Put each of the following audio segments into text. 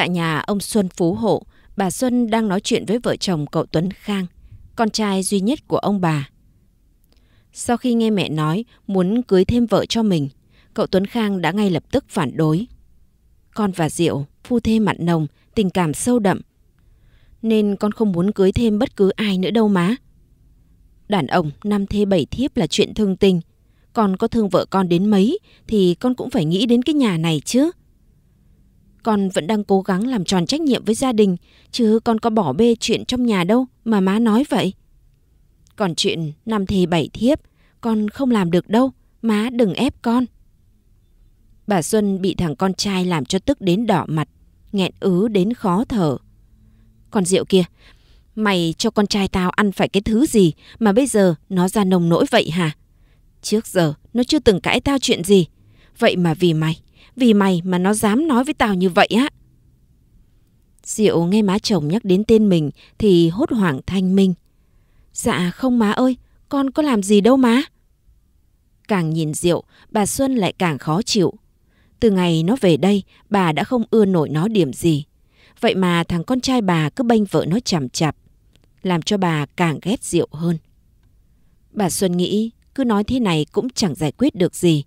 Tại nhà ông Xuân Phú Hộ, bà Xuân đang nói chuyện với vợ chồng cậu Tuấn Khang, con trai duy nhất của ông bà. Sau khi nghe mẹ nói muốn cưới thêm vợ cho mình, cậu Tuấn Khang đã ngay lập tức phản đối. Con và Diệu, phu thê mặn nồng, tình cảm sâu đậm. Nên con không muốn cưới thêm bất cứ ai nữa đâu má. Đàn ông năm thê bảy thiếp là chuyện thương tình. con có thương vợ con đến mấy thì con cũng phải nghĩ đến cái nhà này chứ. Con vẫn đang cố gắng làm tròn trách nhiệm với gia đình, chứ con có bỏ bê chuyện trong nhà đâu mà má nói vậy. Còn chuyện năm thề bảy thiếp, con không làm được đâu, má đừng ép con. Bà Xuân bị thằng con trai làm cho tức đến đỏ mặt, nghẹn ứ đến khó thở. Còn rượu kia, mày cho con trai tao ăn phải cái thứ gì mà bây giờ nó ra nồng nỗi vậy hả? Trước giờ nó chưa từng cãi tao chuyện gì, vậy mà vì mày vì mày mà nó dám nói với tao như vậy á. Diệu nghe má chồng nhắc đến tên mình thì hốt hoảng thanh minh. Dạ không má ơi, con có làm gì đâu má. Càng nhìn Diệu, bà Xuân lại càng khó chịu. Từ ngày nó về đây, bà đã không ưa nổi nó điểm gì. Vậy mà thằng con trai bà cứ bênh vợ nó chằm chạp, làm cho bà càng ghét Diệu hơn. Bà Xuân nghĩ cứ nói thế này cũng chẳng giải quyết được gì.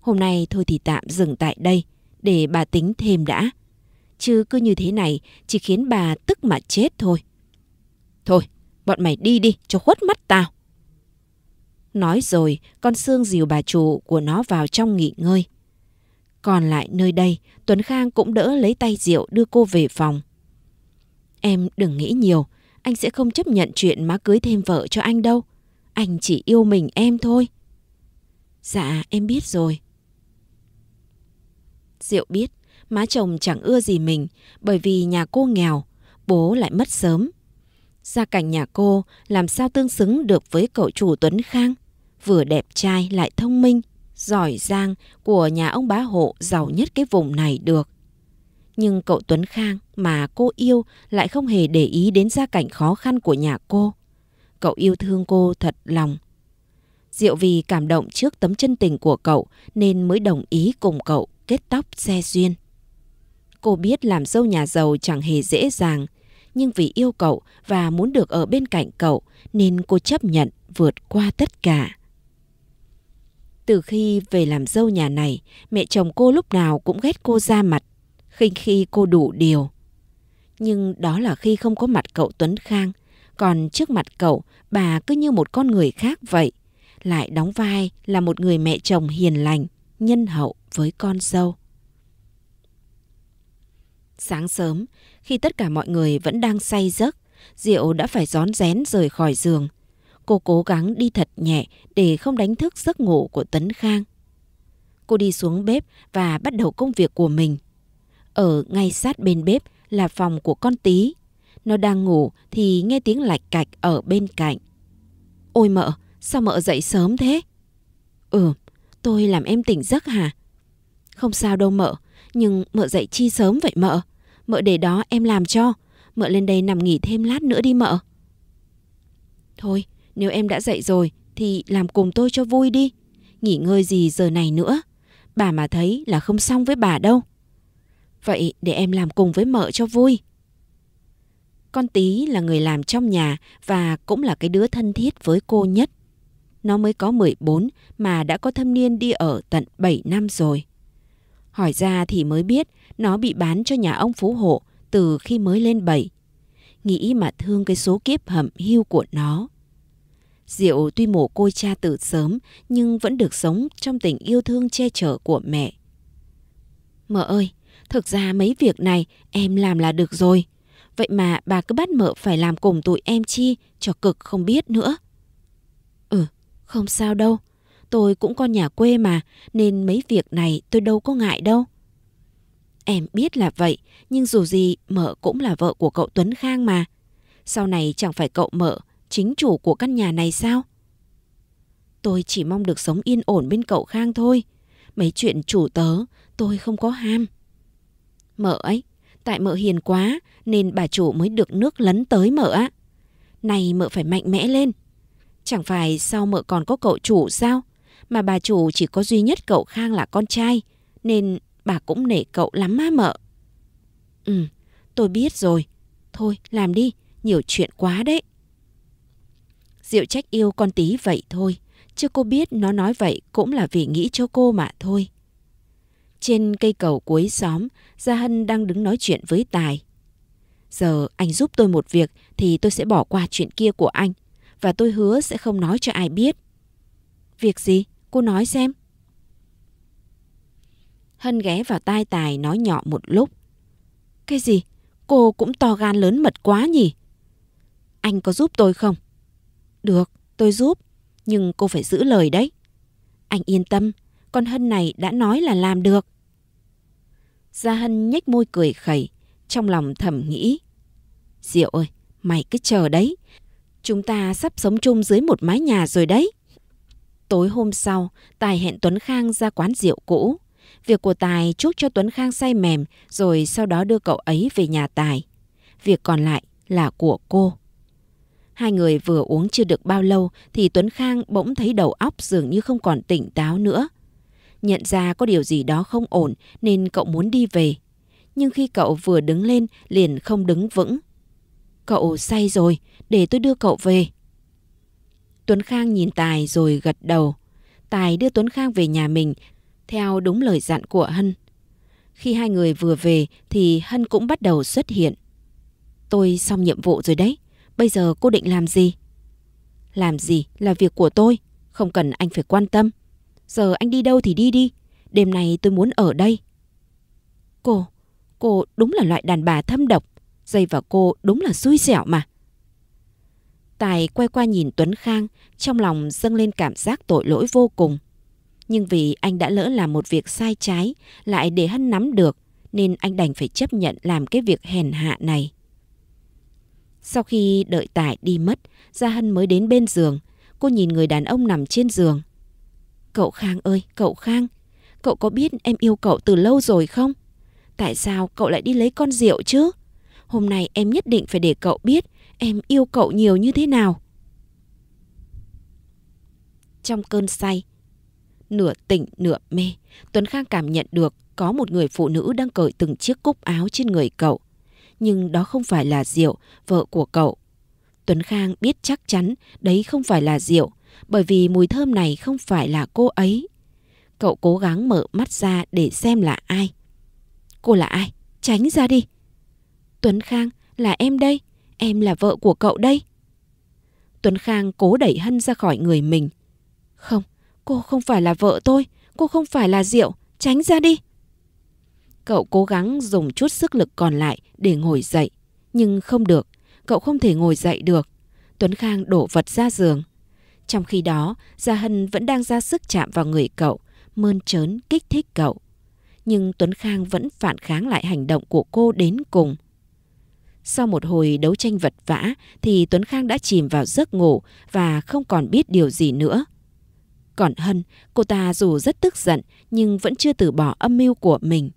Hôm nay thôi thì tạm dừng tại đây, để bà tính thêm đã. Chứ cứ như thế này chỉ khiến bà tức mà chết thôi. Thôi, bọn mày đi đi cho khuất mắt tao. Nói rồi, con Sương dìu bà chủ của nó vào trong nghỉ ngơi. Còn lại nơi đây, Tuấn Khang cũng đỡ lấy tay Diệu đưa cô về phòng. Em đừng nghĩ nhiều, anh sẽ không chấp nhận chuyện má cưới thêm vợ cho anh đâu. Anh chỉ yêu mình em thôi. Dạ, em biết rồi. Diệu biết, má chồng chẳng ưa gì mình bởi vì nhà cô nghèo, bố lại mất sớm. Gia cảnh nhà cô làm sao tương xứng được với cậu chủ Tuấn Khang, vừa đẹp trai lại thông minh, giỏi giang của nhà ông bá hộ giàu nhất cái vùng này được. Nhưng cậu Tuấn Khang mà cô yêu lại không hề để ý đến gia cảnh khó khăn của nhà cô. Cậu yêu thương cô thật lòng. Diệu vì cảm động trước tấm chân tình của cậu nên mới đồng ý cùng cậu kết tóc xe duyên. Cô biết làm dâu nhà giàu chẳng hề dễ dàng, nhưng vì yêu cậu và muốn được ở bên cạnh cậu nên cô chấp nhận vượt qua tất cả. Từ khi về làm dâu nhà này, mẹ chồng cô lúc nào cũng ghét cô ra mặt, khinh khi cô đủ điều. Nhưng đó là khi không có mặt cậu Tuấn Khang, còn trước mặt cậu bà cứ như một con người khác vậy, lại đóng vai là một người mẹ chồng hiền lành, nhân hậu với con dâu. Sáng sớm, khi tất cả mọi người vẫn đang say giấc, Diệu đã phải rón rén rời khỏi giường. Cô cố gắng đi thật nhẹ để không đánh thức giấc ngủ của Tấn Khang. Cô đi xuống bếp và bắt đầu công việc của mình. Ở ngay sát bên bếp là phòng của con tí. Nó đang ngủ thì nghe tiếng lạch cạch ở bên cạnh. Ôi mợ, sao mợ dậy sớm thế? Ừ, tôi làm em tỉnh giấc hả? Không sao đâu mợ, nhưng mợ dậy chi sớm vậy mợ. Mợ để đó em làm cho, mợ lên đây nằm nghỉ thêm lát nữa đi mợ. Thôi, nếu em đã dậy rồi thì làm cùng tôi cho vui đi. Nghỉ ngơi gì giờ này nữa, bà mà thấy là không xong với bà đâu. Vậy để em làm cùng với mợ cho vui. Con tí là người làm trong nhà và cũng là cái đứa thân thiết với cô nhất. Nó mới có 14 mà đã có thâm niên đi ở tận 7 năm rồi. Hỏi ra thì mới biết nó bị bán cho nhà ông Phú Hộ từ khi mới lên bảy. Nghĩ mà thương cái số kiếp hậm hiu của nó. Diệu tuy mổ côi cha từ sớm nhưng vẫn được sống trong tình yêu thương che chở của mẹ. Mợ ơi, thực ra mấy việc này em làm là được rồi. Vậy mà bà cứ bắt mợ phải làm cùng tụi em chi cho cực không biết nữa. Ừ, không sao đâu. Tôi cũng con nhà quê mà, nên mấy việc này tôi đâu có ngại đâu. Em biết là vậy, nhưng dù gì mợ cũng là vợ của cậu Tuấn Khang mà. Sau này chẳng phải cậu mợ, chính chủ của căn nhà này sao? Tôi chỉ mong được sống yên ổn bên cậu Khang thôi. Mấy chuyện chủ tớ, tôi không có ham. Mợ ấy, tại mợ hiền quá nên bà chủ mới được nước lấn tới mợ á. Này mợ phải mạnh mẽ lên. Chẳng phải sau mợ còn có cậu chủ sao? mà bà chủ chỉ có duy nhất cậu Khang là con trai, nên bà cũng nể cậu lắm má mợ. Ừ, tôi biết rồi. Thôi, làm đi, nhiều chuyện quá đấy. Diệu trách yêu con tí vậy thôi, chứ cô biết nó nói vậy cũng là vì nghĩ cho cô mà thôi. Trên cây cầu cuối xóm, Gia Hân đang đứng nói chuyện với Tài. Giờ anh giúp tôi một việc thì tôi sẽ bỏ qua chuyện kia của anh và tôi hứa sẽ không nói cho ai biết. Việc gì? Cô nói xem. Hân ghé vào tai Tài nói nhỏ một lúc. Cái gì? Cô cũng to gan lớn mật quá nhỉ? Anh có giúp tôi không? Được, tôi giúp. Nhưng cô phải giữ lời đấy. Anh yên tâm, con Hân này đã nói là làm được. Gia Hân nhếch môi cười khẩy, trong lòng thầm nghĩ. Diệu ơi, mày cứ chờ đấy. Chúng ta sắp sống chung dưới một mái nhà rồi đấy. Tối hôm sau, Tài hẹn Tuấn Khang ra quán rượu cũ. Việc của Tài chúc cho Tuấn Khang say mềm rồi sau đó đưa cậu ấy về nhà Tài. Việc còn lại là của cô. Hai người vừa uống chưa được bao lâu thì Tuấn Khang bỗng thấy đầu óc dường như không còn tỉnh táo nữa. Nhận ra có điều gì đó không ổn nên cậu muốn đi về. Nhưng khi cậu vừa đứng lên liền không đứng vững. Cậu say rồi, để tôi đưa cậu về. Tuấn Khang nhìn Tài rồi gật đầu. Tài đưa Tuấn Khang về nhà mình, theo đúng lời dặn của Hân. Khi hai người vừa về thì Hân cũng bắt đầu xuất hiện. Tôi xong nhiệm vụ rồi đấy, bây giờ cô định làm gì? Làm gì là việc của tôi, không cần anh phải quan tâm. Giờ anh đi đâu thì đi đi, đêm nay tôi muốn ở đây. Cô, cô đúng là loại đàn bà thâm độc, dây vào cô đúng là xui xẻo mà. Tài quay qua nhìn Tuấn Khang, trong lòng dâng lên cảm giác tội lỗi vô cùng. Nhưng vì anh đã lỡ làm một việc sai trái, lại để Hân nắm được, nên anh đành phải chấp nhận làm cái việc hèn hạ này. Sau khi đợi Tài đi mất, Gia Hân mới đến bên giường. Cô nhìn người đàn ông nằm trên giường. Cậu Khang ơi, cậu Khang, cậu có biết em yêu cậu từ lâu rồi không? Tại sao cậu lại đi lấy con rượu chứ? Hôm nay em nhất định phải để cậu biết em yêu cậu nhiều như thế nào. Trong cơn say, nửa tỉnh nửa mê, Tuấn Khang cảm nhận được có một người phụ nữ đang cởi từng chiếc cúc áo trên người cậu. Nhưng đó không phải là Diệu, vợ của cậu. Tuấn Khang biết chắc chắn đấy không phải là Diệu, bởi vì mùi thơm này không phải là cô ấy. Cậu cố gắng mở mắt ra để xem là ai. Cô là ai? Tránh ra đi. Tuấn Khang, là em đây. Em là vợ của cậu đây. Tuấn Khang cố đẩy Hân ra khỏi người mình. Không, cô không phải là vợ tôi. Cô không phải là Diệu. Tránh ra đi. Cậu cố gắng dùng chút sức lực còn lại để ngồi dậy. Nhưng không được. Cậu không thể ngồi dậy được. Tuấn Khang đổ vật ra giường. Trong khi đó, Gia Hân vẫn đang ra sức chạm vào người cậu, mơn trớn kích thích cậu. Nhưng Tuấn Khang vẫn phản kháng lại hành động của cô đến cùng. Sau một hồi đấu tranh vật vã thì Tuấn Khang đã chìm vào giấc ngủ và không còn biết điều gì nữa. Còn Hân, cô ta dù rất tức giận nhưng vẫn chưa từ bỏ âm mưu của mình.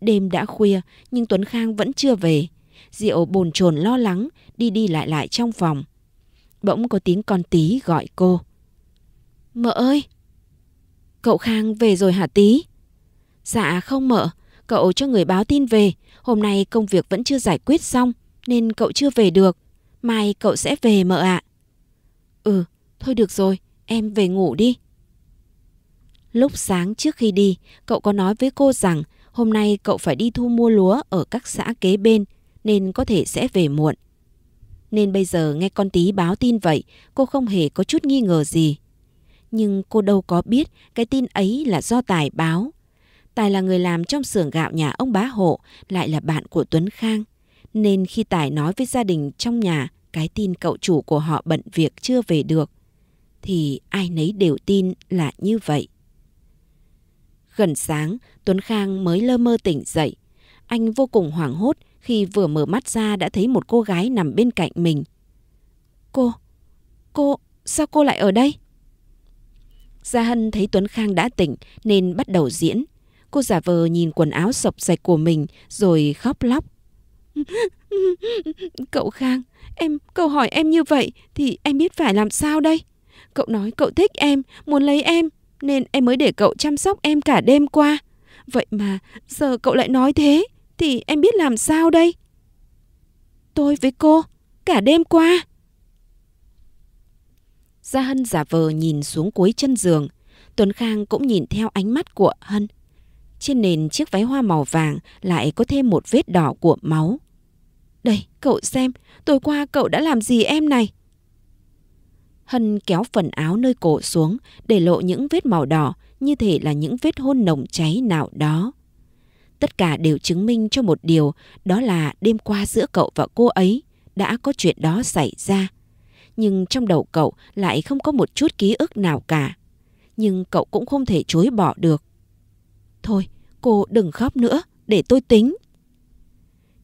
Đêm đã khuya nhưng Tuấn Khang vẫn chưa về. Diệu bồn chồn lo lắng, đi đi lại lại trong phòng. Bỗng có tiếng con tí gọi cô. Mợ ơi! Cậu Khang về rồi hả tí? Dạ không mợ, cậu cho người báo tin về, Hôm nay công việc vẫn chưa giải quyết xong nên cậu chưa về được. Mai cậu sẽ về mợ ạ. À. Ừ, thôi được rồi, em về ngủ đi. Lúc sáng trước khi đi, cậu có nói với cô rằng hôm nay cậu phải đi thu mua lúa ở các xã kế bên nên có thể sẽ về muộn. Nên bây giờ nghe con tí báo tin vậy, cô không hề có chút nghi ngờ gì. Nhưng cô đâu có biết cái tin ấy là do Tài báo Tài là người làm trong xưởng gạo nhà ông bá hộ, lại là bạn của Tuấn Khang. Nên khi Tài nói với gia đình trong nhà cái tin cậu chủ của họ bận việc chưa về được, thì ai nấy đều tin là như vậy. Gần sáng, Tuấn Khang mới lơ mơ tỉnh dậy. Anh vô cùng hoảng hốt khi vừa mở mắt ra đã thấy một cô gái nằm bên cạnh mình. Cô, cô, sao cô lại ở đây? Gia Hân thấy Tuấn Khang đã tỉnh nên bắt đầu diễn. Cô giả vờ nhìn quần áo sọc sạch của mình rồi khóc lóc. Cậu Khang, em câu hỏi em như vậy thì em biết phải làm sao đây? Cậu nói cậu thích em, muốn lấy em, nên em mới để cậu chăm sóc em cả đêm qua. Vậy mà giờ cậu lại nói thế thì em biết làm sao đây? Tôi với cô, cả đêm qua. Gia Hân giả vờ nhìn xuống cuối chân giường. Tuấn Khang cũng nhìn theo ánh mắt của Hân trên nền chiếc váy hoa màu vàng lại có thêm một vết đỏ của máu. Đây, cậu xem, tối qua cậu đã làm gì em này? Hân kéo phần áo nơi cổ xuống để lộ những vết màu đỏ như thể là những vết hôn nồng cháy nào đó. Tất cả đều chứng minh cho một điều đó là đêm qua giữa cậu và cô ấy đã có chuyện đó xảy ra. Nhưng trong đầu cậu lại không có một chút ký ức nào cả. Nhưng cậu cũng không thể chối bỏ được. Thôi, cô đừng khóc nữa, để tôi tính.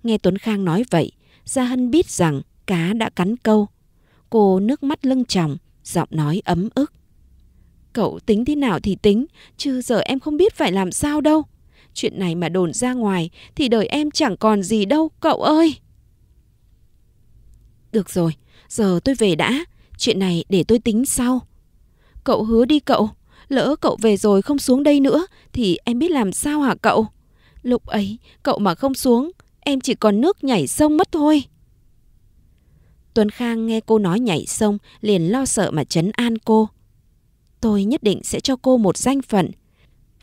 Nghe Tuấn Khang nói vậy, Gia Hân biết rằng cá đã cắn câu. Cô nước mắt lưng tròng, giọng nói ấm ức. Cậu tính thế nào thì tính, chứ giờ em không biết phải làm sao đâu. Chuyện này mà đồn ra ngoài thì đời em chẳng còn gì đâu, cậu ơi. Được rồi, giờ tôi về đã, chuyện này để tôi tính sau. Cậu hứa đi cậu, Lỡ cậu về rồi không xuống đây nữa thì em biết làm sao hả cậu? Lúc ấy, cậu mà không xuống, em chỉ còn nước nhảy sông mất thôi. Tuấn Khang nghe cô nói nhảy sông, liền lo sợ mà chấn an cô. Tôi nhất định sẽ cho cô một danh phận.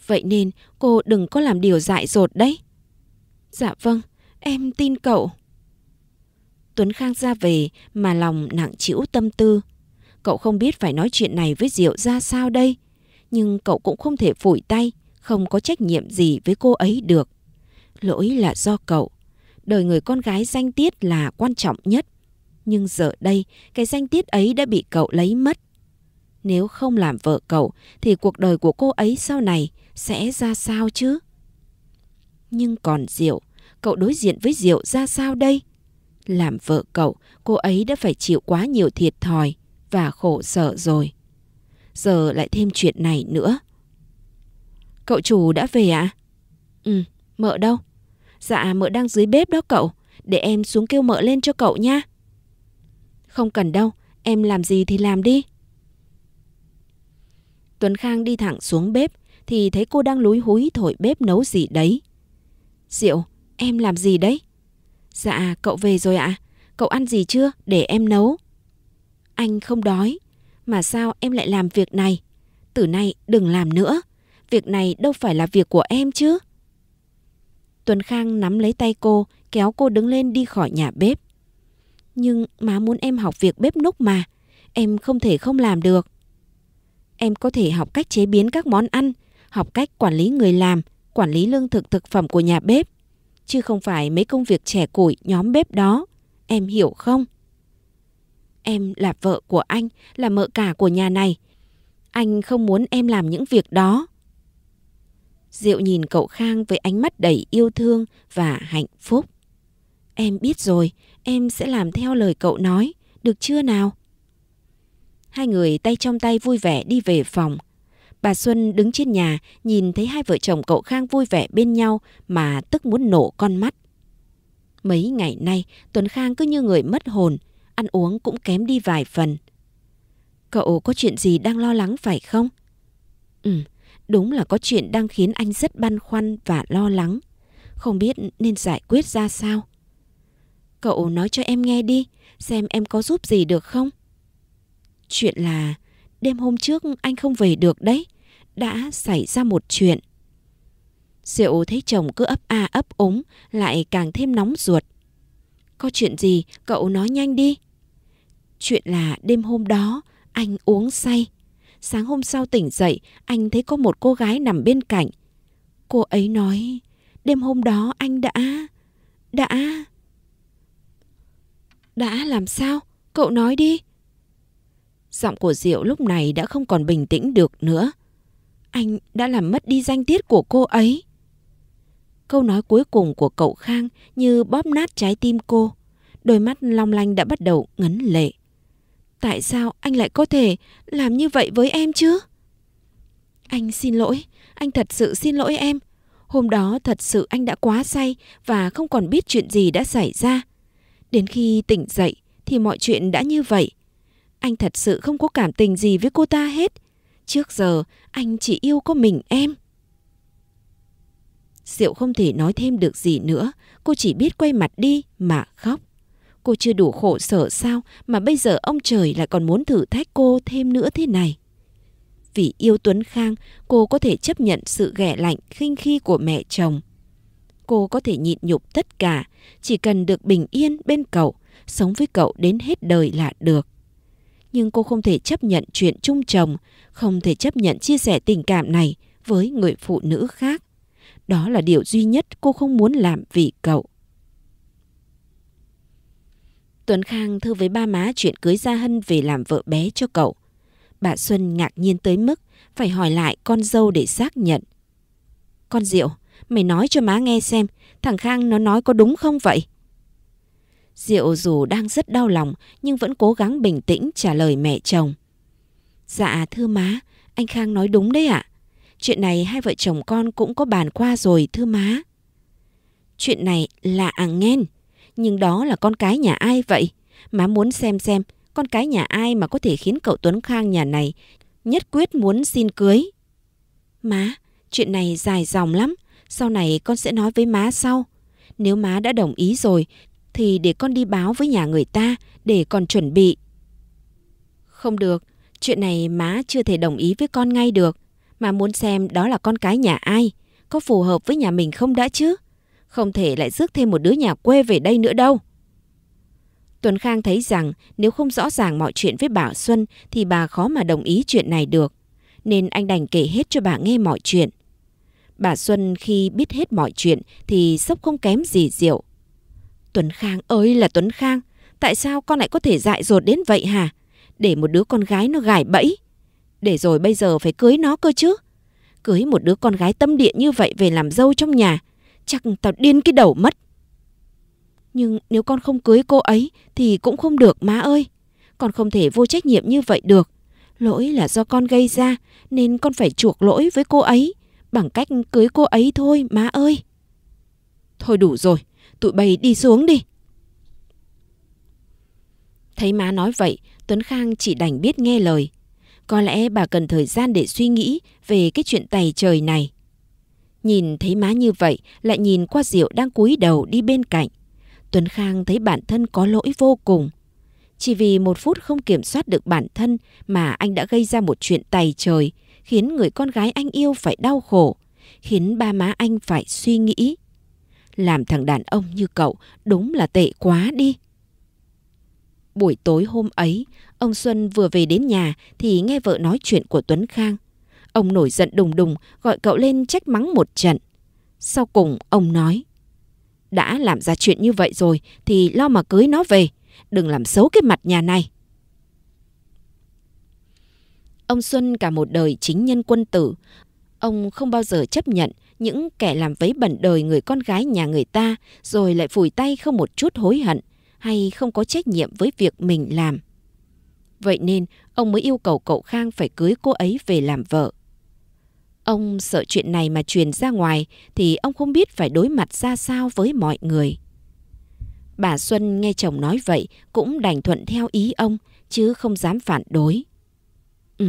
Vậy nên cô đừng có làm điều dại dột đấy. Dạ vâng, em tin cậu. Tuấn Khang ra về mà lòng nặng chịu tâm tư. Cậu không biết phải nói chuyện này với Diệu ra sao đây nhưng cậu cũng không thể phủi tay, không có trách nhiệm gì với cô ấy được. Lỗi là do cậu. Đời người con gái danh tiết là quan trọng nhất. Nhưng giờ đây, cái danh tiết ấy đã bị cậu lấy mất. Nếu không làm vợ cậu, thì cuộc đời của cô ấy sau này sẽ ra sao chứ? Nhưng còn Diệu, cậu đối diện với Diệu ra sao đây? Làm vợ cậu, cô ấy đã phải chịu quá nhiều thiệt thòi và khổ sở rồi giờ lại thêm chuyện này nữa. Cậu chủ đã về ạ? À? Ừ, mợ đâu? Dạ, mợ đang dưới bếp đó cậu, để em xuống kêu mợ lên cho cậu nha. Không cần đâu, em làm gì thì làm đi. Tuấn Khang đi thẳng xuống bếp thì thấy cô đang lúi húi thổi bếp nấu gì đấy. Diệu, em làm gì đấy? Dạ, cậu về rồi ạ. À. Cậu ăn gì chưa để em nấu? Anh không đói. Mà sao em lại làm việc này? Từ nay đừng làm nữa. Việc này đâu phải là việc của em chứ. Tuấn Khang nắm lấy tay cô, kéo cô đứng lên đi khỏi nhà bếp. Nhưng má muốn em học việc bếp núc mà. Em không thể không làm được. Em có thể học cách chế biến các món ăn, học cách quản lý người làm, quản lý lương thực thực phẩm của nhà bếp. Chứ không phải mấy công việc trẻ củi nhóm bếp đó. Em hiểu không? Em là vợ của anh, là mợ cả của nhà này. Anh không muốn em làm những việc đó. Diệu nhìn cậu Khang với ánh mắt đầy yêu thương và hạnh phúc. Em biết rồi, em sẽ làm theo lời cậu nói, được chưa nào? Hai người tay trong tay vui vẻ đi về phòng. Bà Xuân đứng trên nhà nhìn thấy hai vợ chồng cậu Khang vui vẻ bên nhau mà tức muốn nổ con mắt. Mấy ngày nay Tuấn Khang cứ như người mất hồn, ăn uống cũng kém đi vài phần. Cậu có chuyện gì đang lo lắng phải không? Ừ, đúng là có chuyện đang khiến anh rất băn khoăn và lo lắng. Không biết nên giải quyết ra sao. Cậu nói cho em nghe đi, xem em có giúp gì được không? Chuyện là đêm hôm trước anh không về được đấy, đã xảy ra một chuyện. Diệu thấy chồng cứ ấp a ấp ống, lại càng thêm nóng ruột. Có chuyện gì, cậu nói nhanh đi. Chuyện là đêm hôm đó, anh uống say. Sáng hôm sau tỉnh dậy, anh thấy có một cô gái nằm bên cạnh. Cô ấy nói, đêm hôm đó anh đã... đã... Đã làm sao? Cậu nói đi. Giọng của Diệu lúc này đã không còn bình tĩnh được nữa. Anh đã làm mất đi danh tiết của cô ấy. Câu nói cuối cùng của cậu Khang như bóp nát trái tim cô. Đôi mắt long lanh đã bắt đầu ngấn lệ. Tại sao anh lại có thể làm như vậy với em chứ? Anh xin lỗi, anh thật sự xin lỗi em. Hôm đó thật sự anh đã quá say và không còn biết chuyện gì đã xảy ra. Đến khi tỉnh dậy thì mọi chuyện đã như vậy. Anh thật sự không có cảm tình gì với cô ta hết. Trước giờ anh chỉ yêu có mình em. Diệu không thể nói thêm được gì nữa, cô chỉ biết quay mặt đi mà khóc. Cô chưa đủ khổ sở sao mà bây giờ ông trời lại còn muốn thử thách cô thêm nữa thế này. Vì yêu Tuấn Khang, cô có thể chấp nhận sự ghẻ lạnh khinh khi của mẹ chồng. Cô có thể nhịn nhục tất cả, chỉ cần được bình yên bên cậu, sống với cậu đến hết đời là được. Nhưng cô không thể chấp nhận chuyện chung chồng, không thể chấp nhận chia sẻ tình cảm này với người phụ nữ khác. Đó là điều duy nhất cô không muốn làm vì cậu. Tuấn Khang thưa với ba má chuyện cưới Gia Hân về làm vợ bé cho cậu. Bà Xuân ngạc nhiên tới mức phải hỏi lại con dâu để xác nhận. Con Diệu, mày nói cho má nghe xem, thằng Khang nó nói có đúng không vậy? Diệu dù đang rất đau lòng nhưng vẫn cố gắng bình tĩnh trả lời mẹ chồng. Dạ thưa má, anh Khang nói đúng đấy ạ. À? Chuyện này hai vợ chồng con cũng có bàn qua rồi thưa má. Chuyện này là lạ à nghen. Nhưng đó là con cái nhà ai vậy? Má muốn xem xem con cái nhà ai mà có thể khiến cậu Tuấn Khang nhà này nhất quyết muốn xin cưới. Má, chuyện này dài dòng lắm. Sau này con sẽ nói với má sau. Nếu má đã đồng ý rồi thì để con đi báo với nhà người ta để còn chuẩn bị. Không được, chuyện này má chưa thể đồng ý với con ngay được. Mà muốn xem đó là con cái nhà ai, có phù hợp với nhà mình không đã chứ? không thể lại rước thêm một đứa nhà quê về đây nữa đâu. Tuấn Khang thấy rằng nếu không rõ ràng mọi chuyện với bà Xuân thì bà khó mà đồng ý chuyện này được, nên anh đành kể hết cho bà nghe mọi chuyện. Bà Xuân khi biết hết mọi chuyện thì sốc không kém gì rượu. Tuấn Khang ơi là Tuấn Khang, tại sao con lại có thể dại dột đến vậy hả? Để một đứa con gái nó gài bẫy. Để rồi bây giờ phải cưới nó cơ chứ. Cưới một đứa con gái tâm địa như vậy về làm dâu trong nhà Chắc tao điên cái đầu mất. Nhưng nếu con không cưới cô ấy thì cũng không được má ơi. Con không thể vô trách nhiệm như vậy được. Lỗi là do con gây ra nên con phải chuộc lỗi với cô ấy bằng cách cưới cô ấy thôi má ơi. Thôi đủ rồi, tụi bay đi xuống đi. Thấy má nói vậy, Tuấn Khang chỉ đành biết nghe lời. Có lẽ bà cần thời gian để suy nghĩ về cái chuyện tày trời này. Nhìn thấy má như vậy, lại nhìn qua Diệu đang cúi đầu đi bên cạnh. Tuấn Khang thấy bản thân có lỗi vô cùng. Chỉ vì một phút không kiểm soát được bản thân mà anh đã gây ra một chuyện tày trời, khiến người con gái anh yêu phải đau khổ, khiến ba má anh phải suy nghĩ. Làm thằng đàn ông như cậu đúng là tệ quá đi. Buổi tối hôm ấy, ông Xuân vừa về đến nhà thì nghe vợ nói chuyện của Tuấn Khang. Ông nổi giận đùng đùng, gọi cậu lên trách mắng một trận. Sau cùng, ông nói. Đã làm ra chuyện như vậy rồi thì lo mà cưới nó về. Đừng làm xấu cái mặt nhà này. Ông Xuân cả một đời chính nhân quân tử. Ông không bao giờ chấp nhận những kẻ làm vấy bẩn đời người con gái nhà người ta rồi lại phủi tay không một chút hối hận hay không có trách nhiệm với việc mình làm. Vậy nên ông mới yêu cầu cậu Khang phải cưới cô ấy về làm vợ. Ông sợ chuyện này mà truyền ra ngoài thì ông không biết phải đối mặt ra sao với mọi người. Bà Xuân nghe chồng nói vậy cũng đành thuận theo ý ông chứ không dám phản đối. Ừ,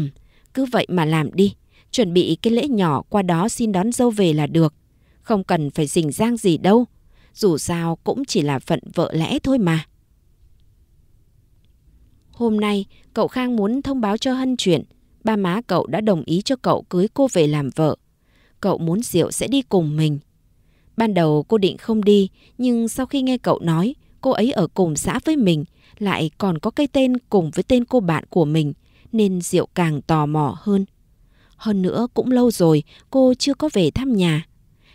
cứ vậy mà làm đi. Chuẩn bị cái lễ nhỏ qua đó xin đón dâu về là được. Không cần phải rình rang gì đâu. Dù sao cũng chỉ là phận vợ lẽ thôi mà. Hôm nay, cậu Khang muốn thông báo cho Hân chuyện ba má cậu đã đồng ý cho cậu cưới cô về làm vợ. Cậu muốn Diệu sẽ đi cùng mình. Ban đầu cô định không đi, nhưng sau khi nghe cậu nói, cô ấy ở cùng xã với mình, lại còn có cái tên cùng với tên cô bạn của mình, nên Diệu càng tò mò hơn. Hơn nữa cũng lâu rồi cô chưa có về thăm nhà.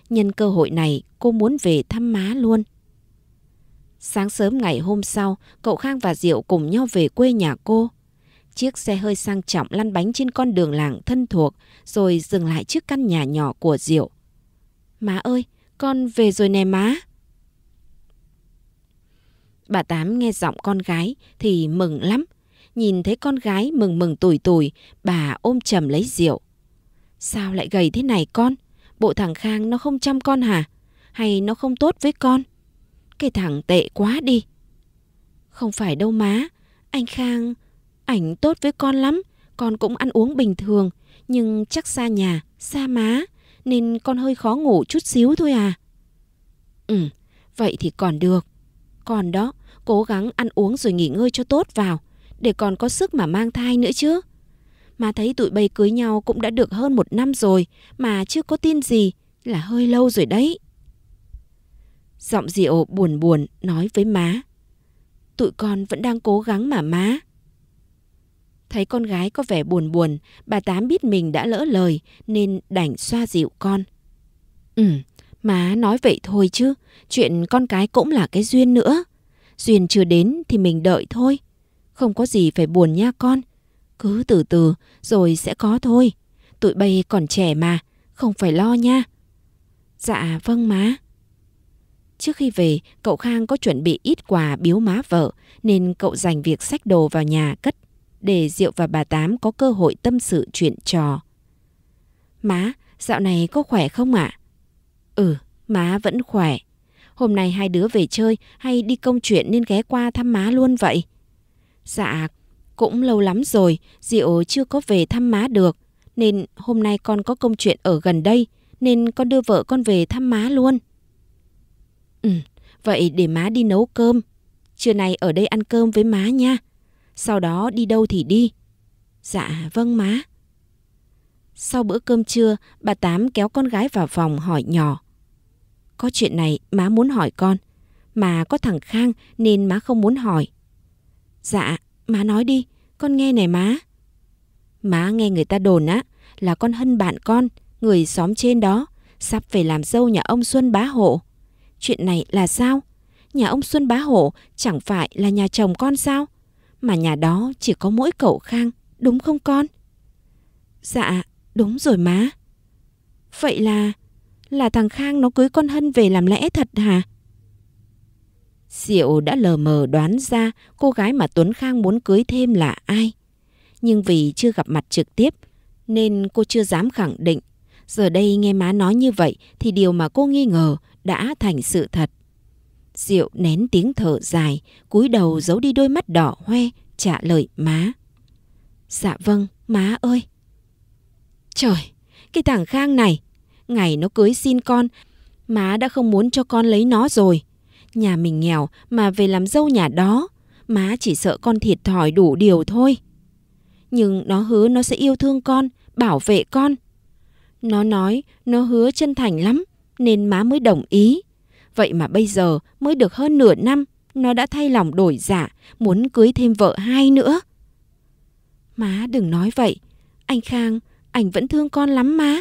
Nhân cơ hội này cô muốn về thăm má luôn. Sáng sớm ngày hôm sau, cậu Khang và Diệu cùng nhau về quê nhà cô. Chiếc xe hơi sang trọng lăn bánh trên con đường làng thân thuộc rồi dừng lại trước căn nhà nhỏ của Diệu. Má ơi, con về rồi nè má. Bà Tám nghe giọng con gái thì mừng lắm. Nhìn thấy con gái mừng mừng tủi tủi, bà ôm chầm lấy Diệu. Sao lại gầy thế này con? Bộ thằng Khang nó không chăm con hả? Hay nó không tốt với con? Cái thằng tệ quá đi. Không phải đâu má, anh Khang Ảnh tốt với con lắm, con cũng ăn uống bình thường, nhưng chắc xa nhà, xa má, nên con hơi khó ngủ chút xíu thôi à. Ừ, vậy thì còn được. Còn đó, cố gắng ăn uống rồi nghỉ ngơi cho tốt vào, để còn có sức mà mang thai nữa chứ. Mà thấy tụi bay cưới nhau cũng đã được hơn một năm rồi, mà chưa có tin gì, là hơi lâu rồi đấy. Giọng rượu buồn buồn nói với má. Tụi con vẫn đang cố gắng mà má. Thấy con gái có vẻ buồn buồn, bà Tám biết mình đã lỡ lời nên đành xoa dịu con. Ừ, má nói vậy thôi chứ, chuyện con cái cũng là cái duyên nữa. Duyên chưa đến thì mình đợi thôi. Không có gì phải buồn nha con. Cứ từ từ rồi sẽ có thôi. Tụi bay còn trẻ mà, không phải lo nha. Dạ vâng má. Trước khi về, cậu Khang có chuẩn bị ít quà biếu má vợ nên cậu dành việc xách đồ vào nhà cất để Diệu và bà Tám có cơ hội tâm sự chuyện trò. Má, dạo này có khỏe không ạ? À? Ừ, má vẫn khỏe. Hôm nay hai đứa về chơi hay đi công chuyện nên ghé qua thăm má luôn vậy? Dạ, cũng lâu lắm rồi, Diệu chưa có về thăm má được. Nên hôm nay con có công chuyện ở gần đây, nên con đưa vợ con về thăm má luôn. Ừ, vậy để má đi nấu cơm. Trưa nay ở đây ăn cơm với má nha sau đó đi đâu thì đi. Dạ, vâng má. Sau bữa cơm trưa, bà Tám kéo con gái vào phòng hỏi nhỏ. Có chuyện này má muốn hỏi con, mà có thằng Khang nên má không muốn hỏi. Dạ, má nói đi, con nghe này má. Má nghe người ta đồn á, là con Hân bạn con, người xóm trên đó, sắp về làm dâu nhà ông Xuân Bá Hộ. Chuyện này là sao? Nhà ông Xuân Bá Hộ chẳng phải là nhà chồng con sao? mà nhà đó chỉ có mỗi cậu Khang, đúng không con? Dạ, đúng rồi má. Vậy là là thằng Khang nó cưới con Hân về làm lẽ thật hả? Diệu đã lờ mờ đoán ra cô gái mà Tuấn Khang muốn cưới thêm là ai. Nhưng vì chưa gặp mặt trực tiếp nên cô chưa dám khẳng định. Giờ đây nghe má nói như vậy thì điều mà cô nghi ngờ đã thành sự thật. Diệu nén tiếng thở dài, cúi đầu ừ. giấu đi đôi mắt đỏ hoe, trả lời má. Dạ vâng, má ơi. Trời, cái thằng Khang này, ngày nó cưới xin con, má đã không muốn cho con lấy nó rồi. Nhà mình nghèo mà về làm dâu nhà đó, má chỉ sợ con thiệt thòi đủ điều thôi. Nhưng nó hứa nó sẽ yêu thương con, bảo vệ con. Nó nói nó hứa chân thành lắm, nên má mới đồng ý. Vậy mà bây giờ mới được hơn nửa năm, nó đã thay lòng đổi dạ, muốn cưới thêm vợ hai nữa. Má đừng nói vậy, anh Khang, anh vẫn thương con lắm má.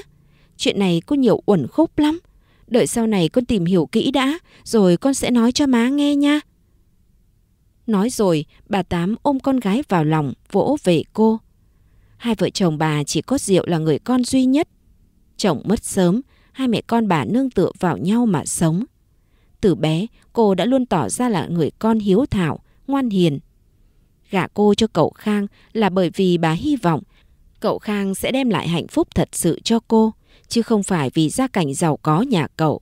Chuyện này có nhiều uẩn khúc lắm. Đợi sau này con tìm hiểu kỹ đã, rồi con sẽ nói cho má nghe nha. Nói rồi, bà Tám ôm con gái vào lòng, vỗ về cô. Hai vợ chồng bà chỉ có Diệu là người con duy nhất. Chồng mất sớm, hai mẹ con bà nương tựa vào nhau mà sống. Từ bé, cô đã luôn tỏ ra là người con hiếu thảo, ngoan hiền. Gả cô cho cậu Khang là bởi vì bà hy vọng cậu Khang sẽ đem lại hạnh phúc thật sự cho cô, chứ không phải vì gia cảnh giàu có nhà cậu.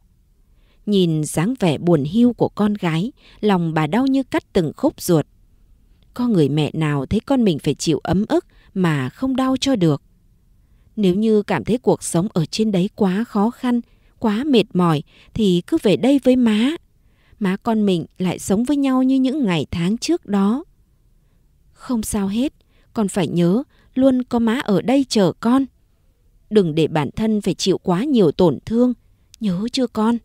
Nhìn dáng vẻ buồn hiu của con gái, lòng bà đau như cắt từng khúc ruột. Có người mẹ nào thấy con mình phải chịu ấm ức mà không đau cho được. Nếu như cảm thấy cuộc sống ở trên đấy quá khó khăn quá mệt mỏi thì cứ về đây với má. Má con mình lại sống với nhau như những ngày tháng trước đó. Không sao hết, con phải nhớ luôn có má ở đây chờ con. Đừng để bản thân phải chịu quá nhiều tổn thương, nhớ chưa con?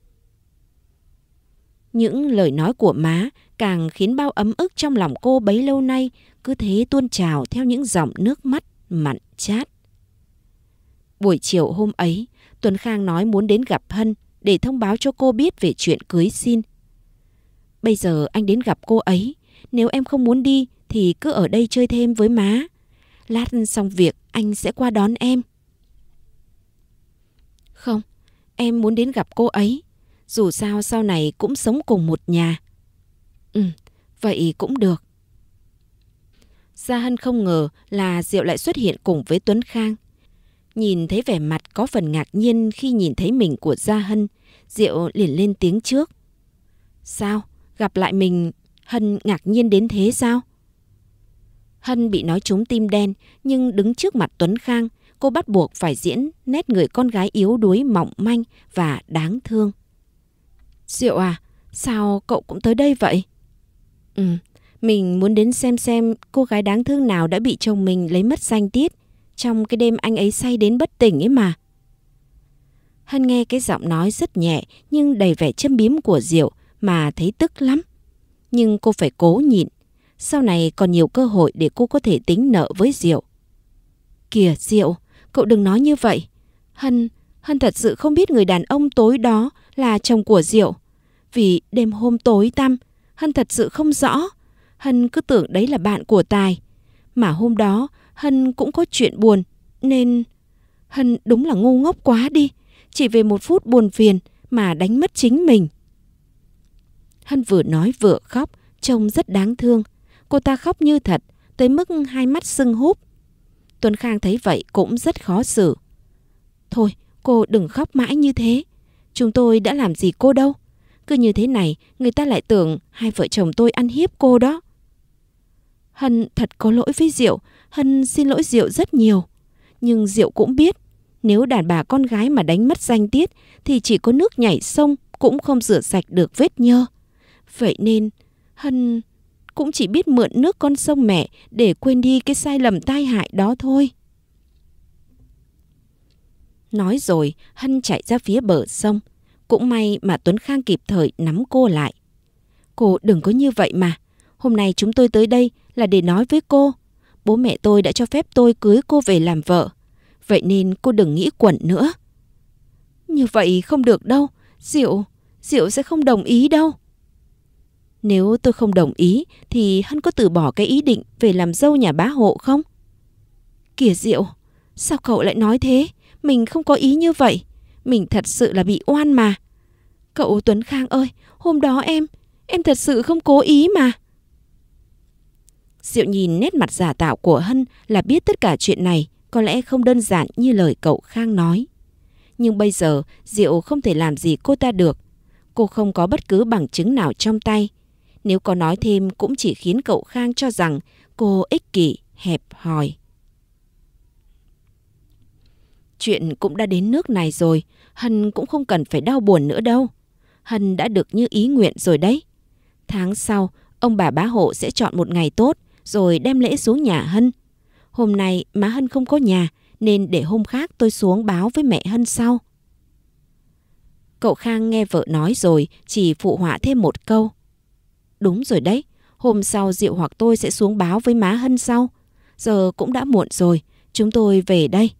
Những lời nói của má càng khiến bao ấm ức trong lòng cô bấy lâu nay cứ thế tuôn trào theo những dòng nước mắt mặn chát. Buổi chiều hôm ấy, Tuấn Khang nói muốn đến gặp Hân để thông báo cho cô biết về chuyện cưới xin. Bây giờ anh đến gặp cô ấy, nếu em không muốn đi thì cứ ở đây chơi thêm với má. Lát xong việc anh sẽ qua đón em. Không, em muốn đến gặp cô ấy. Dù sao sau này cũng sống cùng một nhà. Ừ, vậy cũng được. Gia Hân không ngờ là Diệu lại xuất hiện cùng với Tuấn Khang. Nhìn thấy vẻ mặt có phần ngạc nhiên khi nhìn thấy mình của Gia Hân, Diệu liền lên tiếng trước. Sao? Gặp lại mình, Hân ngạc nhiên đến thế sao? Hân bị nói trúng tim đen, nhưng đứng trước mặt Tuấn Khang, cô bắt buộc phải diễn nét người con gái yếu đuối mỏng manh và đáng thương. Diệu à, sao cậu cũng tới đây vậy? Ừ, mình muốn đến xem xem cô gái đáng thương nào đã bị chồng mình lấy mất danh tiết trong cái đêm anh ấy say đến bất tỉnh ấy mà. Hân nghe cái giọng nói rất nhẹ nhưng đầy vẻ châm biếm của Diệu mà thấy tức lắm. Nhưng cô phải cố nhịn. Sau này còn nhiều cơ hội để cô có thể tính nợ với Diệu. Kìa Diệu, cậu đừng nói như vậy. Hân, Hân thật sự không biết người đàn ông tối đó là chồng của Diệu. Vì đêm hôm tối tăm, Hân thật sự không rõ. Hân cứ tưởng đấy là bạn của Tài. Mà hôm đó, Hân cũng có chuyện buồn, nên... Hân đúng là ngu ngốc quá đi, chỉ vì một phút buồn phiền mà đánh mất chính mình. Hân vừa nói vừa khóc, trông rất đáng thương. Cô ta khóc như thật, tới mức hai mắt sưng húp. Tuấn Khang thấy vậy cũng rất khó xử. Thôi, cô đừng khóc mãi như thế. Chúng tôi đã làm gì cô đâu. Cứ như thế này, người ta lại tưởng hai vợ chồng tôi ăn hiếp cô đó. Hân thật có lỗi với Diệu Hân xin lỗi Diệu rất nhiều. Nhưng Diệu cũng biết, nếu đàn bà con gái mà đánh mất danh tiết thì chỉ có nước nhảy sông cũng không rửa sạch được vết nhơ. Vậy nên, Hân cũng chỉ biết mượn nước con sông mẹ để quên đi cái sai lầm tai hại đó thôi. Nói rồi, Hân chạy ra phía bờ sông. Cũng may mà Tuấn Khang kịp thời nắm cô lại. Cô đừng có như vậy mà. Hôm nay chúng tôi tới đây là để nói với cô bố mẹ tôi đã cho phép tôi cưới cô về làm vợ. Vậy nên cô đừng nghĩ quẩn nữa. Như vậy không được đâu. Diệu, Diệu sẽ không đồng ý đâu. Nếu tôi không đồng ý thì hân có từ bỏ cái ý định về làm dâu nhà bá hộ không? Kìa Diệu, sao cậu lại nói thế? Mình không có ý như vậy. Mình thật sự là bị oan mà. Cậu Tuấn Khang ơi, hôm đó em, em thật sự không cố ý mà. Diệu nhìn nét mặt giả tạo của Hân là biết tất cả chuyện này có lẽ không đơn giản như lời cậu Khang nói. Nhưng bây giờ Diệu không thể làm gì cô ta được. Cô không có bất cứ bằng chứng nào trong tay. Nếu có nói thêm cũng chỉ khiến cậu Khang cho rằng cô ích kỷ, hẹp hòi. Chuyện cũng đã đến nước này rồi, Hân cũng không cần phải đau buồn nữa đâu. Hân đã được như ý nguyện rồi đấy. Tháng sau, ông bà bá hộ sẽ chọn một ngày tốt rồi đem lễ xuống nhà Hân. Hôm nay má Hân không có nhà nên để hôm khác tôi xuống báo với mẹ Hân sau. Cậu Khang nghe vợ nói rồi chỉ phụ họa thêm một câu. Đúng rồi đấy, hôm sau Diệu hoặc tôi sẽ xuống báo với má Hân sau. Giờ cũng đã muộn rồi, chúng tôi về đây.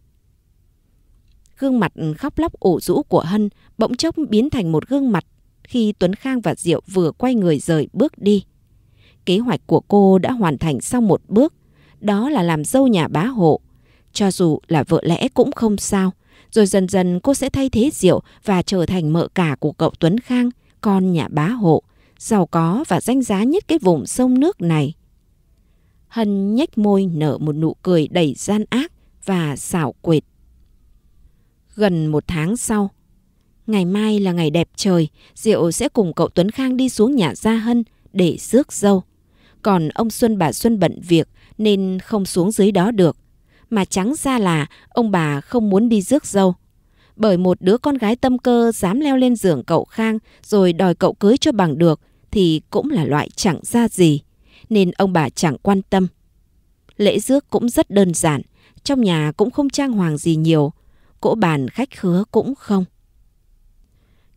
Gương mặt khóc lóc ủ rũ của Hân bỗng chốc biến thành một gương mặt khi Tuấn Khang và Diệu vừa quay người rời bước đi. Kế hoạch của cô đã hoàn thành sau một bước, đó là làm dâu nhà bá hộ. Cho dù là vợ lẽ cũng không sao, rồi dần dần cô sẽ thay thế Diệu và trở thành mợ cả của cậu Tuấn Khang, con nhà bá hộ, giàu có và danh giá nhất cái vùng sông nước này. Hân nhếch môi nở một nụ cười đầy gian ác và xảo quyệt. Gần một tháng sau, ngày mai là ngày đẹp trời, Diệu sẽ cùng cậu Tuấn Khang đi xuống nhà Gia Hân để rước dâu. Còn ông Xuân bà Xuân bận việc nên không xuống dưới đó được. Mà trắng ra là ông bà không muốn đi rước dâu. Bởi một đứa con gái tâm cơ dám leo lên giường cậu Khang rồi đòi cậu cưới cho bằng được thì cũng là loại chẳng ra gì. Nên ông bà chẳng quan tâm. Lễ rước cũng rất đơn giản. Trong nhà cũng không trang hoàng gì nhiều. Cỗ bàn khách khứa cũng không.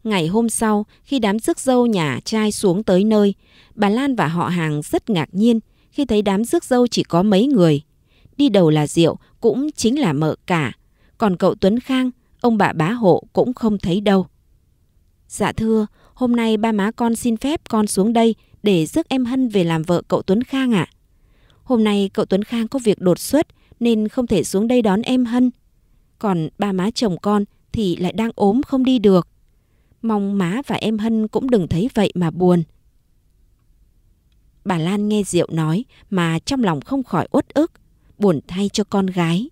Ngày hôm sau, khi đám rước dâu nhà trai xuống tới nơi, bà Lan và họ hàng rất ngạc nhiên khi thấy đám rước dâu chỉ có mấy người. Đi đầu là Diệu, cũng chính là mợ cả. Còn cậu Tuấn Khang, ông bà bá hộ cũng không thấy đâu. Dạ thưa, hôm nay ba má con xin phép con xuống đây để rước em Hân về làm vợ cậu Tuấn Khang ạ. À. Hôm nay cậu Tuấn Khang có việc đột xuất nên không thể xuống đây đón em Hân. Còn ba má chồng con thì lại đang ốm không đi được. Mong má và em Hân cũng đừng thấy vậy mà buồn. Bà Lan nghe Diệu nói mà trong lòng không khỏi uất ức, buồn thay cho con gái.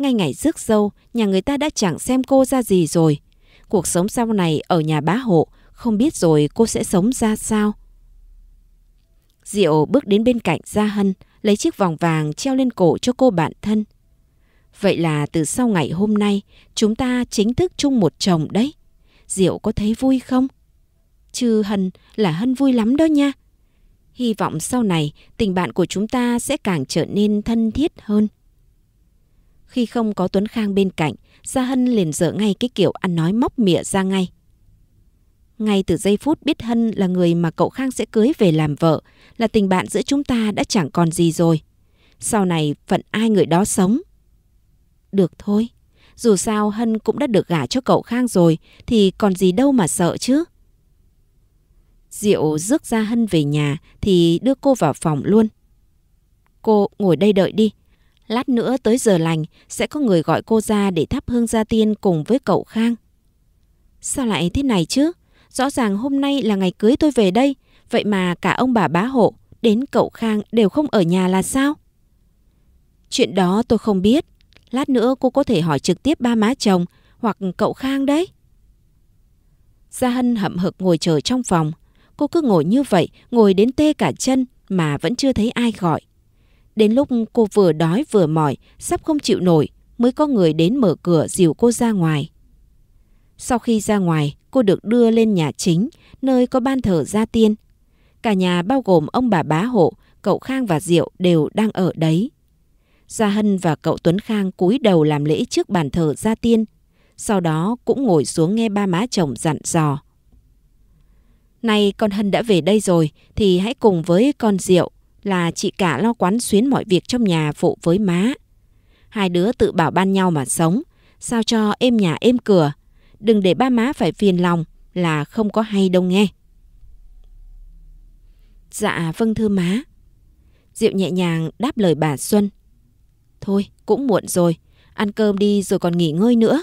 Ngay ngày rước dâu, nhà người ta đã chẳng xem cô ra gì rồi. Cuộc sống sau này ở nhà bá hộ, không biết rồi cô sẽ sống ra sao. Diệu bước đến bên cạnh Gia Hân, lấy chiếc vòng vàng treo lên cổ cho cô bạn thân. Vậy là từ sau ngày hôm nay, chúng ta chính thức chung một chồng đấy. Diệu có thấy vui không? Chứ Hân là Hân vui lắm đó nha. Hy vọng sau này tình bạn của chúng ta sẽ càng trở nên thân thiết hơn. Khi không có Tuấn Khang bên cạnh, Gia Hân liền dở ngay cái kiểu ăn nói móc mịa ra ngay. Ngay từ giây phút biết Hân là người mà cậu Khang sẽ cưới về làm vợ, là tình bạn giữa chúng ta đã chẳng còn gì rồi. Sau này phận ai người đó sống. Được thôi. Dù sao Hân cũng đã được gả cho cậu Khang rồi thì còn gì đâu mà sợ chứ. Diệu rước ra Hân về nhà thì đưa cô vào phòng luôn. Cô ngồi đây đợi đi. Lát nữa tới giờ lành sẽ có người gọi cô ra để thắp hương gia tiên cùng với cậu Khang. Sao lại thế này chứ? Rõ ràng hôm nay là ngày cưới tôi về đây. Vậy mà cả ông bà bá hộ đến cậu Khang đều không ở nhà là sao? Chuyện đó tôi không biết. Lát nữa cô có thể hỏi trực tiếp ba má chồng hoặc cậu Khang đấy. Gia Hân hậm hực ngồi chờ trong phòng. Cô cứ ngồi như vậy, ngồi đến tê cả chân mà vẫn chưa thấy ai gọi. Đến lúc cô vừa đói vừa mỏi, sắp không chịu nổi, mới có người đến mở cửa dìu cô ra ngoài. Sau khi ra ngoài, cô được đưa lên nhà chính, nơi có ban thờ gia tiên. Cả nhà bao gồm ông bà bá hộ, cậu Khang và Diệu đều đang ở đấy. Gia Hân và cậu Tuấn Khang cúi đầu làm lễ trước bàn thờ Gia Tiên, sau đó cũng ngồi xuống nghe ba má chồng dặn dò. Nay con Hân đã về đây rồi thì hãy cùng với con Diệu là chị cả lo quán xuyến mọi việc trong nhà phụ với má. Hai đứa tự bảo ban nhau mà sống, sao cho êm nhà êm cửa. Đừng để ba má phải phiền lòng là không có hay đâu nghe. Dạ vâng thưa má. Diệu nhẹ nhàng đáp lời bà Xuân. Thôi, cũng muộn rồi, ăn cơm đi rồi còn nghỉ ngơi nữa.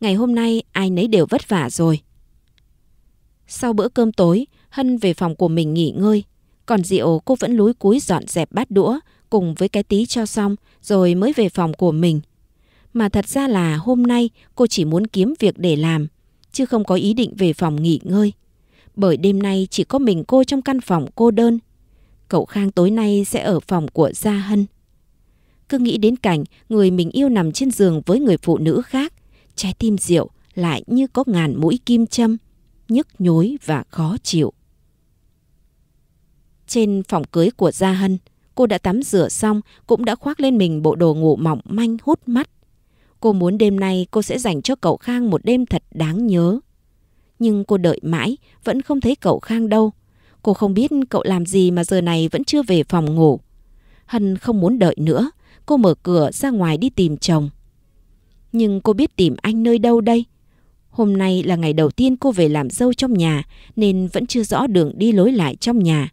Ngày hôm nay ai nấy đều vất vả rồi. Sau bữa cơm tối, Hân về phòng của mình nghỉ ngơi. Còn Diệu cô vẫn lúi cúi dọn dẹp bát đũa cùng với cái tí cho xong rồi mới về phòng của mình. Mà thật ra là hôm nay cô chỉ muốn kiếm việc để làm, chứ không có ý định về phòng nghỉ ngơi. Bởi đêm nay chỉ có mình cô trong căn phòng cô đơn. Cậu Khang tối nay sẽ ở phòng của Gia Hân. Cứ nghĩ đến cảnh người mình yêu nằm trên giường với người phụ nữ khác, trái tim Diệu lại như có ngàn mũi kim châm, nhức nhối và khó chịu. Trên phòng cưới của Gia Hân, cô đã tắm rửa xong cũng đã khoác lên mình bộ đồ ngủ mỏng manh hút mắt. Cô muốn đêm nay cô sẽ dành cho cậu Khang một đêm thật đáng nhớ. Nhưng cô đợi mãi vẫn không thấy cậu Khang đâu. Cô không biết cậu làm gì mà giờ này vẫn chưa về phòng ngủ. Hân không muốn đợi nữa cô mở cửa ra ngoài đi tìm chồng. Nhưng cô biết tìm anh nơi đâu đây? Hôm nay là ngày đầu tiên cô về làm dâu trong nhà nên vẫn chưa rõ đường đi lối lại trong nhà.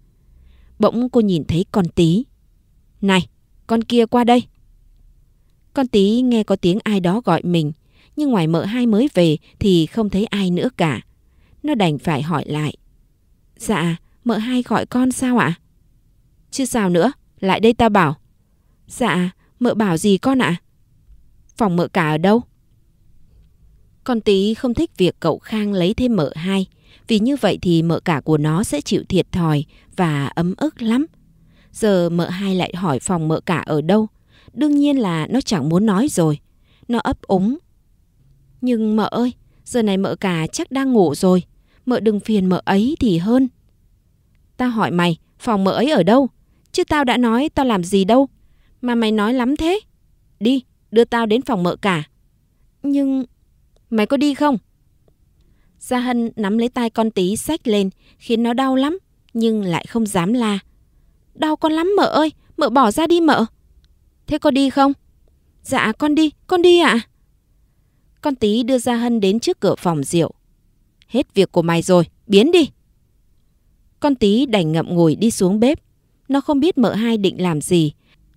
Bỗng cô nhìn thấy con tí. Này, con kia qua đây. Con tí nghe có tiếng ai đó gọi mình, nhưng ngoài mợ hai mới về thì không thấy ai nữa cả. Nó đành phải hỏi lại. Dạ, mợ hai gọi con sao ạ? chưa Chứ sao nữa, lại đây ta bảo. Dạ, Mợ bảo gì con ạ? À? Phòng mợ cả ở đâu? Con tí không thích việc cậu Khang lấy thêm mợ hai, vì như vậy thì mợ cả của nó sẽ chịu thiệt thòi và ấm ức lắm. Giờ mợ hai lại hỏi phòng mợ cả ở đâu, đương nhiên là nó chẳng muốn nói rồi. Nó ấp úng. Nhưng mợ ơi, giờ này mợ cả chắc đang ngủ rồi, mợ đừng phiền mợ ấy thì hơn. Ta hỏi mày, phòng mợ ấy ở đâu? Chứ tao đã nói tao làm gì đâu, mà mày nói lắm thế. Đi, đưa tao đến phòng mợ cả. Nhưng... Mày có đi không? Gia Hân nắm lấy tay con tí xách lên, khiến nó đau lắm, nhưng lại không dám la. Đau con lắm mợ ơi, mợ bỏ ra đi mợ. Thế có đi không? Dạ con đi, con đi ạ. À. Con tí đưa Gia Hân đến trước cửa phòng rượu. Hết việc của mày rồi, biến đi. Con tí đành ngậm ngùi đi xuống bếp. Nó không biết mợ hai định làm gì,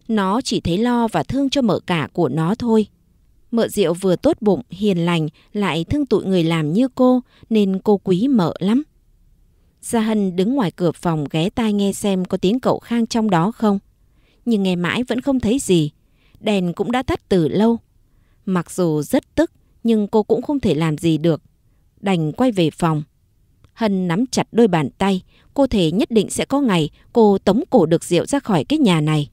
nó chỉ thấy lo và thương cho mợ cả của nó thôi. Mợ Diệu vừa tốt bụng, hiền lành, lại thương tụi người làm như cô, nên cô quý mợ lắm. Gia Hân đứng ngoài cửa phòng ghé tai nghe xem có tiếng cậu Khang trong đó không. Nhưng nghe mãi vẫn không thấy gì. Đèn cũng đã tắt từ lâu. Mặc dù rất tức, nhưng cô cũng không thể làm gì được. Đành quay về phòng. Hân nắm chặt đôi bàn tay, cô thể nhất định sẽ có ngày cô tống cổ được Diệu ra khỏi cái nhà này.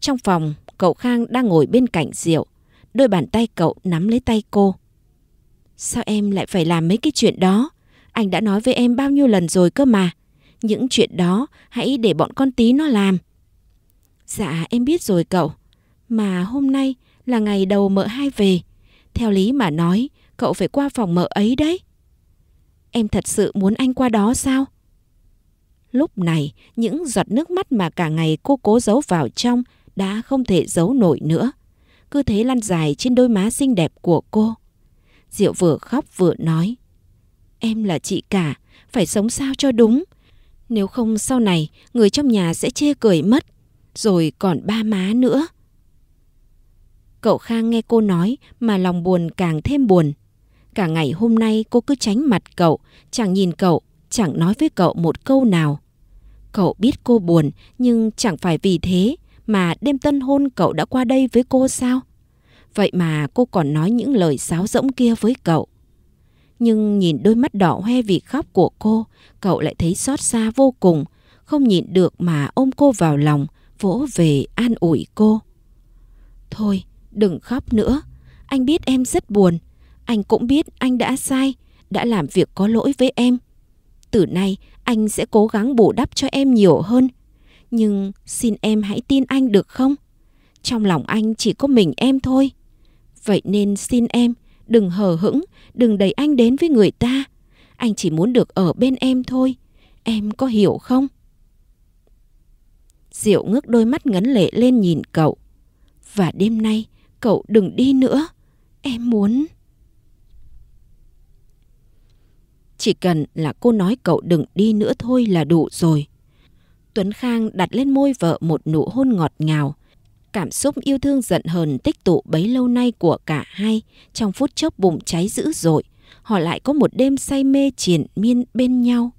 Trong phòng, cậu Khang đang ngồi bên cạnh Diệu. Đôi bàn tay cậu nắm lấy tay cô. Sao em lại phải làm mấy cái chuyện đó? Anh đã nói với em bao nhiêu lần rồi cơ mà. Những chuyện đó hãy để bọn con tí nó làm. Dạ em biết rồi cậu. Mà hôm nay là ngày đầu mợ hai về. Theo lý mà nói, cậu phải qua phòng mợ ấy đấy. Em thật sự muốn anh qua đó sao? Lúc này, những giọt nước mắt mà cả ngày cô cố giấu vào trong đã không thể giấu nổi nữa. Cứ thế lăn dài trên đôi má xinh đẹp của cô. Diệu vừa khóc vừa nói. Em là chị cả, phải sống sao cho đúng. Nếu không sau này người trong nhà sẽ chê cười mất. Rồi còn ba má nữa. Cậu Khang nghe cô nói mà lòng buồn càng thêm buồn. Cả ngày hôm nay cô cứ tránh mặt cậu, chẳng nhìn cậu, chẳng nói với cậu một câu nào. Cậu biết cô buồn nhưng chẳng phải vì thế mà đêm tân hôn cậu đã qua đây với cô sao? Vậy mà cô còn nói những lời sáo rỗng kia với cậu. Nhưng nhìn đôi mắt đỏ hoe vì khóc của cô, cậu lại thấy xót xa vô cùng, không nhịn được mà ôm cô vào lòng, vỗ về an ủi cô. Thôi, đừng khóc nữa, anh biết em rất buồn, anh cũng biết anh đã sai, đã làm việc có lỗi với em. Từ nay, anh sẽ cố gắng bù đắp cho em nhiều hơn, nhưng xin em hãy tin anh được không? Trong lòng anh chỉ có mình em thôi. Vậy nên xin em, đừng hờ hững, đừng đẩy anh đến với người ta. Anh chỉ muốn được ở bên em thôi. Em có hiểu không? Diệu ngước đôi mắt ngấn lệ lên nhìn cậu. Và đêm nay, cậu đừng đi nữa. Em muốn... Chỉ cần là cô nói cậu đừng đi nữa thôi là đủ rồi. Tuấn Khang đặt lên môi vợ một nụ hôn ngọt ngào. Cảm xúc yêu thương giận hờn tích tụ bấy lâu nay của cả hai trong phút chốc bụng cháy dữ dội. Họ lại có một đêm say mê triền miên bên nhau.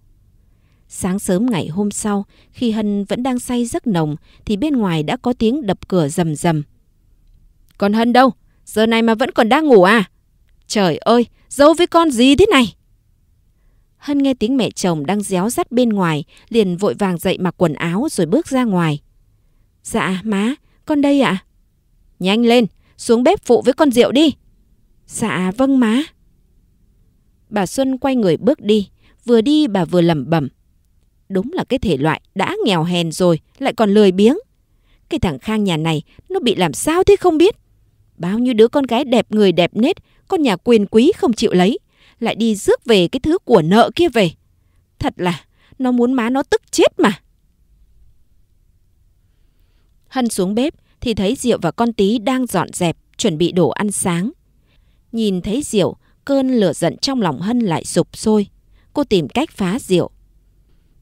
Sáng sớm ngày hôm sau, khi Hân vẫn đang say giấc nồng thì bên ngoài đã có tiếng đập cửa rầm rầm. Còn Hân đâu? Giờ này mà vẫn còn đang ngủ à? Trời ơi, dâu với con gì thế này? Hân nghe tiếng mẹ chồng đang réo rắt bên ngoài, liền vội vàng dậy mặc quần áo rồi bước ra ngoài. Dạ má, con đây ạ. À? Nhanh lên, xuống bếp phụ với con rượu đi. Dạ vâng má. Bà Xuân quay người bước đi, vừa đi bà vừa lẩm bẩm. Đúng là cái thể loại đã nghèo hèn rồi, lại còn lười biếng. Cái thằng Khang nhà này nó bị làm sao thế không biết. Bao nhiêu đứa con gái đẹp người đẹp nết, con nhà quyền quý không chịu lấy lại đi rước về cái thứ của nợ kia về. Thật là nó muốn má nó tức chết mà. Hân xuống bếp thì thấy Diệu và con tí đang dọn dẹp, chuẩn bị đồ ăn sáng. Nhìn thấy Diệu, cơn lửa giận trong lòng Hân lại sụp sôi. Cô tìm cách phá Diệu.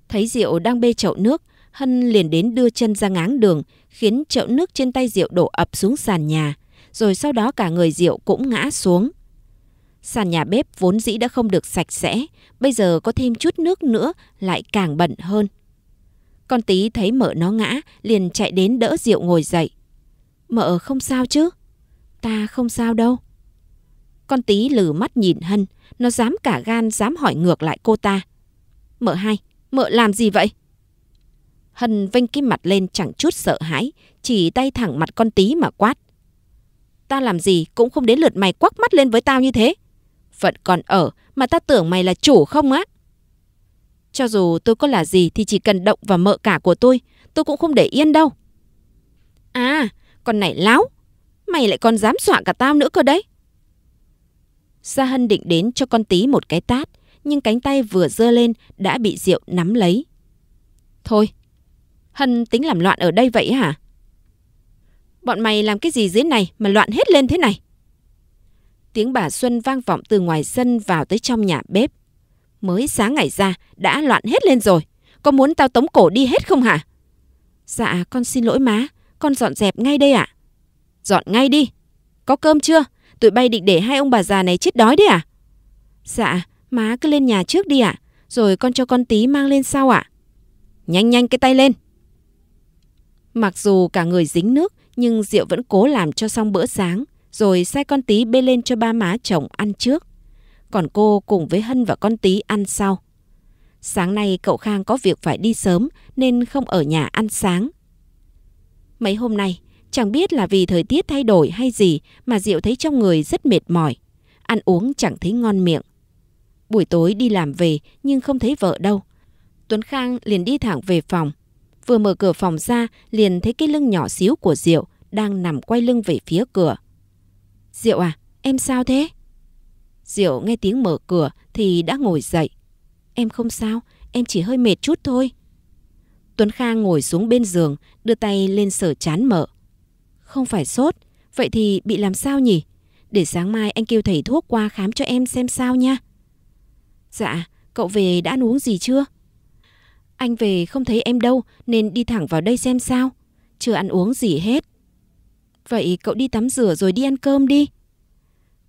Thấy Diệu đang bê chậu nước, Hân liền đến đưa chân ra ngáng đường, khiến chậu nước trên tay Diệu đổ ập xuống sàn nhà. Rồi sau đó cả người Diệu cũng ngã xuống. Sàn nhà bếp vốn dĩ đã không được sạch sẽ, bây giờ có thêm chút nước nữa lại càng bẩn hơn. Con tí thấy mợ nó ngã, liền chạy đến đỡ Diệu ngồi dậy. Mợ không sao chứ? Ta không sao đâu. Con tí lử mắt nhìn Hân, nó dám cả gan dám hỏi ngược lại cô ta. Mợ hai, mợ làm gì vậy? Hân vênh cái mặt lên chẳng chút sợ hãi, chỉ tay thẳng mặt con tí mà quát. Ta làm gì cũng không đến lượt mày quắc mắt lên với tao như thế vẫn còn ở mà ta tưởng mày là chủ không á? Cho dù tôi có là gì thì chỉ cần động vào mợ cả của tôi, tôi cũng không để yên đâu. À, con này láo, mày lại còn dám dọa cả tao nữa cơ đấy. Sa Hân định đến cho con tí một cái tát, nhưng cánh tay vừa dơ lên đã bị Diệu nắm lấy. Thôi, Hân tính làm loạn ở đây vậy hả? Bọn mày làm cái gì dưới này mà loạn hết lên thế này? tiếng bà Xuân vang vọng từ ngoài sân vào tới trong nhà bếp. Mới sáng ngày ra, đã loạn hết lên rồi. Con muốn tao tống cổ đi hết không hả? Dạ, con xin lỗi má. Con dọn dẹp ngay đây ạ. À? Dọn ngay đi. Có cơm chưa? Tụi bay định để hai ông bà già này chết đói đấy à? Dạ, má cứ lên nhà trước đi ạ. À? Rồi con cho con tí mang lên sau ạ. À? Nhanh nhanh cái tay lên. Mặc dù cả người dính nước, nhưng Diệu vẫn cố làm cho xong bữa sáng rồi sai con tí bê lên cho ba má chồng ăn trước. Còn cô cùng với Hân và con tí ăn sau. Sáng nay cậu Khang có việc phải đi sớm nên không ở nhà ăn sáng. Mấy hôm nay, chẳng biết là vì thời tiết thay đổi hay gì mà Diệu thấy trong người rất mệt mỏi. Ăn uống chẳng thấy ngon miệng. Buổi tối đi làm về nhưng không thấy vợ đâu. Tuấn Khang liền đi thẳng về phòng. Vừa mở cửa phòng ra liền thấy cái lưng nhỏ xíu của Diệu đang nằm quay lưng về phía cửa. Diệu à, em sao thế? Diệu nghe tiếng mở cửa thì đã ngồi dậy. Em không sao, em chỉ hơi mệt chút thôi. Tuấn Khang ngồi xuống bên giường, đưa tay lên sở chán mở. Không phải sốt, vậy thì bị làm sao nhỉ? Để sáng mai anh kêu thầy thuốc qua khám cho em xem sao nha. Dạ, cậu về đã ăn uống gì chưa? Anh về không thấy em đâu nên đi thẳng vào đây xem sao. Chưa ăn uống gì hết. Vậy cậu đi tắm rửa rồi đi ăn cơm đi.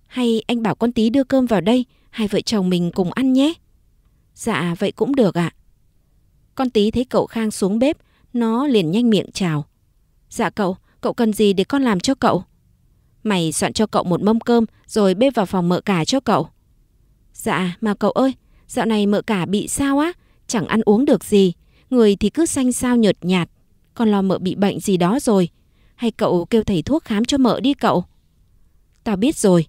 Hay anh bảo con tí đưa cơm vào đây, hai vợ chồng mình cùng ăn nhé. Dạ, vậy cũng được ạ. Con tí thấy cậu Khang xuống bếp, nó liền nhanh miệng chào. Dạ cậu, cậu cần gì để con làm cho cậu? Mày soạn cho cậu một mâm cơm rồi bê vào phòng mợ cả cho cậu. Dạ, mà cậu ơi, dạo này mợ cả bị sao á, chẳng ăn uống được gì, người thì cứ xanh xao nhợt nhạt, con lo mợ bị bệnh gì đó rồi, hay cậu kêu thầy thuốc khám cho mợ đi cậu? Tao biết rồi.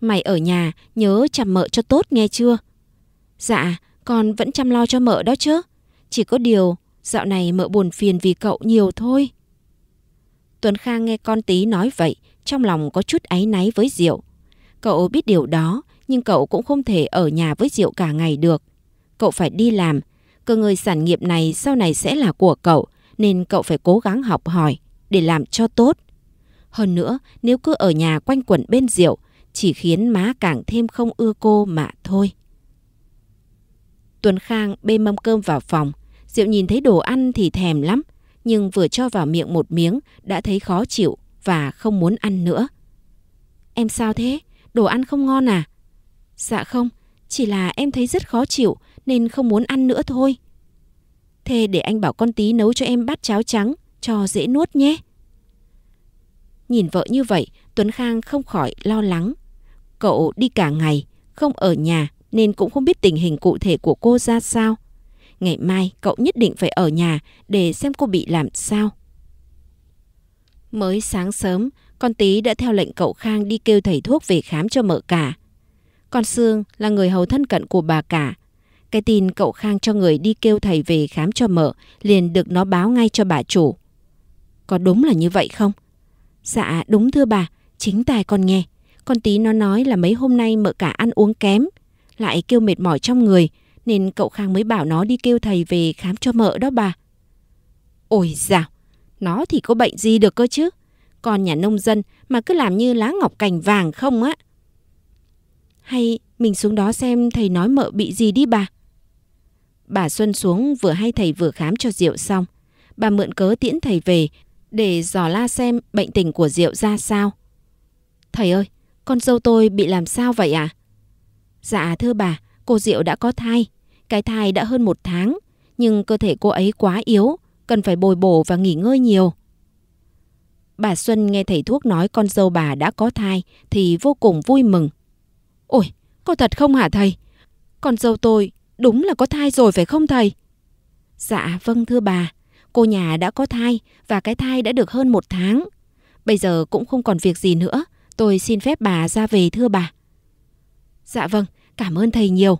Mày ở nhà nhớ chăm mợ cho tốt nghe chưa? Dạ, con vẫn chăm lo cho mợ đó chứ. Chỉ có điều, dạo này mợ buồn phiền vì cậu nhiều thôi. Tuấn Khang nghe con tí nói vậy, trong lòng có chút áy náy với Diệu. Cậu biết điều đó, nhưng cậu cũng không thể ở nhà với Diệu cả ngày được. Cậu phải đi làm, cơ người sản nghiệp này sau này sẽ là của cậu, nên cậu phải cố gắng học hỏi để làm cho tốt. Hơn nữa, nếu cứ ở nhà quanh quẩn bên rượu, chỉ khiến má càng thêm không ưa cô mà thôi. Tuấn Khang bê mâm cơm vào phòng. Diệu nhìn thấy đồ ăn thì thèm lắm, nhưng vừa cho vào miệng một miếng đã thấy khó chịu và không muốn ăn nữa. Em sao thế? Đồ ăn không ngon à? Dạ không, chỉ là em thấy rất khó chịu nên không muốn ăn nữa thôi. Thế để anh bảo con tí nấu cho em bát cháo trắng cho dễ nuốt nhé. Nhìn vợ như vậy, Tuấn Khang không khỏi lo lắng. Cậu đi cả ngày, không ở nhà nên cũng không biết tình hình cụ thể của cô ra sao. Ngày mai cậu nhất định phải ở nhà để xem cô bị làm sao. Mới sáng sớm, con tí đã theo lệnh cậu Khang đi kêu thầy thuốc về khám cho mợ cả. Con Sương là người hầu thân cận của bà cả. Cái tin cậu Khang cho người đi kêu thầy về khám cho mợ liền được nó báo ngay cho bà chủ có đúng là như vậy không? Dạ đúng thưa bà, chính tài con nghe. Con tí nó nói là mấy hôm nay mợ cả ăn uống kém, lại kêu mệt mỏi trong người, nên cậu Khang mới bảo nó đi kêu thầy về khám cho mợ đó bà. Ôi dào, nó thì có bệnh gì được cơ chứ? Còn nhà nông dân mà cứ làm như lá ngọc cành vàng không á. Hay mình xuống đó xem thầy nói mợ bị gì đi bà. Bà Xuân xuống vừa hay thầy vừa khám cho rượu xong. Bà mượn cớ tiễn thầy về để dò la xem bệnh tình của Diệu ra sao. Thầy ơi, con dâu tôi bị làm sao vậy ạ? À? Dạ thưa bà, cô Diệu đã có thai. Cái thai đã hơn một tháng, nhưng cơ thể cô ấy quá yếu, cần phải bồi bổ và nghỉ ngơi nhiều. Bà Xuân nghe thầy thuốc nói con dâu bà đã có thai thì vô cùng vui mừng. Ôi, có thật không hả thầy? Con dâu tôi đúng là có thai rồi phải không thầy? Dạ vâng thưa bà, Cô nhà đã có thai và cái thai đã được hơn một tháng. Bây giờ cũng không còn việc gì nữa. Tôi xin phép bà ra về thưa bà. Dạ vâng, cảm ơn thầy nhiều.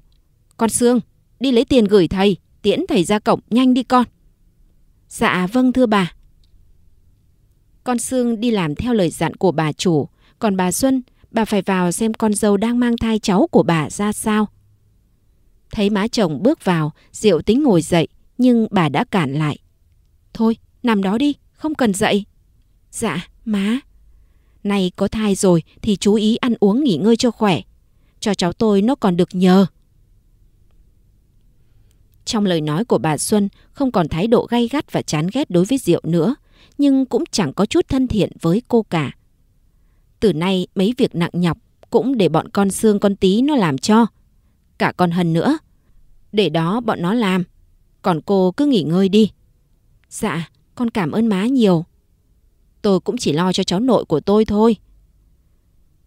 Con Sương, đi lấy tiền gửi thầy, tiễn thầy ra cổng nhanh đi con. Dạ vâng thưa bà. Con Sương đi làm theo lời dặn của bà chủ, còn bà Xuân, bà phải vào xem con dâu đang mang thai cháu của bà ra sao. Thấy má chồng bước vào, Diệu tính ngồi dậy, nhưng bà đã cản lại. Thôi, nằm đó đi, không cần dậy. Dạ, má. Này có thai rồi thì chú ý ăn uống nghỉ ngơi cho khỏe. Cho cháu tôi nó còn được nhờ. Trong lời nói của bà Xuân không còn thái độ gay gắt và chán ghét đối với Diệu nữa, nhưng cũng chẳng có chút thân thiện với cô cả. Từ nay mấy việc nặng nhọc cũng để bọn con xương con tí nó làm cho. Cả con Hân nữa. Để đó bọn nó làm. Còn cô cứ nghỉ ngơi đi. Dạ, con cảm ơn má nhiều. Tôi cũng chỉ lo cho cháu nội của tôi thôi.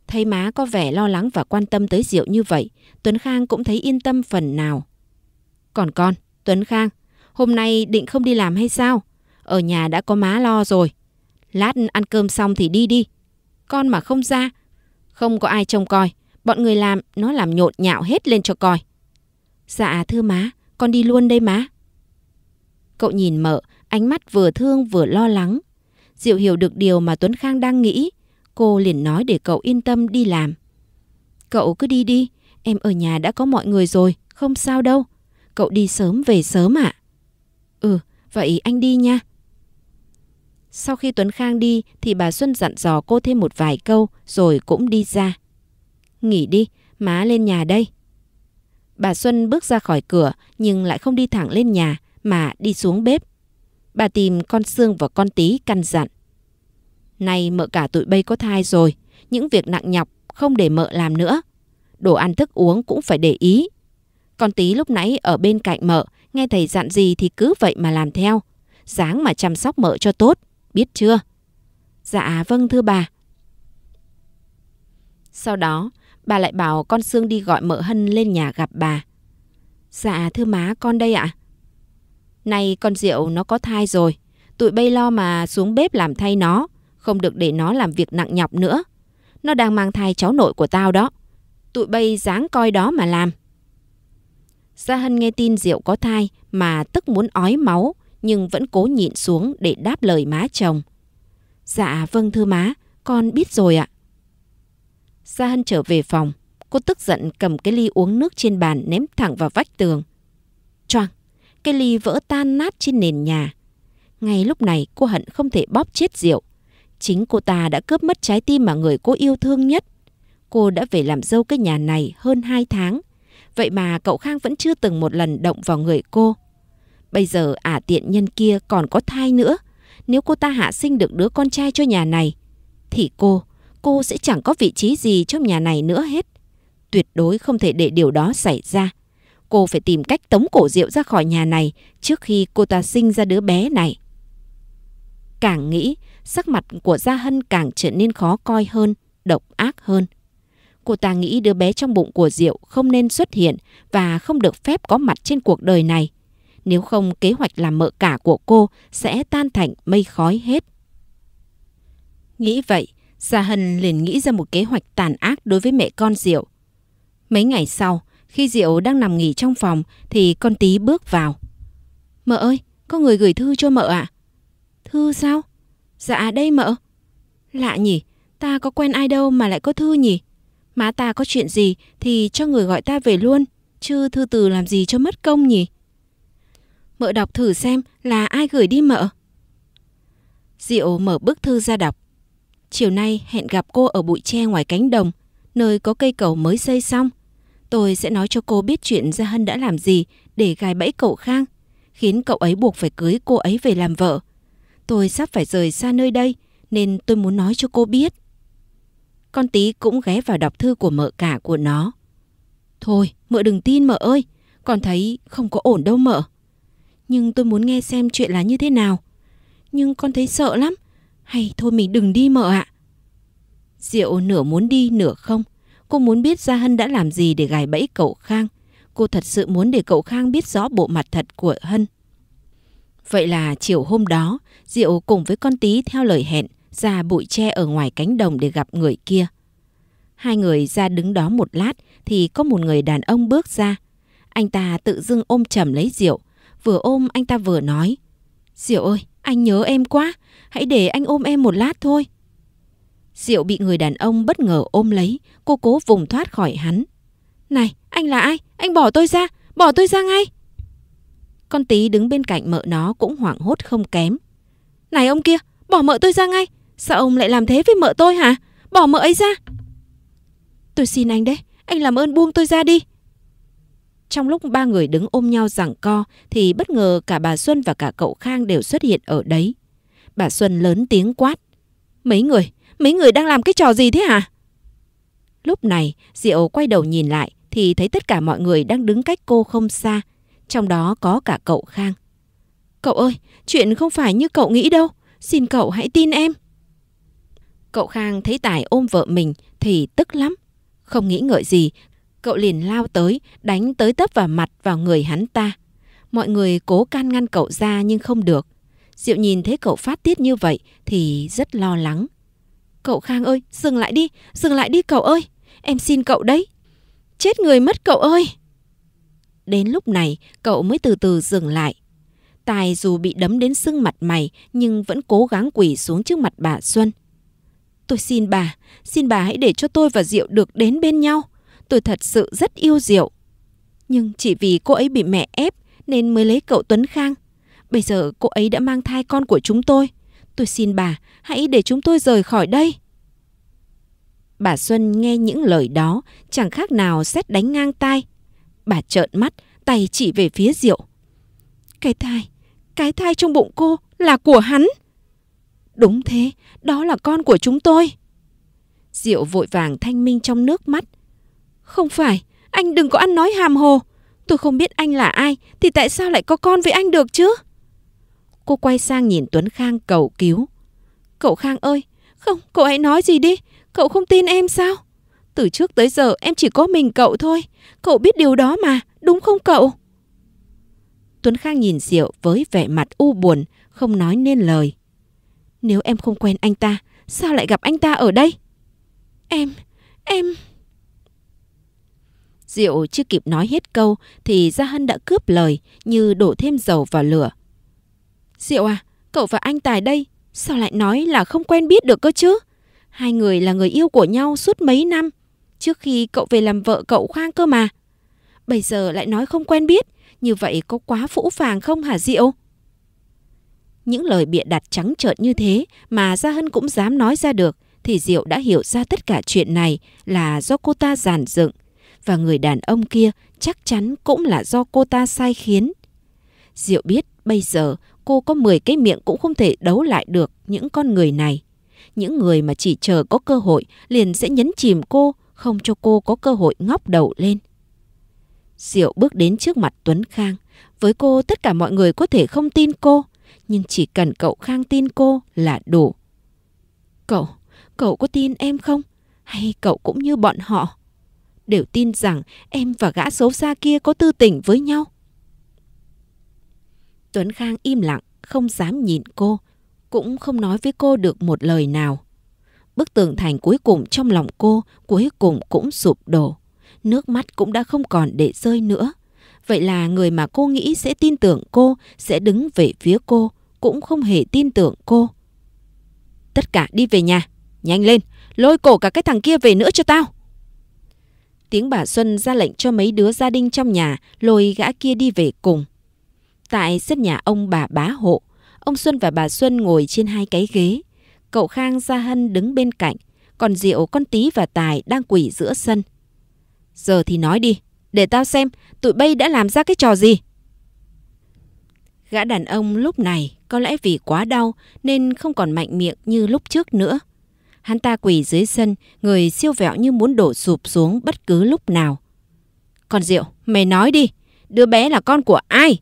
Thấy má có vẻ lo lắng và quan tâm tới Diệu như vậy, Tuấn Khang cũng thấy yên tâm phần nào. Còn con, Tuấn Khang, hôm nay định không đi làm hay sao? Ở nhà đã có má lo rồi. Lát ăn cơm xong thì đi đi. Con mà không ra, không có ai trông coi. Bọn người làm, nó làm nhộn nhạo hết lên cho coi. Dạ thưa má, con đi luôn đây má. Cậu nhìn mợ, ánh mắt vừa thương vừa lo lắng. Diệu hiểu được điều mà Tuấn Khang đang nghĩ, cô liền nói để cậu yên tâm đi làm. Cậu cứ đi đi, em ở nhà đã có mọi người rồi, không sao đâu. Cậu đi sớm về sớm ạ. Ừ, vậy anh đi nha. Sau khi Tuấn Khang đi thì bà Xuân dặn dò cô thêm một vài câu rồi cũng đi ra. Nghỉ đi, má lên nhà đây. Bà Xuân bước ra khỏi cửa nhưng lại không đi thẳng lên nhà mà đi xuống bếp bà tìm con xương và con tí căn dặn. Nay mợ cả tụi bây có thai rồi, những việc nặng nhọc không để mợ làm nữa. Đồ ăn thức uống cũng phải để ý. Con tí lúc nãy ở bên cạnh mợ, nghe thầy dặn gì thì cứ vậy mà làm theo. Sáng mà chăm sóc mợ cho tốt, biết chưa? Dạ vâng thưa bà. Sau đó, bà lại bảo con Sương đi gọi mợ Hân lên nhà gặp bà. Dạ thưa má con đây ạ. À nay con rượu nó có thai rồi, tụi bay lo mà xuống bếp làm thay nó, không được để nó làm việc nặng nhọc nữa. Nó đang mang thai cháu nội của tao đó. Tụi bay dáng coi đó mà làm. Gia Hân nghe tin Diệu có thai mà tức muốn ói máu nhưng vẫn cố nhịn xuống để đáp lời má chồng. Dạ vâng thưa má, con biết rồi ạ. Gia Hân trở về phòng, cô tức giận cầm cái ly uống nước trên bàn ném thẳng vào vách tường. Choang! Cái ly vỡ tan nát trên nền nhà. Ngay lúc này cô hận không thể bóp chết rượu. Chính cô ta đã cướp mất trái tim mà người cô yêu thương nhất. Cô đã về làm dâu cái nhà này hơn 2 tháng. Vậy mà cậu Khang vẫn chưa từng một lần động vào người cô. Bây giờ ả tiện nhân kia còn có thai nữa. Nếu cô ta hạ sinh được đứa con trai cho nhà này, thì cô, cô sẽ chẳng có vị trí gì trong nhà này nữa hết. Tuyệt đối không thể để điều đó xảy ra cô phải tìm cách tống cổ Diệu ra khỏi nhà này trước khi cô ta sinh ra đứa bé này. Càng nghĩ, sắc mặt của Gia Hân càng trở nên khó coi hơn, độc ác hơn. Cô ta nghĩ đứa bé trong bụng của Diệu không nên xuất hiện và không được phép có mặt trên cuộc đời này. Nếu không kế hoạch làm mợ cả của cô sẽ tan thành mây khói hết. Nghĩ vậy, Gia Hân liền nghĩ ra một kế hoạch tàn ác đối với mẹ con Diệu. Mấy ngày sau, khi Diệu đang nằm nghỉ trong phòng thì con tí bước vào. Mợ ơi, có người gửi thư cho mợ ạ. À? Thư sao? Dạ đây mợ. Lạ nhỉ, ta có quen ai đâu mà lại có thư nhỉ? Má ta có chuyện gì thì cho người gọi ta về luôn, chứ thư từ làm gì cho mất công nhỉ? Mợ đọc thử xem là ai gửi đi mợ. Diệu mở bức thư ra đọc. Chiều nay hẹn gặp cô ở bụi tre ngoài cánh đồng, nơi có cây cầu mới xây xong. Tôi sẽ nói cho cô biết chuyện Gia Hân đã làm gì để gài bẫy cậu Khang, khiến cậu ấy buộc phải cưới cô ấy về làm vợ. Tôi sắp phải rời xa nơi đây nên tôi muốn nói cho cô biết. Con tí cũng ghé vào đọc thư của mợ cả của nó. Thôi, mợ đừng tin mợ ơi, con thấy không có ổn đâu mợ. Nhưng tôi muốn nghe xem chuyện là như thế nào. Nhưng con thấy sợ lắm, hay thôi mình đừng đi mợ ạ. À. Diệu nửa muốn đi nửa không, Cô muốn biết Gia Hân đã làm gì để gài bẫy cậu Khang. Cô thật sự muốn để cậu Khang biết rõ bộ mặt thật của Hân. Vậy là chiều hôm đó, Diệu cùng với con tí theo lời hẹn ra bụi tre ở ngoài cánh đồng để gặp người kia. Hai người ra đứng đó một lát thì có một người đàn ông bước ra. Anh ta tự dưng ôm chầm lấy Diệu. Vừa ôm anh ta vừa nói. Diệu ơi, anh nhớ em quá. Hãy để anh ôm em một lát thôi. Diệu bị người đàn ông bất ngờ ôm lấy, cô cố vùng thoát khỏi hắn. Này, anh là ai? Anh bỏ tôi ra, bỏ tôi ra ngay. Con tí đứng bên cạnh mợ nó cũng hoảng hốt không kém. Này ông kia, bỏ mợ tôi ra ngay. Sao ông lại làm thế với mợ tôi hả? Bỏ mợ ấy ra. Tôi xin anh đấy, anh làm ơn buông tôi ra đi. Trong lúc ba người đứng ôm nhau giằng co thì bất ngờ cả bà Xuân và cả cậu Khang đều xuất hiện ở đấy. Bà Xuân lớn tiếng quát. Mấy người, Mấy người đang làm cái trò gì thế hả? Lúc này, Diệu quay đầu nhìn lại thì thấy tất cả mọi người đang đứng cách cô không xa, trong đó có cả cậu Khang. Cậu ơi, chuyện không phải như cậu nghĩ đâu, xin cậu hãy tin em. Cậu Khang thấy Tài ôm vợ mình thì tức lắm, không nghĩ ngợi gì, cậu liền lao tới, đánh tới tấp vào mặt vào người hắn ta. Mọi người cố can ngăn cậu ra nhưng không được. Diệu nhìn thấy cậu phát tiết như vậy thì rất lo lắng. Cậu Khang ơi, dừng lại đi, dừng lại đi cậu ơi. Em xin cậu đấy. Chết người mất cậu ơi. Đến lúc này, cậu mới từ từ dừng lại. Tài dù bị đấm đến sưng mặt mày nhưng vẫn cố gắng quỳ xuống trước mặt bà Xuân. Tôi xin bà, xin bà hãy để cho tôi và Diệu được đến bên nhau. Tôi thật sự rất yêu Diệu. Nhưng chỉ vì cô ấy bị mẹ ép nên mới lấy cậu Tuấn Khang. Bây giờ cô ấy đã mang thai con của chúng tôi. Tôi xin bà, hãy để chúng tôi rời khỏi đây. Bà Xuân nghe những lời đó chẳng khác nào xét đánh ngang tai. Bà trợn mắt, tay chỉ về phía Diệu. Cái thai, cái thai trong bụng cô là của hắn. Đúng thế, đó là con của chúng tôi. Diệu vội vàng thanh minh trong nước mắt. Không phải, anh đừng có ăn nói hàm hồ. Tôi không biết anh là ai thì tại sao lại có con với anh được chứ? Cô quay sang nhìn Tuấn Khang cầu cứu. Cậu Khang ơi, không, cậu hãy nói gì đi. Cậu không tin em sao? Từ trước tới giờ em chỉ có mình cậu thôi. Cậu biết điều đó mà, đúng không cậu? Tuấn Khang nhìn Diệu với vẻ mặt u buồn, không nói nên lời. Nếu em không quen anh ta, sao lại gặp anh ta ở đây? Em, em... Diệu chưa kịp nói hết câu thì Gia Hân đã cướp lời như đổ thêm dầu vào lửa. Diệu à, cậu và anh Tài đây, sao lại nói là không quen biết được cơ chứ? Hai người là người yêu của nhau suốt mấy năm, trước khi cậu về làm vợ cậu Khang cơ mà. Bây giờ lại nói không quen biết, như vậy có quá phũ phàng không hả Diệu? Những lời bịa đặt trắng trợn như thế mà Gia Hân cũng dám nói ra được thì Diệu đã hiểu ra tất cả chuyện này là do cô ta giàn dựng và người đàn ông kia chắc chắn cũng là do cô ta sai khiến. Diệu biết bây giờ cô có 10 cái miệng cũng không thể đấu lại được những con người này. Những người mà chỉ chờ có cơ hội liền sẽ nhấn chìm cô, không cho cô có cơ hội ngóc đầu lên. Diệu bước đến trước mặt Tuấn Khang. Với cô tất cả mọi người có thể không tin cô, nhưng chỉ cần cậu Khang tin cô là đủ. Cậu, cậu có tin em không? Hay cậu cũng như bọn họ? Đều tin rằng em và gã xấu xa kia có tư tình với nhau. Tuấn Khang im lặng, không dám nhìn cô, cũng không nói với cô được một lời nào. Bức tường thành cuối cùng trong lòng cô cuối cùng cũng sụp đổ. Nước mắt cũng đã không còn để rơi nữa. Vậy là người mà cô nghĩ sẽ tin tưởng cô, sẽ đứng về phía cô, cũng không hề tin tưởng cô. Tất cả đi về nhà, nhanh lên, lôi cổ cả cái thằng kia về nữa cho tao. Tiếng bà Xuân ra lệnh cho mấy đứa gia đình trong nhà lôi gã kia đi về cùng. Tại sân nhà ông bà bá hộ, ông Xuân và bà Xuân ngồi trên hai cái ghế. Cậu Khang Gia Hân đứng bên cạnh, còn Diệu, con Tý và Tài đang quỷ giữa sân. Giờ thì nói đi, để tao xem tụi bay đã làm ra cái trò gì. Gã đàn ông lúc này có lẽ vì quá đau nên không còn mạnh miệng như lúc trước nữa. Hắn ta quỳ dưới sân, người siêu vẹo như muốn đổ sụp xuống bất cứ lúc nào. Con Diệu, mày nói đi, đứa bé là con của ai?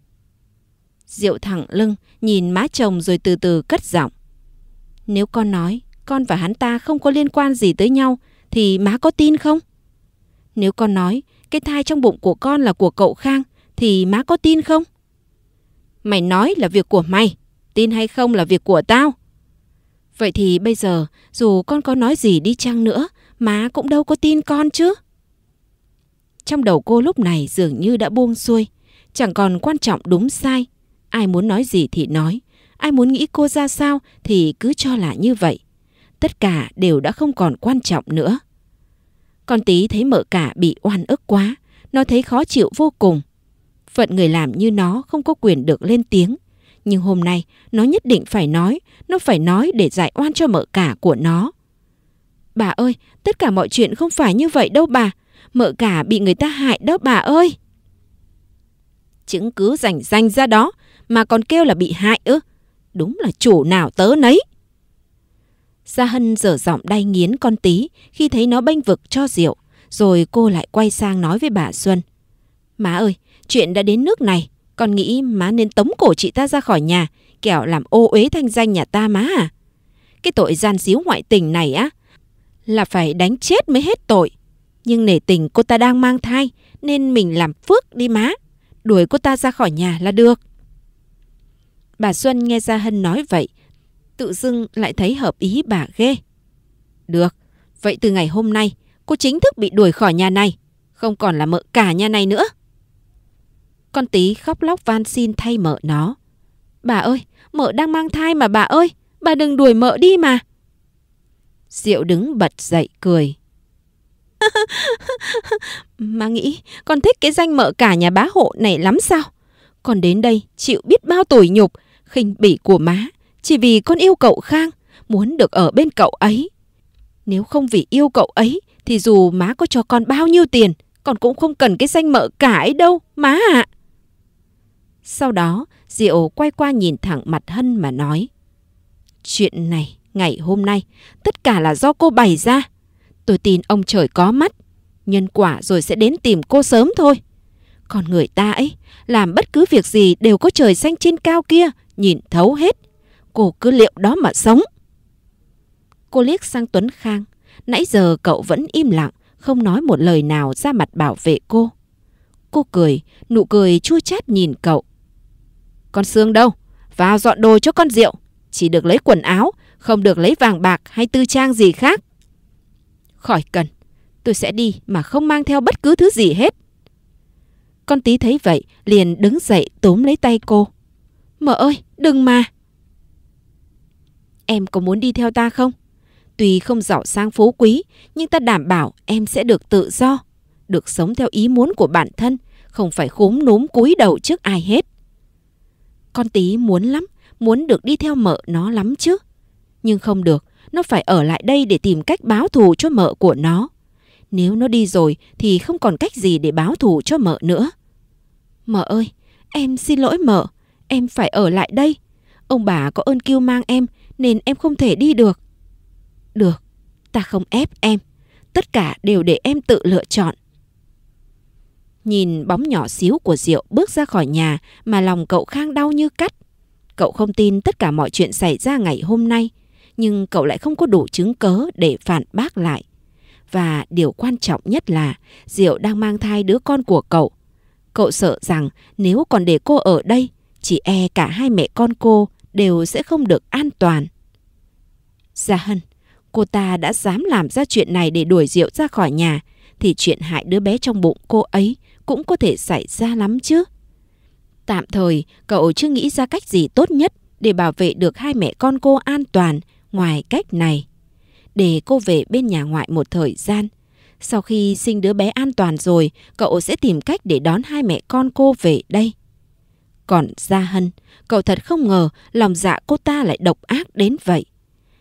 Diệu thẳng lưng, nhìn má chồng rồi từ từ cất giọng. Nếu con nói con và hắn ta không có liên quan gì tới nhau thì má có tin không? Nếu con nói cái thai trong bụng của con là của cậu Khang thì má có tin không? Mày nói là việc của mày, tin hay không là việc của tao. Vậy thì bây giờ dù con có nói gì đi chăng nữa má cũng đâu có tin con chứ. Trong đầu cô lúc này dường như đã buông xuôi, chẳng còn quan trọng đúng sai Ai muốn nói gì thì nói, ai muốn nghĩ cô ra sao thì cứ cho là như vậy. Tất cả đều đã không còn quan trọng nữa. Con tí thấy mợ cả bị oan ức quá, nó thấy khó chịu vô cùng. Phận người làm như nó không có quyền được lên tiếng. Nhưng hôm nay nó nhất định phải nói, nó phải nói để giải oan cho mợ cả của nó. Bà ơi, tất cả mọi chuyện không phải như vậy đâu bà. Mợ cả bị người ta hại đó bà ơi. Chứng cứ rảnh ranh ra đó, mà còn kêu là bị hại ư? Đúng là chủ nào tớ nấy. Sa Hân dở giọng đay nghiến con tí khi thấy nó bênh vực cho rượu, rồi cô lại quay sang nói với bà Xuân. Má ơi, chuyện đã đến nước này, con nghĩ má nên tống cổ chị ta ra khỏi nhà, kẻo làm ô uế thanh danh nhà ta má à. Cái tội gian díu ngoại tình này á, là phải đánh chết mới hết tội. Nhưng nể tình cô ta đang mang thai, nên mình làm phước đi má, đuổi cô ta ra khỏi nhà là được. Bà Xuân nghe Gia Hân nói vậy, tự dưng lại thấy hợp ý bà ghê. Được, vậy từ ngày hôm nay cô chính thức bị đuổi khỏi nhà này, không còn là mợ cả nhà này nữa. Con tí khóc lóc van xin thay mợ nó. Bà ơi, mợ đang mang thai mà bà ơi, bà đừng đuổi mợ đi mà. Diệu đứng bật dậy cười. mà nghĩ con thích cái danh mợ cả nhà bá hộ này lắm sao? Còn đến đây chịu biết bao tủi nhục, khinh bỉ của má chỉ vì con yêu cậu Khang, muốn được ở bên cậu ấy. Nếu không vì yêu cậu ấy thì dù má có cho con bao nhiêu tiền, con cũng không cần cái danh mợ cả ấy đâu, má ạ. À. Sau đó, Diệu quay qua nhìn thẳng mặt Hân mà nói. Chuyện này, ngày hôm nay, tất cả là do cô bày ra. Tôi tin ông trời có mắt, nhân quả rồi sẽ đến tìm cô sớm thôi. Còn người ta ấy, làm bất cứ việc gì đều có trời xanh trên cao kia nhìn thấu hết. Cô cứ liệu đó mà sống. Cô liếc sang Tuấn Khang. Nãy giờ cậu vẫn im lặng, không nói một lời nào ra mặt bảo vệ cô. Cô cười, nụ cười chua chát nhìn cậu. Con Sương đâu? Vào dọn đồ cho con rượu. Chỉ được lấy quần áo, không được lấy vàng bạc hay tư trang gì khác. Khỏi cần, tôi sẽ đi mà không mang theo bất cứ thứ gì hết. Con tí thấy vậy, liền đứng dậy tóm lấy tay cô. Mợ ơi, đừng mà. Em có muốn đi theo ta không? Tuy không giàu sang phú quý, nhưng ta đảm bảo em sẽ được tự do, được sống theo ý muốn của bản thân, không phải khúm núm cúi đầu trước ai hết. Con tí muốn lắm, muốn được đi theo mợ nó lắm chứ. Nhưng không được, nó phải ở lại đây để tìm cách báo thù cho mợ của nó. Nếu nó đi rồi thì không còn cách gì để báo thù cho mợ nữa. Mợ ơi, em xin lỗi mợ, em phải ở lại đây. Ông bà có ơn kêu mang em nên em không thể đi được. Được, ta không ép em. Tất cả đều để em tự lựa chọn. Nhìn bóng nhỏ xíu của Diệu bước ra khỏi nhà mà lòng cậu Khang đau như cắt. Cậu không tin tất cả mọi chuyện xảy ra ngày hôm nay, nhưng cậu lại không có đủ chứng cớ để phản bác lại. Và điều quan trọng nhất là Diệu đang mang thai đứa con của cậu. Cậu sợ rằng nếu còn để cô ở đây, chỉ e cả hai mẹ con cô đều sẽ không được an toàn. Gia Hân, cô ta đã dám làm ra chuyện này để đuổi Diệu ra khỏi nhà, thì chuyện hại đứa bé trong bụng cô ấy cũng có thể xảy ra lắm chứ. Tạm thời, cậu chưa nghĩ ra cách gì tốt nhất để bảo vệ được hai mẹ con cô an toàn ngoài cách này. Để cô về bên nhà ngoại một thời gian. Sau khi sinh đứa bé an toàn rồi, cậu sẽ tìm cách để đón hai mẹ con cô về đây. Còn Gia Hân, cậu thật không ngờ lòng dạ cô ta lại độc ác đến vậy.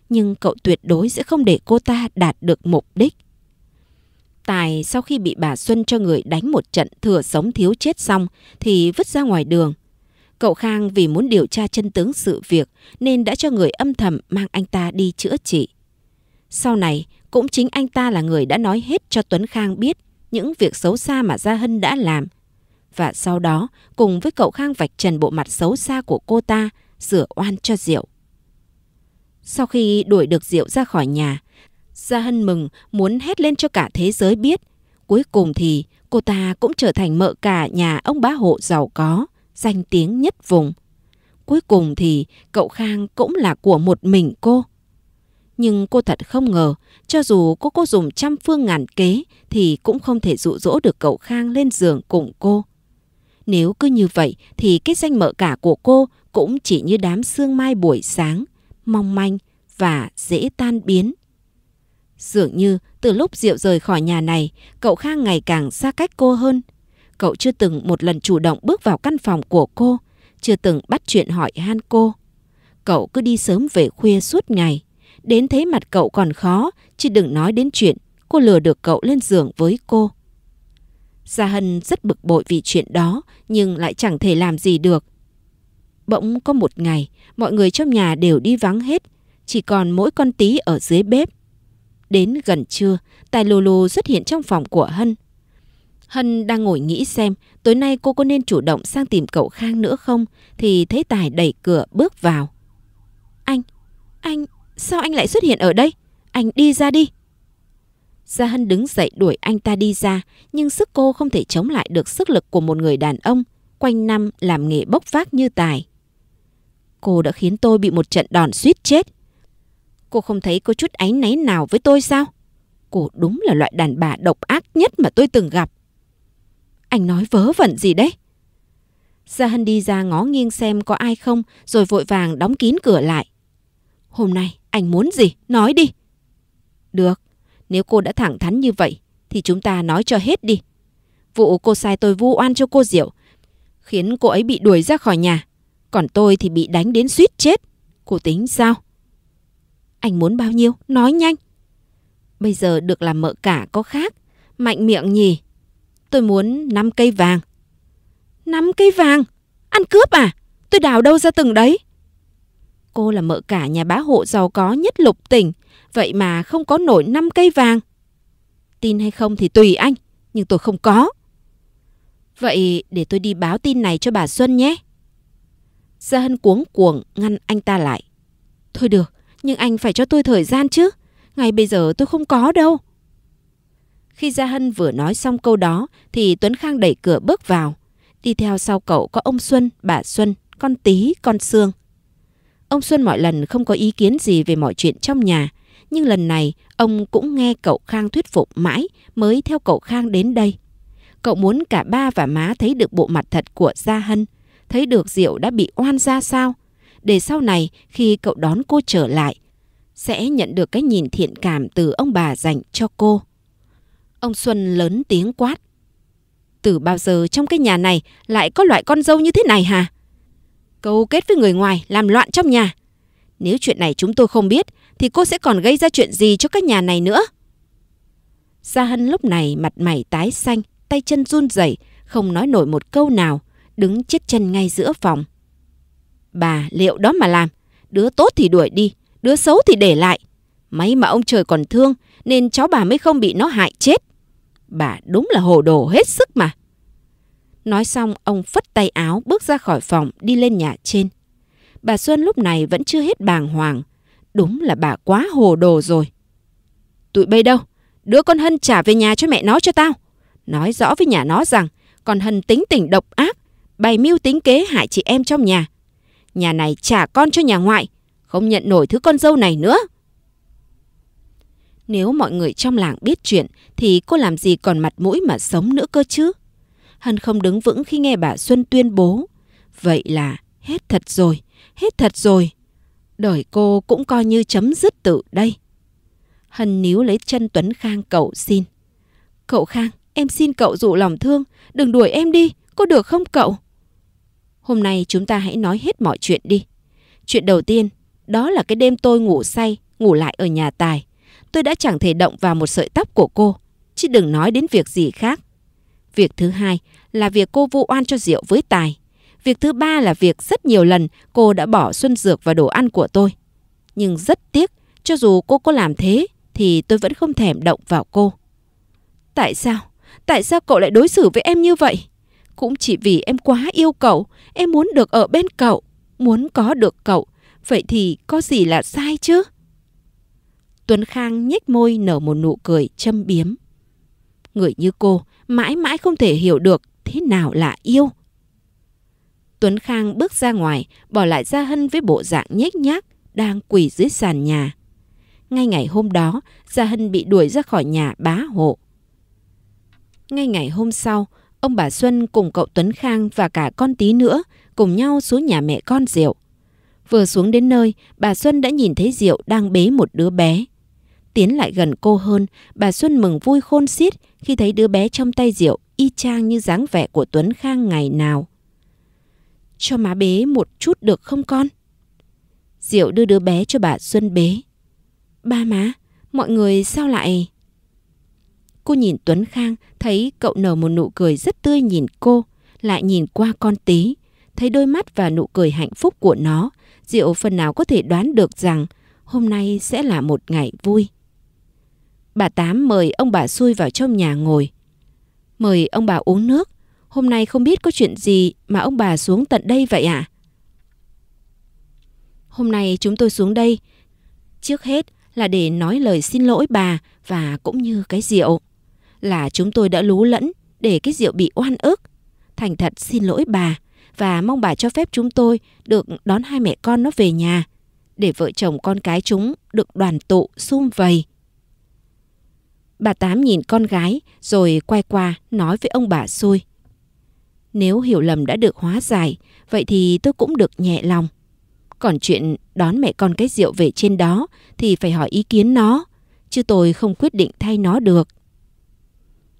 Nhưng cậu tuyệt đối sẽ không để cô ta đạt được mục đích. Tài sau khi bị bà Xuân cho người đánh một trận thừa sống thiếu chết xong thì vứt ra ngoài đường. Cậu Khang vì muốn điều tra chân tướng sự việc nên đã cho người âm thầm mang anh ta đi chữa trị. Sau này, cũng chính anh ta là người đã nói hết cho Tuấn Khang biết những việc xấu xa mà Gia Hân đã làm – và sau đó cùng với cậu Khang vạch trần bộ mặt xấu xa của cô ta, rửa oan cho Diệu. Sau khi đuổi được Diệu ra khỏi nhà, Gia Hân mừng muốn hét lên cho cả thế giới biết. Cuối cùng thì cô ta cũng trở thành mợ cả nhà ông bá hộ giàu có, danh tiếng nhất vùng. Cuối cùng thì cậu Khang cũng là của một mình cô. Nhưng cô thật không ngờ, cho dù cô cô dùng trăm phương ngàn kế thì cũng không thể dụ dỗ được cậu Khang lên giường cùng cô. Nếu cứ như vậy thì cái danh mợ cả của cô cũng chỉ như đám sương mai buổi sáng, mong manh và dễ tan biến. Dường như từ lúc Diệu rời khỏi nhà này, cậu Khang ngày càng xa cách cô hơn. Cậu chưa từng một lần chủ động bước vào căn phòng của cô, chưa từng bắt chuyện hỏi han cô. Cậu cứ đi sớm về khuya suốt ngày. Đến thế mặt cậu còn khó, chứ đừng nói đến chuyện cô lừa được cậu lên giường với cô. Gia Hân rất bực bội vì chuyện đó nhưng lại chẳng thể làm gì được. Bỗng có một ngày, mọi người trong nhà đều đi vắng hết, chỉ còn mỗi con tí ở dưới bếp. Đến gần trưa, Tài Lô Lô xuất hiện trong phòng của Hân. Hân đang ngồi nghĩ xem tối nay cô có nên chủ động sang tìm cậu Khang nữa không thì thấy Tài đẩy cửa bước vào. Anh, anh, sao anh lại xuất hiện ở đây? Anh đi ra đi. Gia Hân đứng dậy đuổi anh ta đi ra, nhưng sức cô không thể chống lại được sức lực của một người đàn ông, quanh năm làm nghề bốc vác như tài. Cô đã khiến tôi bị một trận đòn suýt chết. Cô không thấy có chút áy náy nào với tôi sao? Cô đúng là loại đàn bà độc ác nhất mà tôi từng gặp. Anh nói vớ vẩn gì đấy? Gia Hân đi ra ngó nghiêng xem có ai không rồi vội vàng đóng kín cửa lại. Hôm nay anh muốn gì? Nói đi. Được. Nếu cô đã thẳng thắn như vậy, thì chúng ta nói cho hết đi. Vụ cô sai tôi vu oan cho cô Diệu, khiến cô ấy bị đuổi ra khỏi nhà. Còn tôi thì bị đánh đến suýt chết. Cô tính sao? Anh muốn bao nhiêu? Nói nhanh. Bây giờ được làm mợ cả có khác. Mạnh miệng nhỉ? Tôi muốn 5 cây vàng. 5 cây vàng? Ăn cướp à? Tôi đào đâu ra từng đấy? Cô là mợ cả nhà bá hộ giàu có nhất lục tỉnh. Vậy mà không có nổi năm cây vàng. Tin hay không thì tùy anh, nhưng tôi không có. Vậy để tôi đi báo tin này cho bà Xuân nhé. Gia Hân cuống cuồng ngăn anh ta lại. Thôi được, nhưng anh phải cho tôi thời gian chứ. ngay bây giờ tôi không có đâu. Khi Gia Hân vừa nói xong câu đó thì Tuấn Khang đẩy cửa bước vào. Đi theo sau cậu có ông Xuân, bà Xuân, con Tý, con Sương. Ông Xuân mọi lần không có ý kiến gì về mọi chuyện trong nhà nhưng lần này, ông cũng nghe cậu Khang thuyết phục mãi mới theo cậu Khang đến đây. Cậu muốn cả ba và má thấy được bộ mặt thật của Gia Hân, thấy được Diệu đã bị oan ra sao. Để sau này, khi cậu đón cô trở lại, sẽ nhận được cái nhìn thiện cảm từ ông bà dành cho cô. Ông Xuân lớn tiếng quát. Từ bao giờ trong cái nhà này lại có loại con dâu như thế này hả? Câu kết với người ngoài làm loạn trong nhà, nếu chuyện này chúng tôi không biết, thì cô sẽ còn gây ra chuyện gì cho các nhà này nữa? Gia Hân lúc này mặt mày tái xanh, tay chân run rẩy, không nói nổi một câu nào, đứng chết chân ngay giữa phòng. Bà liệu đó mà làm, đứa tốt thì đuổi đi, đứa xấu thì để lại. máy mà ông trời còn thương nên cháu bà mới không bị nó hại chết. Bà đúng là hồ đồ hết sức mà. Nói xong ông phất tay áo bước ra khỏi phòng đi lên nhà trên bà Xuân lúc này vẫn chưa hết bàng hoàng. Đúng là bà quá hồ đồ rồi. Tụi bây đâu? Đứa con Hân trả về nhà cho mẹ nó cho tao. Nói rõ với nhà nó rằng con Hân tính tình độc ác, bày mưu tính kế hại chị em trong nhà. Nhà này trả con cho nhà ngoại, không nhận nổi thứ con dâu này nữa. Nếu mọi người trong làng biết chuyện thì cô làm gì còn mặt mũi mà sống nữa cơ chứ? Hân không đứng vững khi nghe bà Xuân tuyên bố. Vậy là hết thật rồi. Hết thật rồi. Đời cô cũng coi như chấm dứt tự đây. Hân níu lấy chân Tuấn Khang cậu xin. Cậu Khang, em xin cậu dụ lòng thương. Đừng đuổi em đi, có được không cậu? Hôm nay chúng ta hãy nói hết mọi chuyện đi. Chuyện đầu tiên, đó là cái đêm tôi ngủ say, ngủ lại ở nhà Tài. Tôi đã chẳng thể động vào một sợi tóc của cô, chứ đừng nói đến việc gì khác. Việc thứ hai là việc cô vu oan cho Diệu với Tài. Việc thứ ba là việc rất nhiều lần cô đã bỏ xuân dược và đồ ăn của tôi. Nhưng rất tiếc, cho dù cô có làm thế thì tôi vẫn không thèm động vào cô. Tại sao? Tại sao cậu lại đối xử với em như vậy? Cũng chỉ vì em quá yêu cậu, em muốn được ở bên cậu, muốn có được cậu. Vậy thì có gì là sai chứ? Tuấn Khang nhếch môi nở một nụ cười châm biếm. Người như cô mãi mãi không thể hiểu được thế nào là yêu. Tuấn Khang bước ra ngoài, bỏ lại Gia Hân với bộ dạng nhếch nhác, đang quỳ dưới sàn nhà. Ngay ngày hôm đó, Gia Hân bị đuổi ra khỏi nhà bá hộ. Ngay ngày hôm sau, ông bà Xuân cùng cậu Tuấn Khang và cả con tí nữa cùng nhau xuống nhà mẹ con Diệu. Vừa xuống đến nơi, bà Xuân đã nhìn thấy Diệu đang bế một đứa bé. Tiến lại gần cô hơn, bà Xuân mừng vui khôn xiết khi thấy đứa bé trong tay Diệu y chang như dáng vẻ của Tuấn Khang ngày nào cho má bế một chút được không con? Diệu đưa đứa bé cho bà Xuân bế. Ba má, mọi người sao lại... Cô nhìn Tuấn Khang, thấy cậu nở một nụ cười rất tươi nhìn cô, lại nhìn qua con tí. Thấy đôi mắt và nụ cười hạnh phúc của nó, Diệu phần nào có thể đoán được rằng hôm nay sẽ là một ngày vui. Bà Tám mời ông bà xui vào trong nhà ngồi. Mời ông bà uống nước, Hôm nay không biết có chuyện gì mà ông bà xuống tận đây vậy ạ? À? Hôm nay chúng tôi xuống đây, trước hết là để nói lời xin lỗi bà và cũng như cái rượu. Là chúng tôi đã lú lẫn để cái rượu bị oan ức. Thành thật xin lỗi bà và mong bà cho phép chúng tôi được đón hai mẹ con nó về nhà để vợ chồng con cái chúng được đoàn tụ sum vầy. Bà Tám nhìn con gái rồi quay qua nói với ông bà xui. Nếu hiểu lầm đã được hóa giải, vậy thì tôi cũng được nhẹ lòng. Còn chuyện đón mẹ con cái rượu về trên đó thì phải hỏi ý kiến nó, chứ tôi không quyết định thay nó được.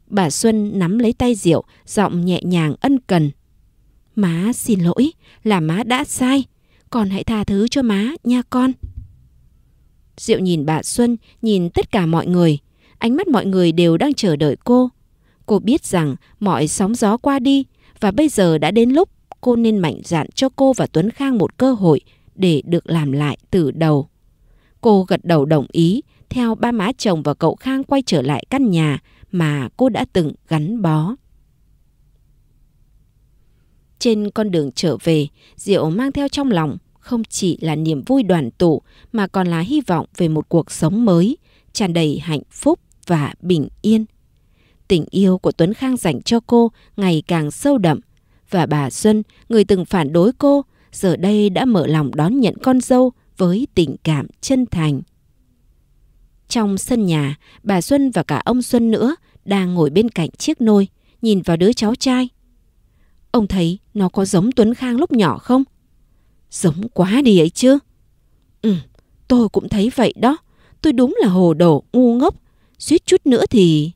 Bà Xuân nắm lấy tay rượu giọng nhẹ nhàng ân cần. Má xin lỗi, là má đã sai. Con hãy tha thứ cho má nha con. Diệu nhìn bà Xuân, nhìn tất cả mọi người. Ánh mắt mọi người đều đang chờ đợi cô. Cô biết rằng mọi sóng gió qua đi và bây giờ đã đến lúc cô nên mạnh dạn cho cô và Tuấn Khang một cơ hội để được làm lại từ đầu. Cô gật đầu đồng ý, theo ba má chồng và cậu Khang quay trở lại căn nhà mà cô đã từng gắn bó. Trên con đường trở về, Diệu mang theo trong lòng không chỉ là niềm vui đoàn tụ mà còn là hy vọng về một cuộc sống mới, tràn đầy hạnh phúc và bình yên Tình yêu của Tuấn Khang dành cho cô ngày càng sâu đậm và bà Xuân, người từng phản đối cô, giờ đây đã mở lòng đón nhận con dâu với tình cảm chân thành. Trong sân nhà, bà Xuân và cả ông Xuân nữa đang ngồi bên cạnh chiếc nôi, nhìn vào đứa cháu trai. Ông thấy nó có giống Tuấn Khang lúc nhỏ không? Giống quá đi ấy chứ. Ừ, tôi cũng thấy vậy đó. Tôi đúng là hồ đồ, ngu ngốc. Suýt chút nữa thì...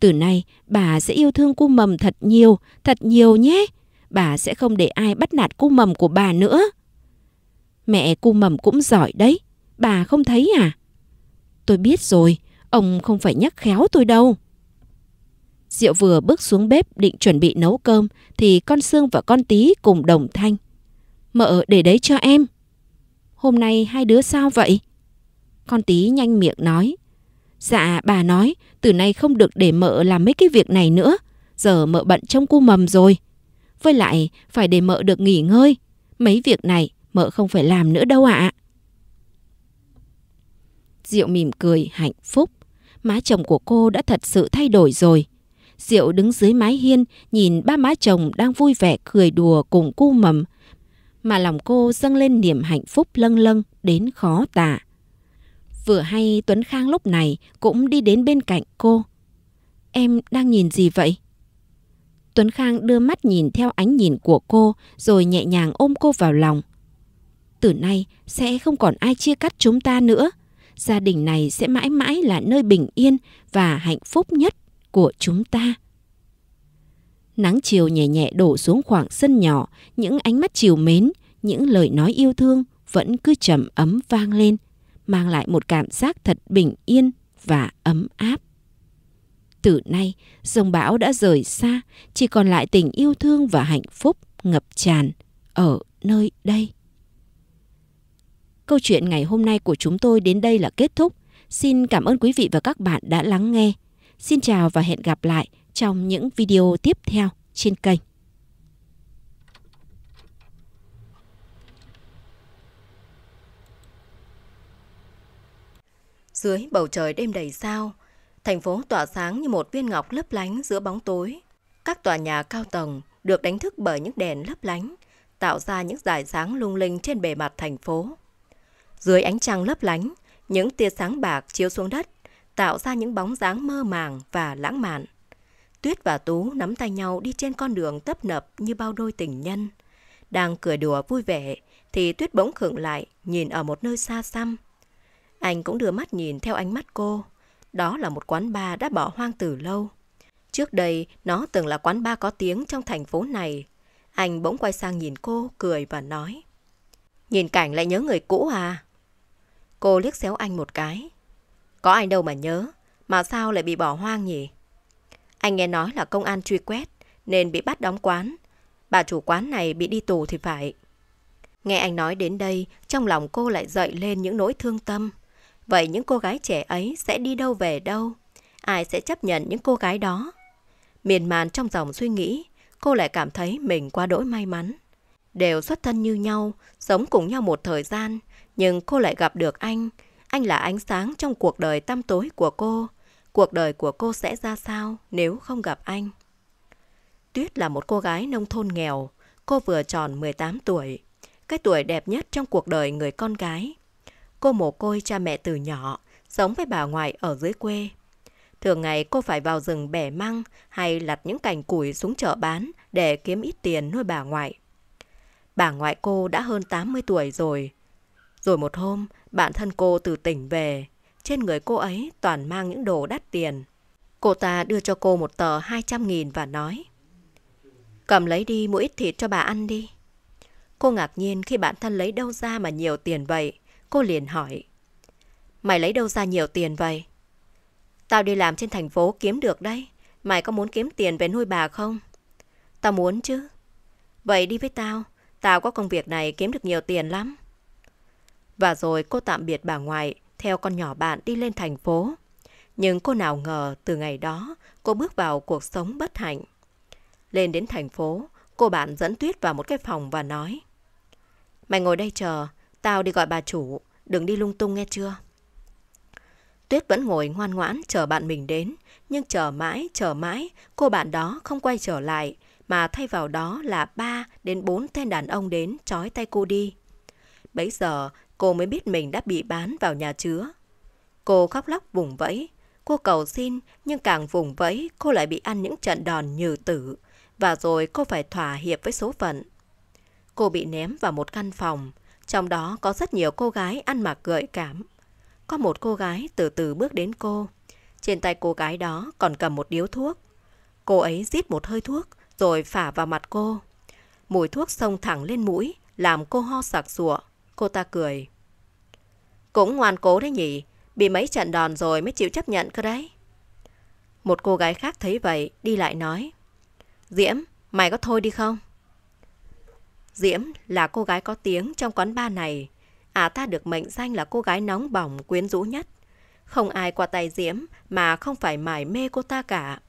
Từ nay, bà sẽ yêu thương cu mầm thật nhiều, thật nhiều nhé. Bà sẽ không để ai bắt nạt cu mầm của bà nữa. Mẹ cu mầm cũng giỏi đấy. Bà không thấy à? Tôi biết rồi, ông không phải nhắc khéo tôi đâu. Diệu vừa bước xuống bếp định chuẩn bị nấu cơm thì con Sương và con Tí cùng đồng thanh. Mợ để đấy cho em. Hôm nay hai đứa sao vậy? Con Tí nhanh miệng nói. Dạ bà nói, từ nay không được để mợ làm mấy cái việc này nữa. Giờ mợ bận trong cu mầm rồi. Với lại, phải để mợ được nghỉ ngơi. Mấy việc này mợ không phải làm nữa đâu ạ. À. Diệu mỉm cười hạnh phúc. Má chồng của cô đã thật sự thay đổi rồi. Diệu đứng dưới mái hiên nhìn ba má chồng đang vui vẻ cười đùa cùng cu mầm. Mà lòng cô dâng lên niềm hạnh phúc lâng lâng đến khó tả. Vừa hay Tuấn Khang lúc này cũng đi đến bên cạnh cô. Em đang nhìn gì vậy? Tuấn Khang đưa mắt nhìn theo ánh nhìn của cô rồi nhẹ nhàng ôm cô vào lòng. Từ nay sẽ không còn ai chia cắt chúng ta nữa. Gia đình này sẽ mãi mãi là nơi bình yên và hạnh phúc nhất của chúng ta. Nắng chiều nhẹ nhẹ đổ xuống khoảng sân nhỏ, những ánh mắt chiều mến, những lời nói yêu thương vẫn cứ trầm ấm vang lên mang lại một cảm giác thật bình yên và ấm áp. Từ nay, dòng bão đã rời xa, chỉ còn lại tình yêu thương và hạnh phúc ngập tràn ở nơi đây. Câu chuyện ngày hôm nay của chúng tôi đến đây là kết thúc. Xin cảm ơn quý vị và các bạn đã lắng nghe. Xin chào và hẹn gặp lại trong những video tiếp theo trên kênh. Dưới bầu trời đêm đầy sao, thành phố tỏa sáng như một viên ngọc lấp lánh giữa bóng tối. Các tòa nhà cao tầng được đánh thức bởi những đèn lấp lánh, tạo ra những dải sáng lung linh trên bề mặt thành phố. Dưới ánh trăng lấp lánh, những tia sáng bạc chiếu xuống đất, tạo ra những bóng dáng mơ màng và lãng mạn. Tuyết và Tú nắm tay nhau đi trên con đường tấp nập như bao đôi tình nhân. Đang cười đùa vui vẻ, thì Tuyết bỗng khựng lại, nhìn ở một nơi xa xăm. Anh cũng đưa mắt nhìn theo ánh mắt cô. Đó là một quán bar đã bỏ hoang từ lâu. Trước đây, nó từng là quán bar có tiếng trong thành phố này. Anh bỗng quay sang nhìn cô, cười và nói. Nhìn cảnh lại nhớ người cũ à? Cô liếc xéo anh một cái. Có ai đâu mà nhớ, mà sao lại bị bỏ hoang nhỉ? Anh nghe nói là công an truy quét, nên bị bắt đóng quán. Bà chủ quán này bị đi tù thì phải. Nghe anh nói đến đây, trong lòng cô lại dậy lên những nỗi thương tâm. Vậy những cô gái trẻ ấy sẽ đi đâu về đâu? Ai sẽ chấp nhận những cô gái đó? Miền màn trong dòng suy nghĩ, cô lại cảm thấy mình quá đỗi may mắn. Đều xuất thân như nhau, sống cùng nhau một thời gian, nhưng cô lại gặp được anh. Anh là ánh sáng trong cuộc đời tăm tối của cô. Cuộc đời của cô sẽ ra sao nếu không gặp anh? Tuyết là một cô gái nông thôn nghèo. Cô vừa tròn 18 tuổi. Cái tuổi đẹp nhất trong cuộc đời người con gái. Cô mồ côi cha mẹ từ nhỏ, sống với bà ngoại ở dưới quê. Thường ngày cô phải vào rừng bẻ măng hay lặt những cành củi xuống chợ bán để kiếm ít tiền nuôi bà ngoại. Bà ngoại cô đã hơn 80 tuổi rồi. Rồi một hôm, bạn thân cô từ tỉnh về. Trên người cô ấy toàn mang những đồ đắt tiền. Cô ta đưa cho cô một tờ 200 nghìn và nói Cầm lấy đi mua ít thịt cho bà ăn đi. Cô ngạc nhiên khi bản thân lấy đâu ra mà nhiều tiền vậy, Cô liền hỏi. Mày lấy đâu ra nhiều tiền vậy? Tao đi làm trên thành phố kiếm được đấy. Mày có muốn kiếm tiền về nuôi bà không? Tao muốn chứ. Vậy đi với tao. Tao có công việc này kiếm được nhiều tiền lắm. Và rồi cô tạm biệt bà ngoại, theo con nhỏ bạn đi lên thành phố. Nhưng cô nào ngờ từ ngày đó cô bước vào cuộc sống bất hạnh. Lên đến thành phố, cô bạn dẫn Tuyết vào một cái phòng và nói Mày ngồi đây chờ, Tao đi gọi bà chủ, đừng đi lung tung nghe chưa? Tuyết vẫn ngồi ngoan ngoãn chờ bạn mình đến, nhưng chờ mãi, chờ mãi, cô bạn đó không quay trở lại, mà thay vào đó là ba đến bốn tên đàn ông đến trói tay cô đi. Bấy giờ, cô mới biết mình đã bị bán vào nhà chứa. Cô khóc lóc vùng vẫy, cô cầu xin, nhưng càng vùng vẫy, cô lại bị ăn những trận đòn như tử, và rồi cô phải thỏa hiệp với số phận. Cô bị ném vào một căn phòng, trong đó có rất nhiều cô gái ăn mặc gợi cảm. Có một cô gái từ từ bước đến cô. Trên tay cô gái đó còn cầm một điếu thuốc. Cô ấy rít một hơi thuốc rồi phả vào mặt cô. Mùi thuốc xông thẳng lên mũi, làm cô ho sặc sụa. Cô ta cười. Cũng ngoan cố đấy nhỉ, bị mấy trận đòn rồi mới chịu chấp nhận cơ đấy. Một cô gái khác thấy vậy, đi lại nói. Diễm, mày có thôi đi không? Diễm là cô gái có tiếng trong quán ba này. Ả à ta được mệnh danh là cô gái nóng bỏng quyến rũ nhất. Không ai qua tay Diễm mà không phải mải mê cô ta cả.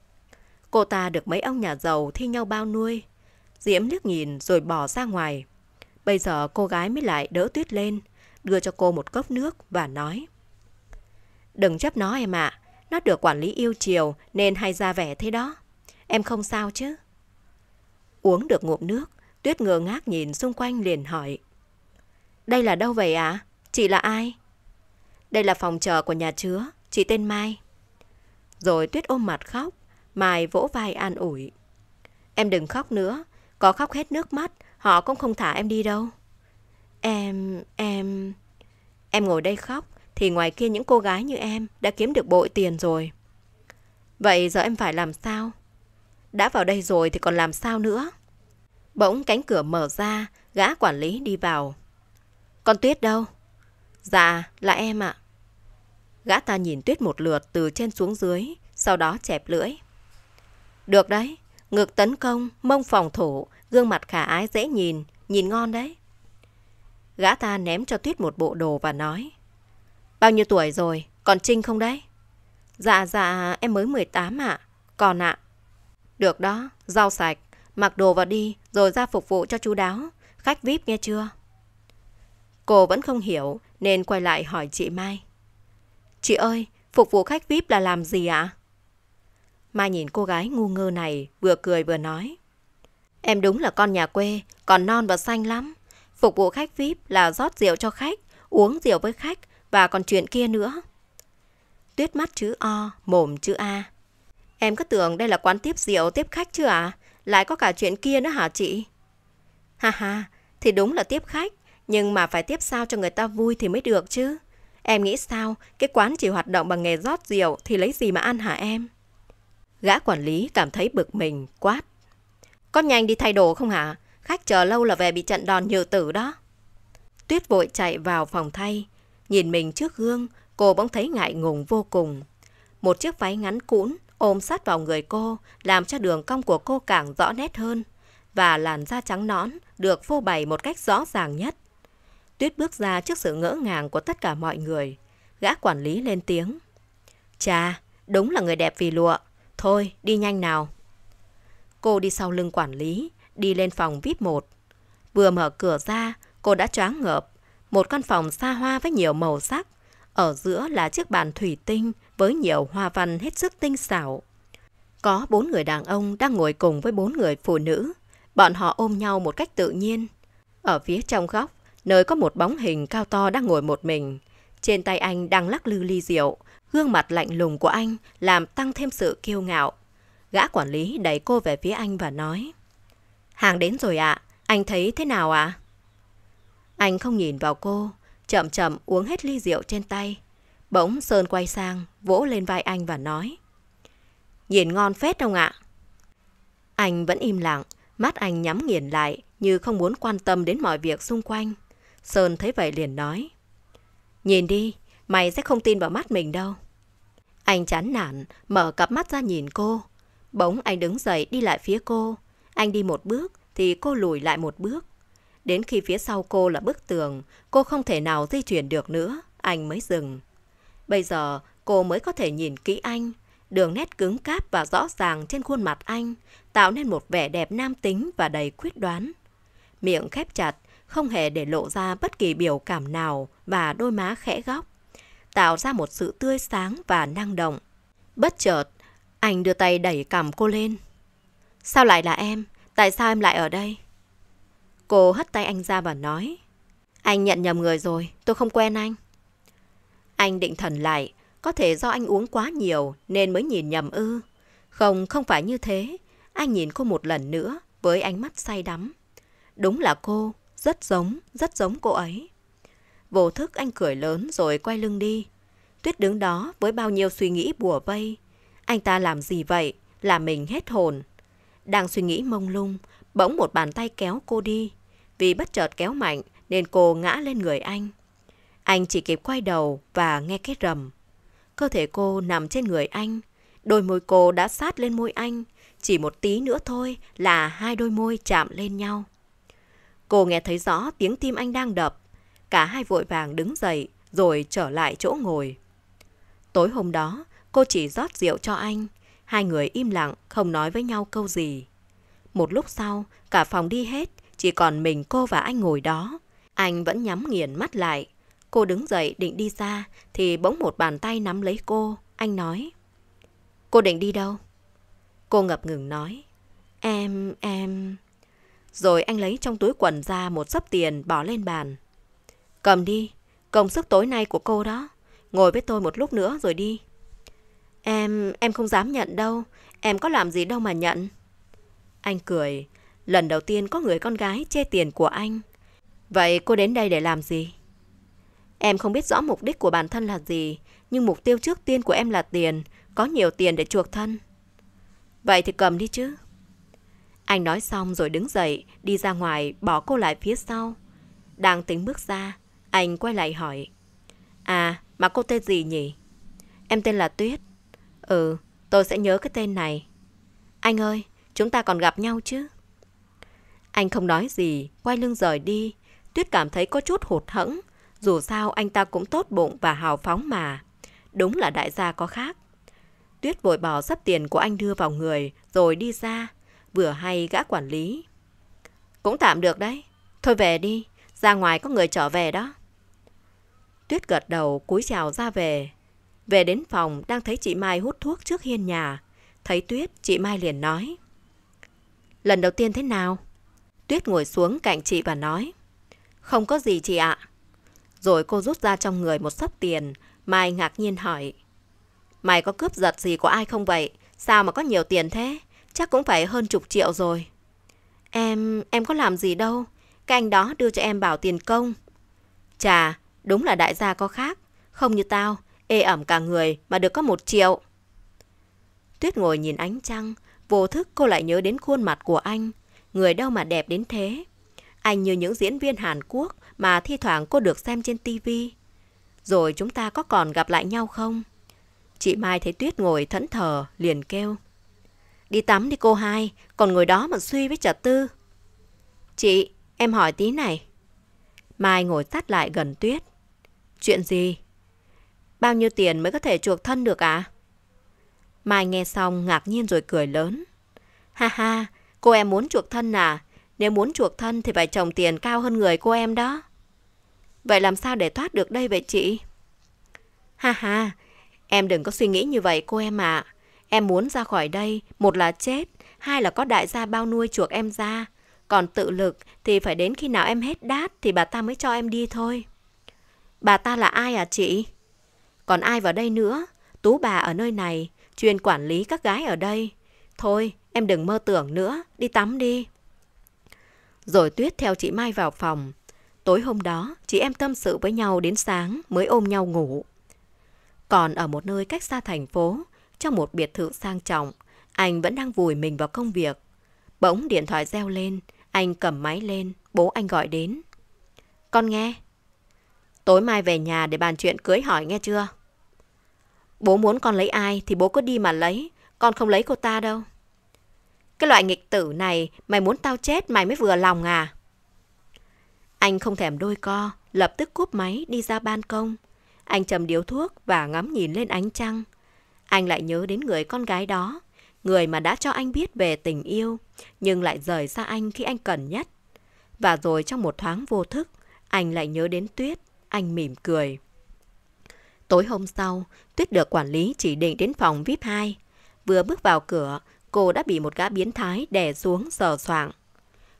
Cô ta được mấy ông nhà giàu thi nhau bao nuôi. Diễm liếc nhìn rồi bỏ ra ngoài. Bây giờ cô gái mới lại đỡ tuyết lên, đưa cho cô một cốc nước và nói. Đừng chấp nó em ạ, nó được quản lý yêu chiều nên hay ra vẻ thế đó. Em không sao chứ? Uống được ngụm nước, Tuyết ngơ ngác nhìn xung quanh liền hỏi. Đây là đâu vậy ạ? À? Chị là ai? Đây là phòng chờ của nhà chứa, chị tên Mai. Rồi Tuyết ôm mặt khóc, Mai vỗ vai an ủi. Em đừng khóc nữa, có khóc hết nước mắt, họ cũng không thả em đi đâu. Em, em... Em ngồi đây khóc, thì ngoài kia những cô gái như em đã kiếm được bội tiền rồi. Vậy giờ em phải làm sao? Đã vào đây rồi thì còn làm sao nữa? Bỗng cánh cửa mở ra, gã quản lý đi vào. Con Tuyết đâu? Dạ, là em ạ. Gã ta nhìn Tuyết một lượt từ trên xuống dưới, sau đó chẹp lưỡi. Được đấy, ngực tấn công, mông phòng thủ, gương mặt khả ái dễ nhìn, nhìn ngon đấy. Gã ta ném cho Tuyết một bộ đồ và nói. Bao nhiêu tuổi rồi, còn Trinh không đấy? Dạ dạ, em mới 18 ạ, à. còn ạ. Được đó, rau sạch, mặc đồ vào đi rồi ra phục vụ cho chú đáo. Khách VIP nghe chưa? Cô vẫn không hiểu nên quay lại hỏi chị Mai. Chị ơi, phục vụ khách VIP là làm gì ạ? Mai nhìn cô gái ngu ngơ này vừa cười vừa nói. Em đúng là con nhà quê, còn non và xanh lắm. Phục vụ khách VIP là rót rượu cho khách, uống rượu với khách và còn chuyện kia nữa. Tuyết mắt chữ O, mồm chữ A. Em cứ tưởng đây là quán tiếp rượu tiếp khách chưa ạ? À? lại có cả chuyện kia nữa hả chị? Ha ha, thì đúng là tiếp khách, nhưng mà phải tiếp sao cho người ta vui thì mới được chứ. Em nghĩ sao, cái quán chỉ hoạt động bằng nghề rót rượu thì lấy gì mà ăn hả em? Gã quản lý cảm thấy bực mình, quát. Có nhanh đi thay đồ không hả? Khách chờ lâu là về bị trận đòn nhự tử đó. Tuyết vội chạy vào phòng thay. Nhìn mình trước gương, cô bỗng thấy ngại ngùng vô cùng. Một chiếc váy ngắn cũn, ôm sát vào người cô, làm cho đường cong của cô càng rõ nét hơn, và làn da trắng nõn được phô bày một cách rõ ràng nhất. Tuyết bước ra trước sự ngỡ ngàng của tất cả mọi người, gã quản lý lên tiếng. "Cha, đúng là người đẹp vì lụa, thôi đi nhanh nào. Cô đi sau lưng quản lý, đi lên phòng VIP 1. Vừa mở cửa ra, cô đã choáng ngợp. Một căn phòng xa hoa với nhiều màu sắc. Ở giữa là chiếc bàn thủy tinh với nhiều hoa văn hết sức tinh xảo. Có bốn người đàn ông đang ngồi cùng với bốn người phụ nữ. Bọn họ ôm nhau một cách tự nhiên. Ở phía trong góc, nơi có một bóng hình cao to đang ngồi một mình. Trên tay anh đang lắc lư ly rượu, gương mặt lạnh lùng của anh làm tăng thêm sự kiêu ngạo. Gã quản lý đẩy cô về phía anh và nói. Hàng đến rồi ạ, à, anh thấy thế nào ạ? À? Anh không nhìn vào cô, chậm chậm uống hết ly rượu trên tay. Bỗng Sơn quay sang, vỗ lên vai anh và nói. Nhìn ngon phết không ạ? Anh vẫn im lặng, mắt anh nhắm nghiền lại như không muốn quan tâm đến mọi việc xung quanh. Sơn thấy vậy liền nói. Nhìn đi, mày sẽ không tin vào mắt mình đâu. Anh chán nản, mở cặp mắt ra nhìn cô. Bỗng anh đứng dậy đi lại phía cô. Anh đi một bước thì cô lùi lại một bước. Đến khi phía sau cô là bức tường, cô không thể nào di chuyển được nữa, anh mới dừng. Bây giờ cô mới có thể nhìn kỹ anh, đường nét cứng cáp và rõ ràng trên khuôn mặt anh tạo nên một vẻ đẹp nam tính và đầy quyết đoán. Miệng khép chặt, không hề để lộ ra bất kỳ biểu cảm nào và đôi má khẽ góc, tạo ra một sự tươi sáng và năng động. Bất chợt, anh đưa tay đẩy cằm cô lên. Sao lại là em? Tại sao em lại ở đây? Cô hất tay anh ra và nói. Anh nhận nhầm người rồi, tôi không quen anh. Anh định thần lại, có thể do anh uống quá nhiều nên mới nhìn nhầm ư. Không, không phải như thế. Anh nhìn cô một lần nữa với ánh mắt say đắm. Đúng là cô, rất giống, rất giống cô ấy. Vô thức anh cười lớn rồi quay lưng đi. Tuyết đứng đó với bao nhiêu suy nghĩ bùa vây. Anh ta làm gì vậy? Làm mình hết hồn. Đang suy nghĩ mông lung, bỗng một bàn tay kéo cô đi. Vì bất chợt kéo mạnh nên cô ngã lên người anh. Anh chỉ kịp quay đầu và nghe cái rầm. Cơ thể cô nằm trên người anh, đôi môi cô đã sát lên môi anh, chỉ một tí nữa thôi là hai đôi môi chạm lên nhau. Cô nghe thấy rõ tiếng tim anh đang đập, cả hai vội vàng đứng dậy rồi trở lại chỗ ngồi. Tối hôm đó, cô chỉ rót rượu cho anh, hai người im lặng không nói với nhau câu gì. Một lúc sau, cả phòng đi hết, chỉ còn mình cô và anh ngồi đó. Anh vẫn nhắm nghiền mắt lại, Cô đứng dậy định đi xa thì bỗng một bàn tay nắm lấy cô. Anh nói. Cô định đi đâu? Cô ngập ngừng nói. Em, em... Rồi anh lấy trong túi quần ra một sấp tiền bỏ lên bàn. Cầm đi, công sức tối nay của cô đó. Ngồi với tôi một lúc nữa rồi đi. Em, em không dám nhận đâu. Em có làm gì đâu mà nhận. Anh cười. Lần đầu tiên có người con gái chê tiền của anh. Vậy cô đến đây để làm gì? Em không biết rõ mục đích của bản thân là gì, nhưng mục tiêu trước tiên của em là tiền, có nhiều tiền để chuộc thân. Vậy thì cầm đi chứ. Anh nói xong rồi đứng dậy, đi ra ngoài, bỏ cô lại phía sau. Đang tính bước ra, anh quay lại hỏi. À, mà cô tên gì nhỉ? Em tên là Tuyết. Ừ, tôi sẽ nhớ cái tên này. Anh ơi, chúng ta còn gặp nhau chứ? Anh không nói gì, quay lưng rời đi. Tuyết cảm thấy có chút hụt hẫng, dù sao anh ta cũng tốt bụng và hào phóng mà. Đúng là đại gia có khác. Tuyết vội bỏ sắp tiền của anh đưa vào người rồi đi ra. Vừa hay gã quản lý. Cũng tạm được đấy. Thôi về đi. Ra ngoài có người trở về đó. Tuyết gật đầu cúi chào ra về. Về đến phòng đang thấy chị Mai hút thuốc trước hiên nhà. Thấy Tuyết, chị Mai liền nói. Lần đầu tiên thế nào? Tuyết ngồi xuống cạnh chị và nói. Không có gì chị ạ. À. Rồi cô rút ra trong người một sấp tiền. Mai ngạc nhiên hỏi. Mày có cướp giật gì của ai không vậy? Sao mà có nhiều tiền thế? Chắc cũng phải hơn chục triệu rồi. Em, em có làm gì đâu. Cái anh đó đưa cho em bảo tiền công. Chà, đúng là đại gia có khác. Không như tao, ê ẩm cả người mà được có một triệu. Tuyết ngồi nhìn ánh trăng, vô thức cô lại nhớ đến khuôn mặt của anh. Người đâu mà đẹp đến thế. Anh như những diễn viên Hàn Quốc, mà thi thoảng cô được xem trên tivi. Rồi chúng ta có còn gặp lại nhau không? Chị Mai thấy Tuyết ngồi thẫn thờ, liền kêu. Đi tắm đi cô hai, còn ngồi đó mà suy với trà tư. Chị, em hỏi tí này. Mai ngồi sát lại gần Tuyết. Chuyện gì? Bao nhiêu tiền mới có thể chuộc thân được ạ? À? Mai nghe xong ngạc nhiên rồi cười lớn. Ha ha, cô em muốn chuộc thân à? Nếu muốn chuộc thân thì phải trồng tiền cao hơn người cô em đó. Vậy làm sao để thoát được đây vậy chị? Ha ha, em đừng có suy nghĩ như vậy cô em ạ. À. Em muốn ra khỏi đây, một là chết, hai là có đại gia bao nuôi chuộc em ra. Còn tự lực thì phải đến khi nào em hết đát thì bà ta mới cho em đi thôi. Bà ta là ai à chị? Còn ai vào đây nữa? Tú bà ở nơi này, chuyên quản lý các gái ở đây. Thôi, em đừng mơ tưởng nữa, đi tắm đi. Rồi Tuyết theo chị Mai vào phòng. Tối hôm đó, chị em tâm sự với nhau đến sáng mới ôm nhau ngủ. Còn ở một nơi cách xa thành phố, trong một biệt thự sang trọng, anh vẫn đang vùi mình vào công việc. Bỗng điện thoại reo lên, anh cầm máy lên, bố anh gọi đến. Con nghe. Tối mai về nhà để bàn chuyện cưới hỏi nghe chưa? Bố muốn con lấy ai thì bố cứ đi mà lấy, con không lấy cô ta đâu. Cái loại nghịch tử này, mày muốn tao chết mày mới vừa lòng à? Anh không thèm đôi co, lập tức cúp máy đi ra ban công. Anh chầm điếu thuốc và ngắm nhìn lên ánh trăng. Anh lại nhớ đến người con gái đó, người mà đã cho anh biết về tình yêu, nhưng lại rời xa anh khi anh cần nhất. Và rồi trong một thoáng vô thức, anh lại nhớ đến Tuyết, anh mỉm cười. Tối hôm sau, Tuyết được quản lý chỉ định đến phòng VIP 2. Vừa bước vào cửa, cô đã bị một gã biến thái đè xuống sờ soạng.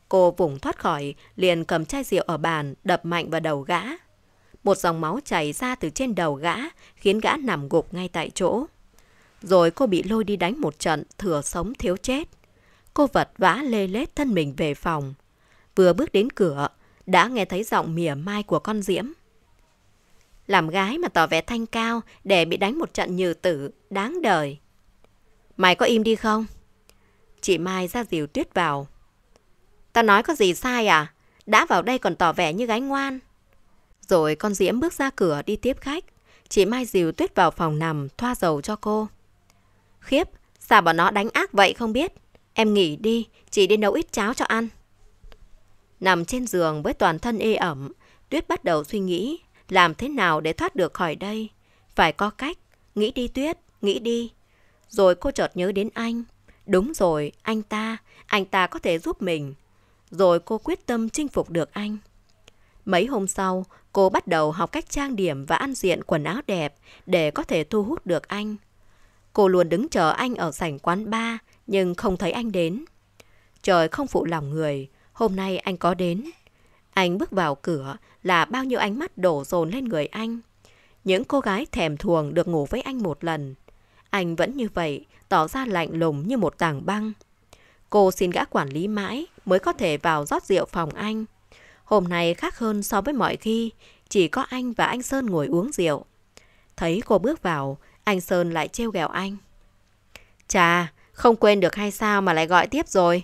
Cô vùng thoát khỏi, liền cầm chai rượu ở bàn, đập mạnh vào đầu gã. Một dòng máu chảy ra từ trên đầu gã, khiến gã nằm gục ngay tại chỗ. Rồi cô bị lôi đi đánh một trận, thừa sống thiếu chết. Cô vật vã lê lết thân mình về phòng. Vừa bước đến cửa, đã nghe thấy giọng mỉa mai của con Diễm. Làm gái mà tỏ vẻ thanh cao để bị đánh một trận nhừ tử, đáng đời. Mày có im đi không? Chị Mai ra dìu Tuyết vào. Ta nói có gì sai à? Đã vào đây còn tỏ vẻ như gái ngoan. Rồi con Diễm bước ra cửa đi tiếp khách. Chị Mai dìu Tuyết vào phòng nằm, thoa dầu cho cô. Khiếp, sao bọn nó đánh ác vậy không biết? Em nghỉ đi, chị đi nấu ít cháo cho ăn. Nằm trên giường với toàn thân ê ẩm, Tuyết bắt đầu suy nghĩ làm thế nào để thoát được khỏi đây. Phải có cách, nghĩ đi Tuyết, nghĩ đi. Rồi cô chợt nhớ đến anh, Đúng rồi, anh ta, anh ta có thể giúp mình. Rồi cô quyết tâm chinh phục được anh. Mấy hôm sau, cô bắt đầu học cách trang điểm và ăn diện quần áo đẹp để có thể thu hút được anh. Cô luôn đứng chờ anh ở sảnh quán bar, nhưng không thấy anh đến. Trời không phụ lòng người, hôm nay anh có đến. Anh bước vào cửa là bao nhiêu ánh mắt đổ dồn lên người anh. Những cô gái thèm thuồng được ngủ với anh một lần. Anh vẫn như vậy, tỏ ra lạnh lùng như một tảng băng. Cô xin gã quản lý mãi mới có thể vào rót rượu phòng anh. Hôm nay khác hơn so với mọi khi, chỉ có anh và anh Sơn ngồi uống rượu. Thấy cô bước vào, anh Sơn lại trêu ghẹo anh. Chà, không quên được hay sao mà lại gọi tiếp rồi.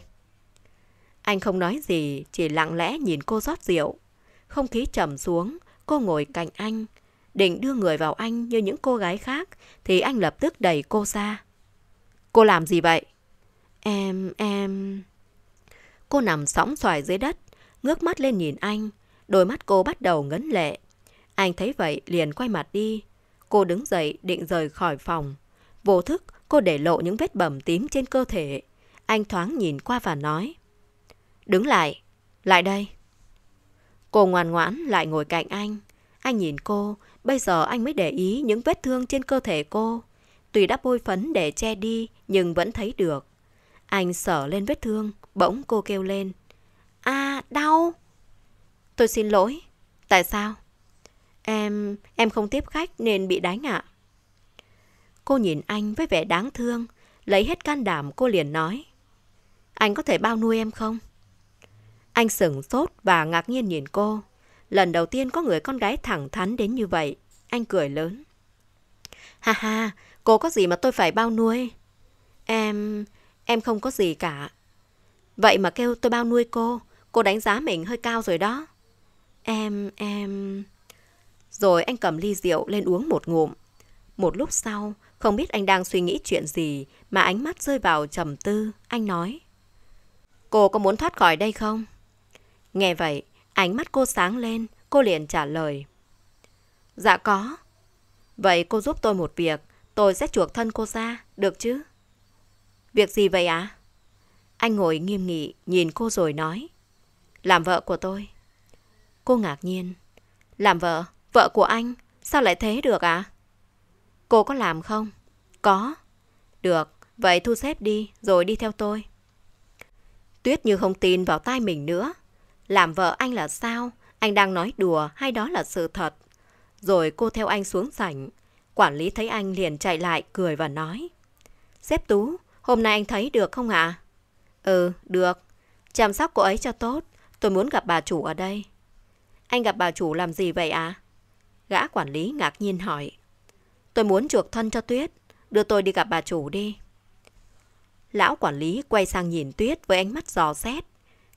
Anh không nói gì, chỉ lặng lẽ nhìn cô rót rượu. Không khí trầm xuống, cô ngồi cạnh anh. Định đưa người vào anh như những cô gái khác, thì anh lập tức đẩy cô ra. Cô làm gì vậy? Em, em... Cô nằm sóng xoài dưới đất, ngước mắt lên nhìn anh. Đôi mắt cô bắt đầu ngấn lệ. Anh thấy vậy liền quay mặt đi. Cô đứng dậy định rời khỏi phòng. Vô thức cô để lộ những vết bầm tím trên cơ thể. Anh thoáng nhìn qua và nói. Đứng lại, lại đây. Cô ngoan ngoãn lại ngồi cạnh anh. Anh nhìn cô, bây giờ anh mới để ý những vết thương trên cơ thể cô. Tuy đã bôi phấn để che đi, nhưng vẫn thấy được. Anh sở lên vết thương, bỗng cô kêu lên. À, đau! Tôi xin lỗi. Tại sao? Em, em không tiếp khách nên bị đánh ạ. À. Cô nhìn anh với vẻ đáng thương, lấy hết can đảm cô liền nói. Anh có thể bao nuôi em không? Anh sửng sốt và ngạc nhiên nhìn cô. Lần đầu tiên có người con gái thẳng thắn đến như vậy, anh cười lớn. Ha ha, Cô có gì mà tôi phải bao nuôi? Em... em không có gì cả. Vậy mà kêu tôi bao nuôi cô, cô đánh giá mình hơi cao rồi đó. Em... em... Rồi anh cầm ly rượu lên uống một ngụm. Một lúc sau, không biết anh đang suy nghĩ chuyện gì mà ánh mắt rơi vào trầm tư, anh nói. Cô có muốn thoát khỏi đây không? Nghe vậy, ánh mắt cô sáng lên, cô liền trả lời. Dạ có. Vậy cô giúp tôi một việc. Tôi sẽ chuộc thân cô ra, được chứ? Việc gì vậy ạ? À? Anh ngồi nghiêm nghị nhìn cô rồi nói. Làm vợ của tôi. Cô ngạc nhiên. Làm vợ? Vợ của anh? Sao lại thế được ạ? À? Cô có làm không? Có. Được, vậy thu xếp đi rồi đi theo tôi. Tuyết như không tin vào tai mình nữa. Làm vợ anh là sao? Anh đang nói đùa hay đó là sự thật? Rồi cô theo anh xuống sảnh. Quản lý thấy anh liền chạy lại cười và nói. Xếp Tú, hôm nay anh thấy được không ạ? À? Ừ, được. Chăm sóc cô ấy cho tốt. Tôi muốn gặp bà chủ ở đây. Anh gặp bà chủ làm gì vậy ạ? À? Gã quản lý ngạc nhiên hỏi. Tôi muốn chuộc thân cho Tuyết. Đưa tôi đi gặp bà chủ đi. Lão quản lý quay sang nhìn Tuyết với ánh mắt giò xét.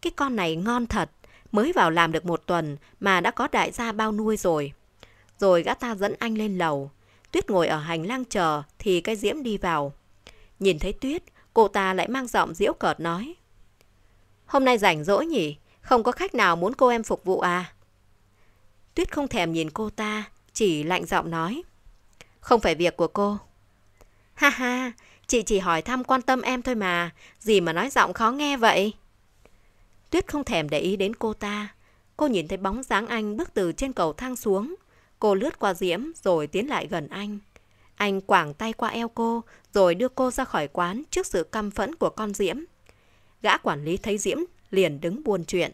Cái con này ngon thật. Mới vào làm được một tuần mà đã có đại gia bao nuôi rồi. Rồi gã ta dẫn anh lên lầu. Tuyết ngồi ở hành lang chờ thì cái diễm đi vào. Nhìn thấy Tuyết, cô ta lại mang giọng diễu cợt nói. Hôm nay rảnh rỗi nhỉ, không có khách nào muốn cô em phục vụ à? Tuyết không thèm nhìn cô ta, chỉ lạnh giọng nói. Không phải việc của cô. Ha ha, chị chỉ hỏi thăm quan tâm em thôi mà, gì mà nói giọng khó nghe vậy? Tuyết không thèm để ý đến cô ta. Cô nhìn thấy bóng dáng anh bước từ trên cầu thang xuống, Cô lướt qua Diễm rồi tiến lại gần anh. Anh quảng tay qua eo cô rồi đưa cô ra khỏi quán trước sự căm phẫn của con Diễm. Gã quản lý thấy Diễm liền đứng buôn chuyện.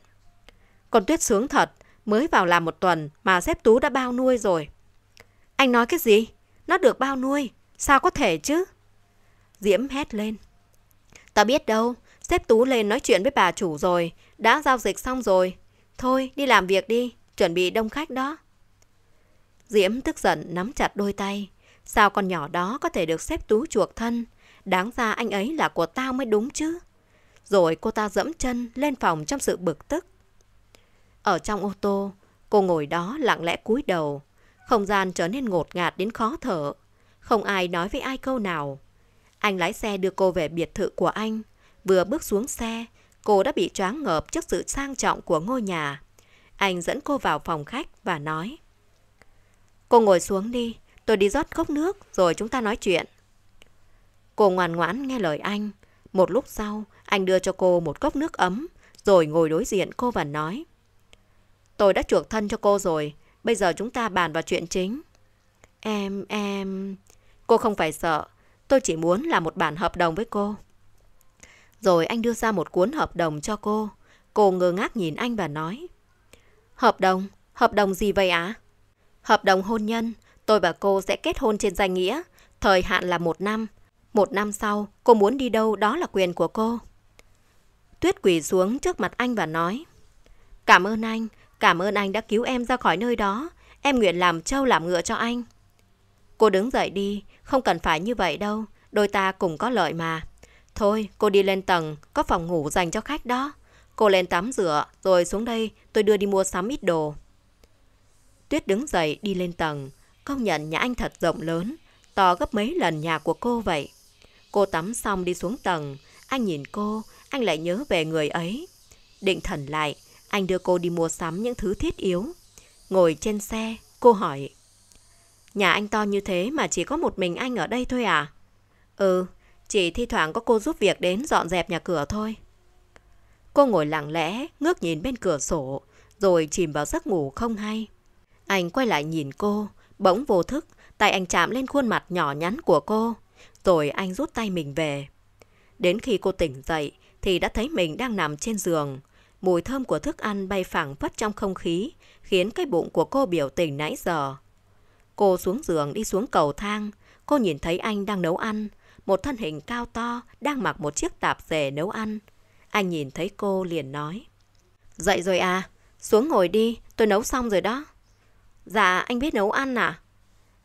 Con Tuyết sướng thật, mới vào làm một tuần mà xếp Tú đã bao nuôi rồi. Anh nói cái gì? Nó được bao nuôi, sao có thể chứ? Diễm hét lên. Tao biết đâu, xếp Tú lên nói chuyện với bà chủ rồi, đã giao dịch xong rồi. Thôi, đi làm việc đi, chuẩn bị đông khách đó. Diễm tức giận nắm chặt đôi tay. Sao con nhỏ đó có thể được xếp tú chuộc thân? Đáng ra anh ấy là của tao mới đúng chứ. Rồi cô ta dẫm chân lên phòng trong sự bực tức. Ở trong ô tô, cô ngồi đó lặng lẽ cúi đầu. Không gian trở nên ngột ngạt đến khó thở. Không ai nói với ai câu nào. Anh lái xe đưa cô về biệt thự của anh. Vừa bước xuống xe, cô đã bị choáng ngợp trước sự sang trọng của ngôi nhà. Anh dẫn cô vào phòng khách và nói. Cô ngồi xuống đi, tôi đi rót cốc nước rồi chúng ta nói chuyện. Cô ngoan ngoãn nghe lời anh. Một lúc sau, anh đưa cho cô một cốc nước ấm, rồi ngồi đối diện cô và nói. Tôi đã chuộc thân cho cô rồi, bây giờ chúng ta bàn vào chuyện chính. Em, em... Cô không phải sợ, tôi chỉ muốn là một bản hợp đồng với cô. Rồi anh đưa ra một cuốn hợp đồng cho cô. Cô ngơ ngác nhìn anh và nói. Hợp đồng? Hợp đồng gì vậy ạ? À? Hợp đồng hôn nhân, tôi và cô sẽ kết hôn trên danh nghĩa, thời hạn là một năm. Một năm sau, cô muốn đi đâu đó là quyền của cô. Tuyết quỳ xuống trước mặt anh và nói, Cảm ơn anh, cảm ơn anh đã cứu em ra khỏi nơi đó. Em nguyện làm trâu làm ngựa cho anh. Cô đứng dậy đi, không cần phải như vậy đâu, đôi ta cùng có lợi mà. Thôi, cô đi lên tầng, có phòng ngủ dành cho khách đó. Cô lên tắm rửa, rồi xuống đây, tôi đưa đi mua sắm ít đồ. Tuyết đứng dậy đi lên tầng, công nhận nhà anh thật rộng lớn, to gấp mấy lần nhà của cô vậy. Cô tắm xong đi xuống tầng, anh nhìn cô, anh lại nhớ về người ấy. Định thần lại, anh đưa cô đi mua sắm những thứ thiết yếu. Ngồi trên xe, cô hỏi. Nhà anh to như thế mà chỉ có một mình anh ở đây thôi à? Ừ, chỉ thi thoảng có cô giúp việc đến dọn dẹp nhà cửa thôi. Cô ngồi lặng lẽ, ngước nhìn bên cửa sổ, rồi chìm vào giấc ngủ không hay. Anh quay lại nhìn cô, bỗng vô thức, tay anh chạm lên khuôn mặt nhỏ nhắn của cô, rồi anh rút tay mình về. Đến khi cô tỉnh dậy thì đã thấy mình đang nằm trên giường. Mùi thơm của thức ăn bay phẳng phất trong không khí, khiến cái bụng của cô biểu tình nãy giờ. Cô xuống giường đi xuống cầu thang, cô nhìn thấy anh đang nấu ăn, một thân hình cao to đang mặc một chiếc tạp dề nấu ăn. Anh nhìn thấy cô liền nói. Dậy rồi à, xuống ngồi đi, tôi nấu xong rồi đó. Dạ, anh biết nấu ăn à?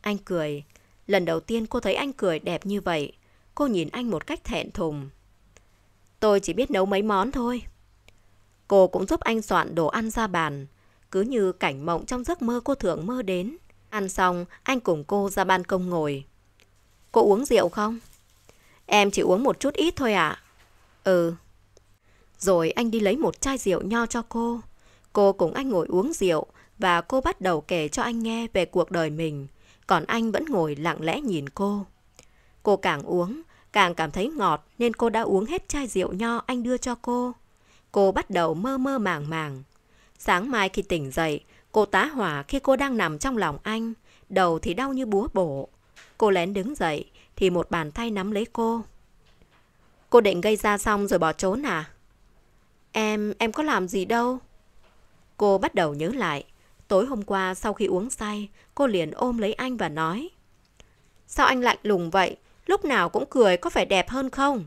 Anh cười. Lần đầu tiên cô thấy anh cười đẹp như vậy. Cô nhìn anh một cách thẹn thùng. Tôi chỉ biết nấu mấy món thôi. Cô cũng giúp anh soạn đồ ăn ra bàn. Cứ như cảnh mộng trong giấc mơ cô thường mơ đến. Ăn xong, anh cùng cô ra ban công ngồi. Cô uống rượu không? Em chỉ uống một chút ít thôi ạ. Ừ. Rồi anh đi lấy một chai rượu nho cho cô. Cô cùng anh ngồi uống rượu, và cô bắt đầu kể cho anh nghe về cuộc đời mình, còn anh vẫn ngồi lặng lẽ nhìn cô. Cô càng uống, càng cảm thấy ngọt nên cô đã uống hết chai rượu nho anh đưa cho cô. Cô bắt đầu mơ mơ màng màng. Sáng mai khi tỉnh dậy, cô tá hỏa khi cô đang nằm trong lòng anh, đầu thì đau như búa bổ. Cô lén đứng dậy thì một bàn tay nắm lấy cô. Cô định gây ra xong rồi bỏ trốn à? Em, em có làm gì đâu. Cô bắt đầu nhớ lại, Tối hôm qua sau khi uống say, cô liền ôm lấy anh và nói. Sao anh lạnh lùng vậy? Lúc nào cũng cười có phải đẹp hơn không?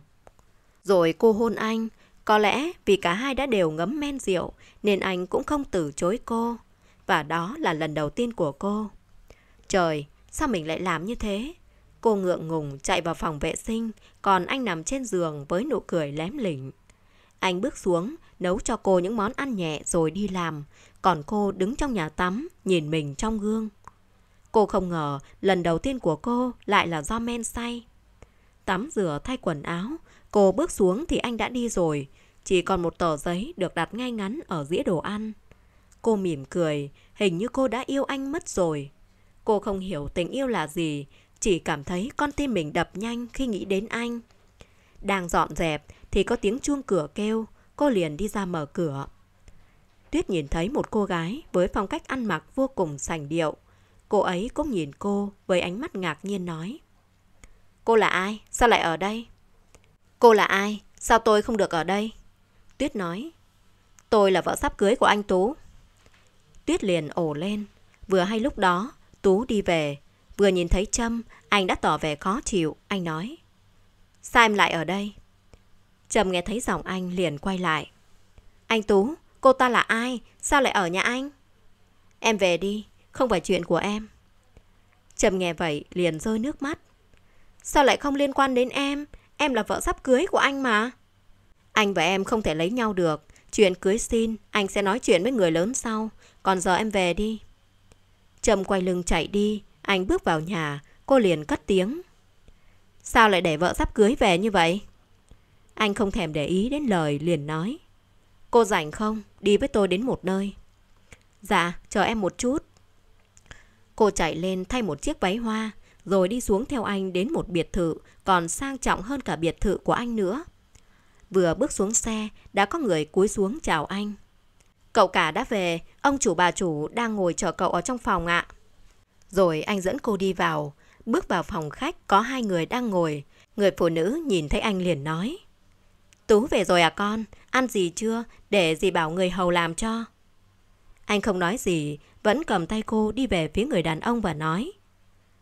Rồi cô hôn anh. Có lẽ vì cả hai đã đều ngấm men rượu nên anh cũng không từ chối cô. Và đó là lần đầu tiên của cô. Trời, sao mình lại làm như thế? Cô ngượng ngùng chạy vào phòng vệ sinh, còn anh nằm trên giường với nụ cười lém lỉnh. Anh bước xuống, nấu cho cô những món ăn nhẹ rồi đi làm. Còn cô đứng trong nhà tắm, nhìn mình trong gương. Cô không ngờ lần đầu tiên của cô lại là do men say. Tắm rửa thay quần áo, cô bước xuống thì anh đã đi rồi. Chỉ còn một tờ giấy được đặt ngay ngắn ở dĩa đồ ăn. Cô mỉm cười, hình như cô đã yêu anh mất rồi. Cô không hiểu tình yêu là gì, chỉ cảm thấy con tim mình đập nhanh khi nghĩ đến anh. Đang dọn dẹp thì có tiếng chuông cửa kêu, cô liền đi ra mở cửa. Tuyết nhìn thấy một cô gái với phong cách ăn mặc vô cùng sành điệu. Cô ấy cũng nhìn cô với ánh mắt ngạc nhiên nói. Cô là ai? Sao lại ở đây? Cô là ai? Sao tôi không được ở đây? Tuyết nói. Tôi là vợ sắp cưới của anh Tú. Tuyết liền ổ lên. Vừa hay lúc đó, Tú đi về. Vừa nhìn thấy Trâm, anh đã tỏ vẻ khó chịu. Anh nói. Sao em lại ở đây? Trâm nghe thấy giọng anh liền quay lại. Anh Tú, Cô ta là ai? Sao lại ở nhà anh? Em về đi, không phải chuyện của em. Trầm nghe vậy liền rơi nước mắt. Sao lại không liên quan đến em? Em là vợ sắp cưới của anh mà. Anh và em không thể lấy nhau được. Chuyện cưới xin, anh sẽ nói chuyện với người lớn sau. Còn giờ em về đi. Trầm quay lưng chạy đi. Anh bước vào nhà, cô liền cất tiếng. Sao lại để vợ sắp cưới về như vậy? Anh không thèm để ý đến lời liền nói. Cô rảnh không? Đi với tôi đến một nơi. Dạ, chờ em một chút. Cô chạy lên thay một chiếc váy hoa, rồi đi xuống theo anh đến một biệt thự, còn sang trọng hơn cả biệt thự của anh nữa. Vừa bước xuống xe, đã có người cúi xuống chào anh. Cậu cả đã về, ông chủ bà chủ đang ngồi chờ cậu ở trong phòng ạ. Rồi anh dẫn cô đi vào, bước vào phòng khách có hai người đang ngồi. Người phụ nữ nhìn thấy anh liền nói. Tú về rồi à con, ăn gì chưa, để dì bảo người hầu làm cho. Anh không nói gì, vẫn cầm tay cô đi về phía người đàn ông và nói.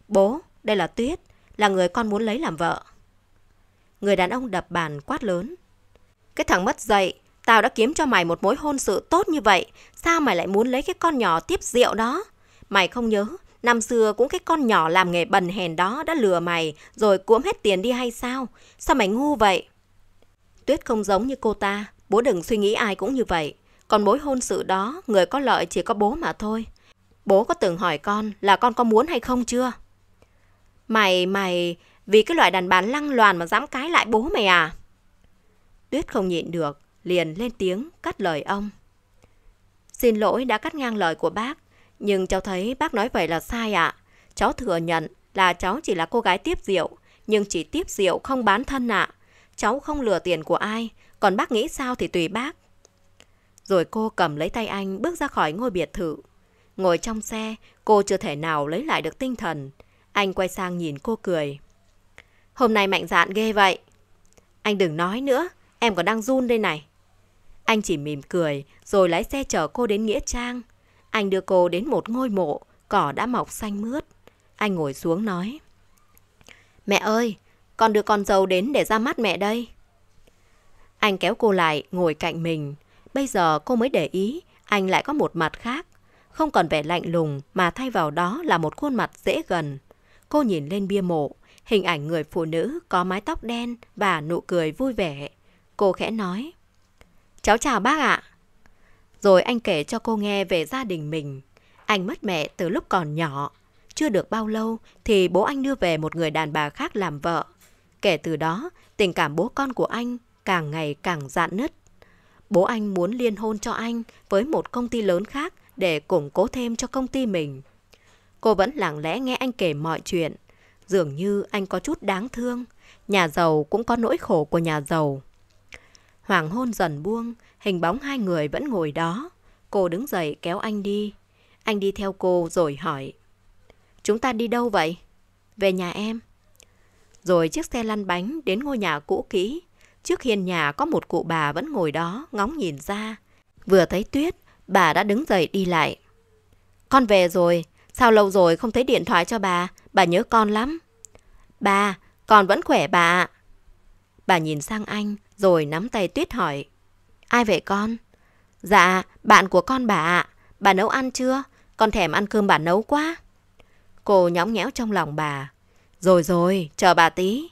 Bố, đây là Tuyết, là người con muốn lấy làm vợ. Người đàn ông đập bàn quát lớn. Cái thằng mất dậy, tao đã kiếm cho mày một mối hôn sự tốt như vậy, sao mày lại muốn lấy cái con nhỏ tiếp rượu đó? Mày không nhớ, năm xưa cũng cái con nhỏ làm nghề bần hèn đó đã lừa mày rồi cuỗm hết tiền đi hay sao? Sao mày ngu vậy? Tuyết không giống như cô ta, bố đừng suy nghĩ ai cũng như vậy. Còn mối hôn sự đó, người có lợi chỉ có bố mà thôi. Bố có từng hỏi con là con có muốn hay không chưa? Mày, mày, vì cái loại đàn bà lăng loàn mà dám cái lại bố mày à? Tuyết không nhịn được, liền lên tiếng cắt lời ông. Xin lỗi đã cắt ngang lời của bác, nhưng cháu thấy bác nói vậy là sai ạ. À. Cháu thừa nhận là cháu chỉ là cô gái tiếp rượu, nhưng chỉ tiếp rượu không bán thân ạ. À cháu không lừa tiền của ai, còn bác nghĩ sao thì tùy bác. Rồi cô cầm lấy tay anh bước ra khỏi ngôi biệt thự. Ngồi trong xe, cô chưa thể nào lấy lại được tinh thần. Anh quay sang nhìn cô cười. Hôm nay mạnh dạn ghê vậy. Anh đừng nói nữa, em còn đang run đây này. Anh chỉ mỉm cười rồi lái xe chở cô đến Nghĩa Trang. Anh đưa cô đến một ngôi mộ, cỏ đã mọc xanh mướt. Anh ngồi xuống nói. Mẹ ơi, còn đưa con dâu đến để ra mắt mẹ đây. Anh kéo cô lại, ngồi cạnh mình. Bây giờ cô mới để ý, anh lại có một mặt khác. Không còn vẻ lạnh lùng mà thay vào đó là một khuôn mặt dễ gần. Cô nhìn lên bia mộ, hình ảnh người phụ nữ có mái tóc đen và nụ cười vui vẻ. Cô khẽ nói. Cháu chào bác ạ. Rồi anh kể cho cô nghe về gia đình mình. Anh mất mẹ từ lúc còn nhỏ. Chưa được bao lâu thì bố anh đưa về một người đàn bà khác làm vợ. Kể từ đó, tình cảm bố con của anh càng ngày càng dạn nứt. Bố anh muốn liên hôn cho anh với một công ty lớn khác để củng cố thêm cho công ty mình. Cô vẫn lặng lẽ nghe anh kể mọi chuyện. Dường như anh có chút đáng thương. Nhà giàu cũng có nỗi khổ của nhà giàu. Hoàng hôn dần buông, hình bóng hai người vẫn ngồi đó. Cô đứng dậy kéo anh đi. Anh đi theo cô rồi hỏi. Chúng ta đi đâu vậy? Về nhà em. Rồi chiếc xe lăn bánh đến ngôi nhà cũ kỹ. Trước hiên nhà có một cụ bà vẫn ngồi đó ngóng nhìn ra. Vừa thấy tuyết, bà đã đứng dậy đi lại. Con về rồi, sao lâu rồi không thấy điện thoại cho bà, bà nhớ con lắm. Bà, con vẫn khỏe bà ạ. Bà nhìn sang anh rồi nắm tay tuyết hỏi. Ai vậy con? Dạ, bạn của con bà ạ. Bà nấu ăn chưa? Con thèm ăn cơm bà nấu quá. Cô nhõng nhẽo trong lòng bà. Rồi rồi, chờ bà tí.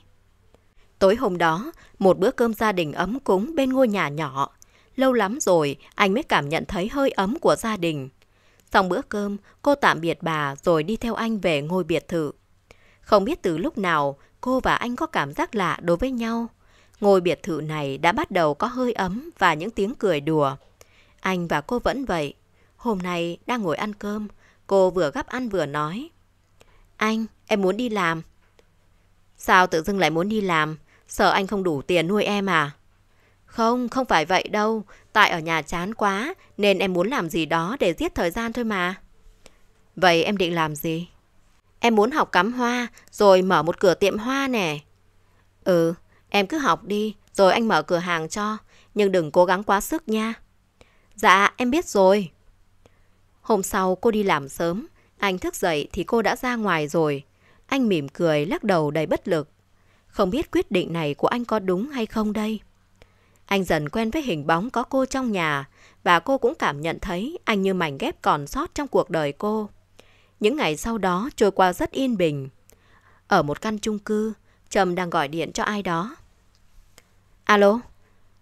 Tối hôm đó, một bữa cơm gia đình ấm cúng bên ngôi nhà nhỏ. Lâu lắm rồi, anh mới cảm nhận thấy hơi ấm của gia đình. Xong bữa cơm, cô tạm biệt bà rồi đi theo anh về ngôi biệt thự. Không biết từ lúc nào, cô và anh có cảm giác lạ đối với nhau. Ngôi biệt thự này đã bắt đầu có hơi ấm và những tiếng cười đùa. Anh và cô vẫn vậy. Hôm nay đang ngồi ăn cơm, cô vừa gấp ăn vừa nói. Anh, em muốn đi làm, Sao tự dưng lại muốn đi làm? Sợ anh không đủ tiền nuôi em à? Không, không phải vậy đâu. Tại ở nhà chán quá, nên em muốn làm gì đó để giết thời gian thôi mà. Vậy em định làm gì? Em muốn học cắm hoa, rồi mở một cửa tiệm hoa nè. Ừ, em cứ học đi, rồi anh mở cửa hàng cho. Nhưng đừng cố gắng quá sức nha. Dạ, em biết rồi. Hôm sau cô đi làm sớm, anh thức dậy thì cô đã ra ngoài rồi. Anh mỉm cười lắc đầu đầy bất lực. Không biết quyết định này của anh có đúng hay không đây? Anh dần quen với hình bóng có cô trong nhà và cô cũng cảm nhận thấy anh như mảnh ghép còn sót trong cuộc đời cô. Những ngày sau đó trôi qua rất yên bình. Ở một căn chung cư, Trầm đang gọi điện cho ai đó. Alo,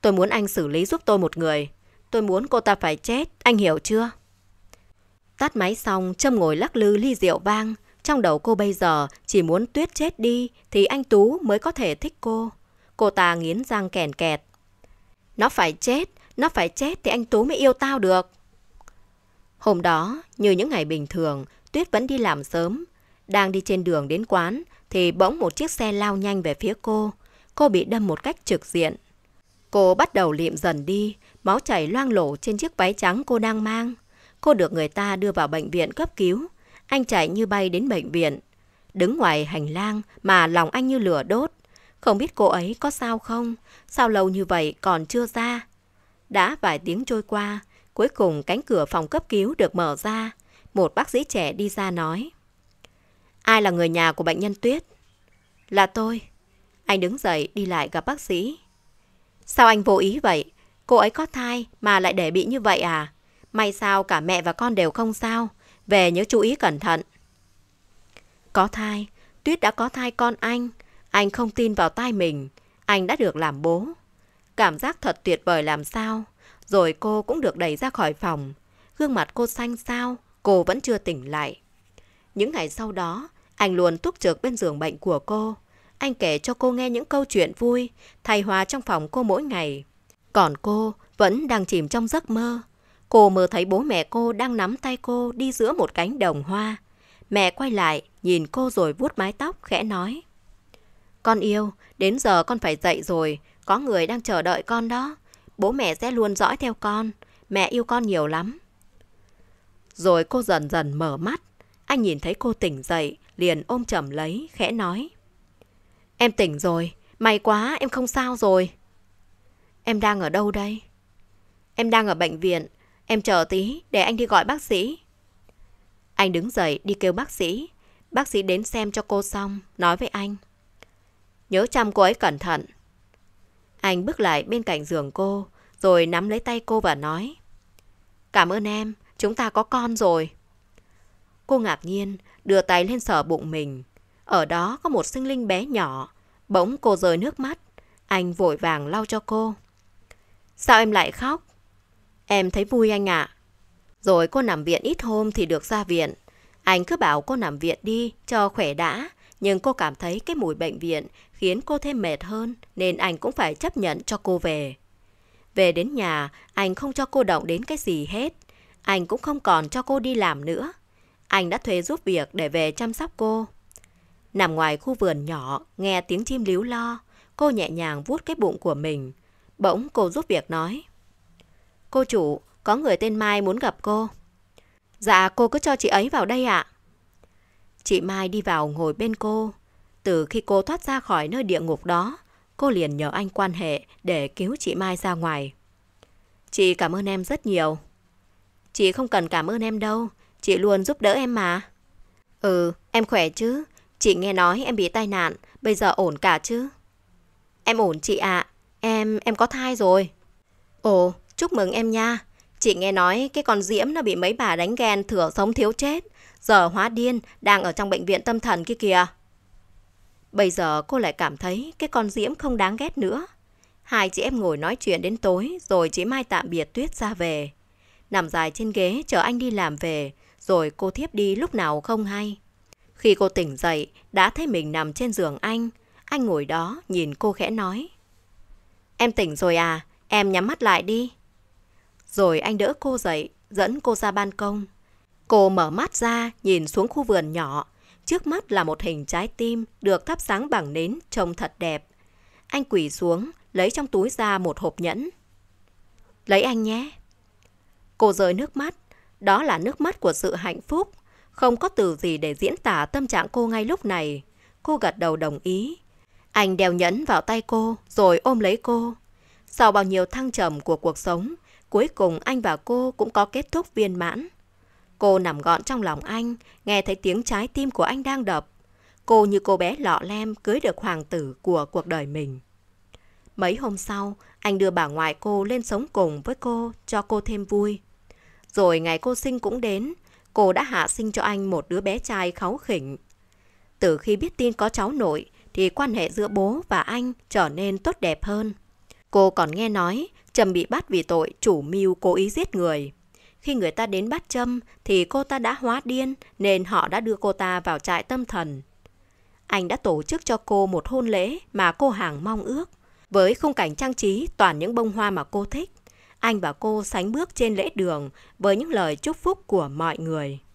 tôi muốn anh xử lý giúp tôi một người. Tôi muốn cô ta phải chết, anh hiểu chưa? Tắt máy xong, Trâm ngồi lắc lư ly rượu vang, trong đầu cô bây giờ chỉ muốn tuyết chết đi thì anh Tú mới có thể thích cô. Cô ta nghiến răng kèn kẹt. Nó phải chết, nó phải chết thì anh Tú mới yêu tao được. Hôm đó, như những ngày bình thường, Tuyết vẫn đi làm sớm. Đang đi trên đường đến quán thì bỗng một chiếc xe lao nhanh về phía cô. Cô bị đâm một cách trực diện. Cô bắt đầu liệm dần đi, máu chảy loang lổ trên chiếc váy trắng cô đang mang. Cô được người ta đưa vào bệnh viện cấp cứu anh chạy như bay đến bệnh viện. Đứng ngoài hành lang mà lòng anh như lửa đốt. Không biết cô ấy có sao không? Sao lâu như vậy còn chưa ra? Đã vài tiếng trôi qua, cuối cùng cánh cửa phòng cấp cứu được mở ra. Một bác sĩ trẻ đi ra nói. Ai là người nhà của bệnh nhân Tuyết? Là tôi. Anh đứng dậy đi lại gặp bác sĩ. Sao anh vô ý vậy? Cô ấy có thai mà lại để bị như vậy à? May sao cả mẹ và con đều không sao về nhớ chú ý cẩn thận. Có thai, Tuyết đã có thai con anh, anh không tin vào tai mình, anh đã được làm bố. Cảm giác thật tuyệt vời làm sao, rồi cô cũng được đẩy ra khỏi phòng, gương mặt cô xanh xao, cô vẫn chưa tỉnh lại. Những ngày sau đó, anh luôn túc trực bên giường bệnh của cô. Anh kể cho cô nghe những câu chuyện vui, thay hòa trong phòng cô mỗi ngày. Còn cô vẫn đang chìm trong giấc mơ, Cô mơ thấy bố mẹ cô đang nắm tay cô đi giữa một cánh đồng hoa. Mẹ quay lại, nhìn cô rồi vuốt mái tóc, khẽ nói. Con yêu, đến giờ con phải dậy rồi, có người đang chờ đợi con đó. Bố mẹ sẽ luôn dõi theo con, mẹ yêu con nhiều lắm. Rồi cô dần dần mở mắt, anh nhìn thấy cô tỉnh dậy, liền ôm chầm lấy, khẽ nói. Em tỉnh rồi, may quá, em không sao rồi. Em đang ở đâu đây? Em đang ở bệnh viện, Em chờ tí để anh đi gọi bác sĩ. Anh đứng dậy đi kêu bác sĩ. Bác sĩ đến xem cho cô xong, nói với anh. Nhớ chăm cô ấy cẩn thận. Anh bước lại bên cạnh giường cô, rồi nắm lấy tay cô và nói. Cảm ơn em, chúng ta có con rồi. Cô ngạc nhiên, đưa tay lên sờ bụng mình. Ở đó có một sinh linh bé nhỏ. Bỗng cô rơi nước mắt. Anh vội vàng lau cho cô. Sao em lại khóc? Em thấy vui anh ạ. À. Rồi cô nằm viện ít hôm thì được ra viện. Anh cứ bảo cô nằm viện đi, cho khỏe đã. Nhưng cô cảm thấy cái mùi bệnh viện khiến cô thêm mệt hơn, nên anh cũng phải chấp nhận cho cô về. Về đến nhà, anh không cho cô động đến cái gì hết. Anh cũng không còn cho cô đi làm nữa. Anh đã thuê giúp việc để về chăm sóc cô. Nằm ngoài khu vườn nhỏ, nghe tiếng chim líu lo, cô nhẹ nhàng vuốt cái bụng của mình. Bỗng cô giúp việc nói. Cô chủ, có người tên Mai muốn gặp cô. Dạ, cô cứ cho chị ấy vào đây ạ. À. Chị Mai đi vào ngồi bên cô. Từ khi cô thoát ra khỏi nơi địa ngục đó, cô liền nhờ anh quan hệ để cứu chị Mai ra ngoài. Chị cảm ơn em rất nhiều. Chị không cần cảm ơn em đâu, chị luôn giúp đỡ em mà. Ừ, em khỏe chứ. Chị nghe nói em bị tai nạn, bây giờ ổn cả chứ? Em ổn chị ạ, à. em em có thai rồi. Ồ, Chúc mừng em nha. Chị nghe nói cái con Diễm nó bị mấy bà đánh ghen thừa sống thiếu chết. Giờ hóa điên, đang ở trong bệnh viện tâm thần kia kìa. Bây giờ cô lại cảm thấy cái con Diễm không đáng ghét nữa. Hai chị em ngồi nói chuyện đến tối rồi chị Mai tạm biệt Tuyết ra về. Nằm dài trên ghế chờ anh đi làm về, rồi cô thiếp đi lúc nào không hay. Khi cô tỉnh dậy, đã thấy mình nằm trên giường anh. Anh ngồi đó nhìn cô khẽ nói. Em tỉnh rồi à, em nhắm mắt lại đi. Rồi anh đỡ cô dậy, dẫn cô ra ban công. Cô mở mắt ra, nhìn xuống khu vườn nhỏ. Trước mắt là một hình trái tim được thắp sáng bằng nến trông thật đẹp. Anh quỳ xuống, lấy trong túi ra một hộp nhẫn. Lấy anh nhé. Cô rơi nước mắt. Đó là nước mắt của sự hạnh phúc. Không có từ gì để diễn tả tâm trạng cô ngay lúc này. Cô gật đầu đồng ý. Anh đeo nhẫn vào tay cô rồi ôm lấy cô. Sau bao nhiêu thăng trầm của cuộc sống, Cuối cùng anh và cô cũng có kết thúc viên mãn. Cô nằm gọn trong lòng anh, nghe thấy tiếng trái tim của anh đang đập. Cô như cô bé lọ lem cưới được hoàng tử của cuộc đời mình. Mấy hôm sau, anh đưa bà ngoại cô lên sống cùng với cô cho cô thêm vui. Rồi ngày cô sinh cũng đến, cô đã hạ sinh cho anh một đứa bé trai kháu khỉnh. Từ khi biết tin có cháu nội thì quan hệ giữa bố và anh trở nên tốt đẹp hơn. Cô còn nghe nói Trâm bị bắt vì tội chủ mưu cố ý giết người. Khi người ta đến bắt Trâm thì cô ta đã hóa điên nên họ đã đưa cô ta vào trại tâm thần. Anh đã tổ chức cho cô một hôn lễ mà cô hàng mong ước. Với khung cảnh trang trí toàn những bông hoa mà cô thích, anh và cô sánh bước trên lễ đường với những lời chúc phúc của mọi người.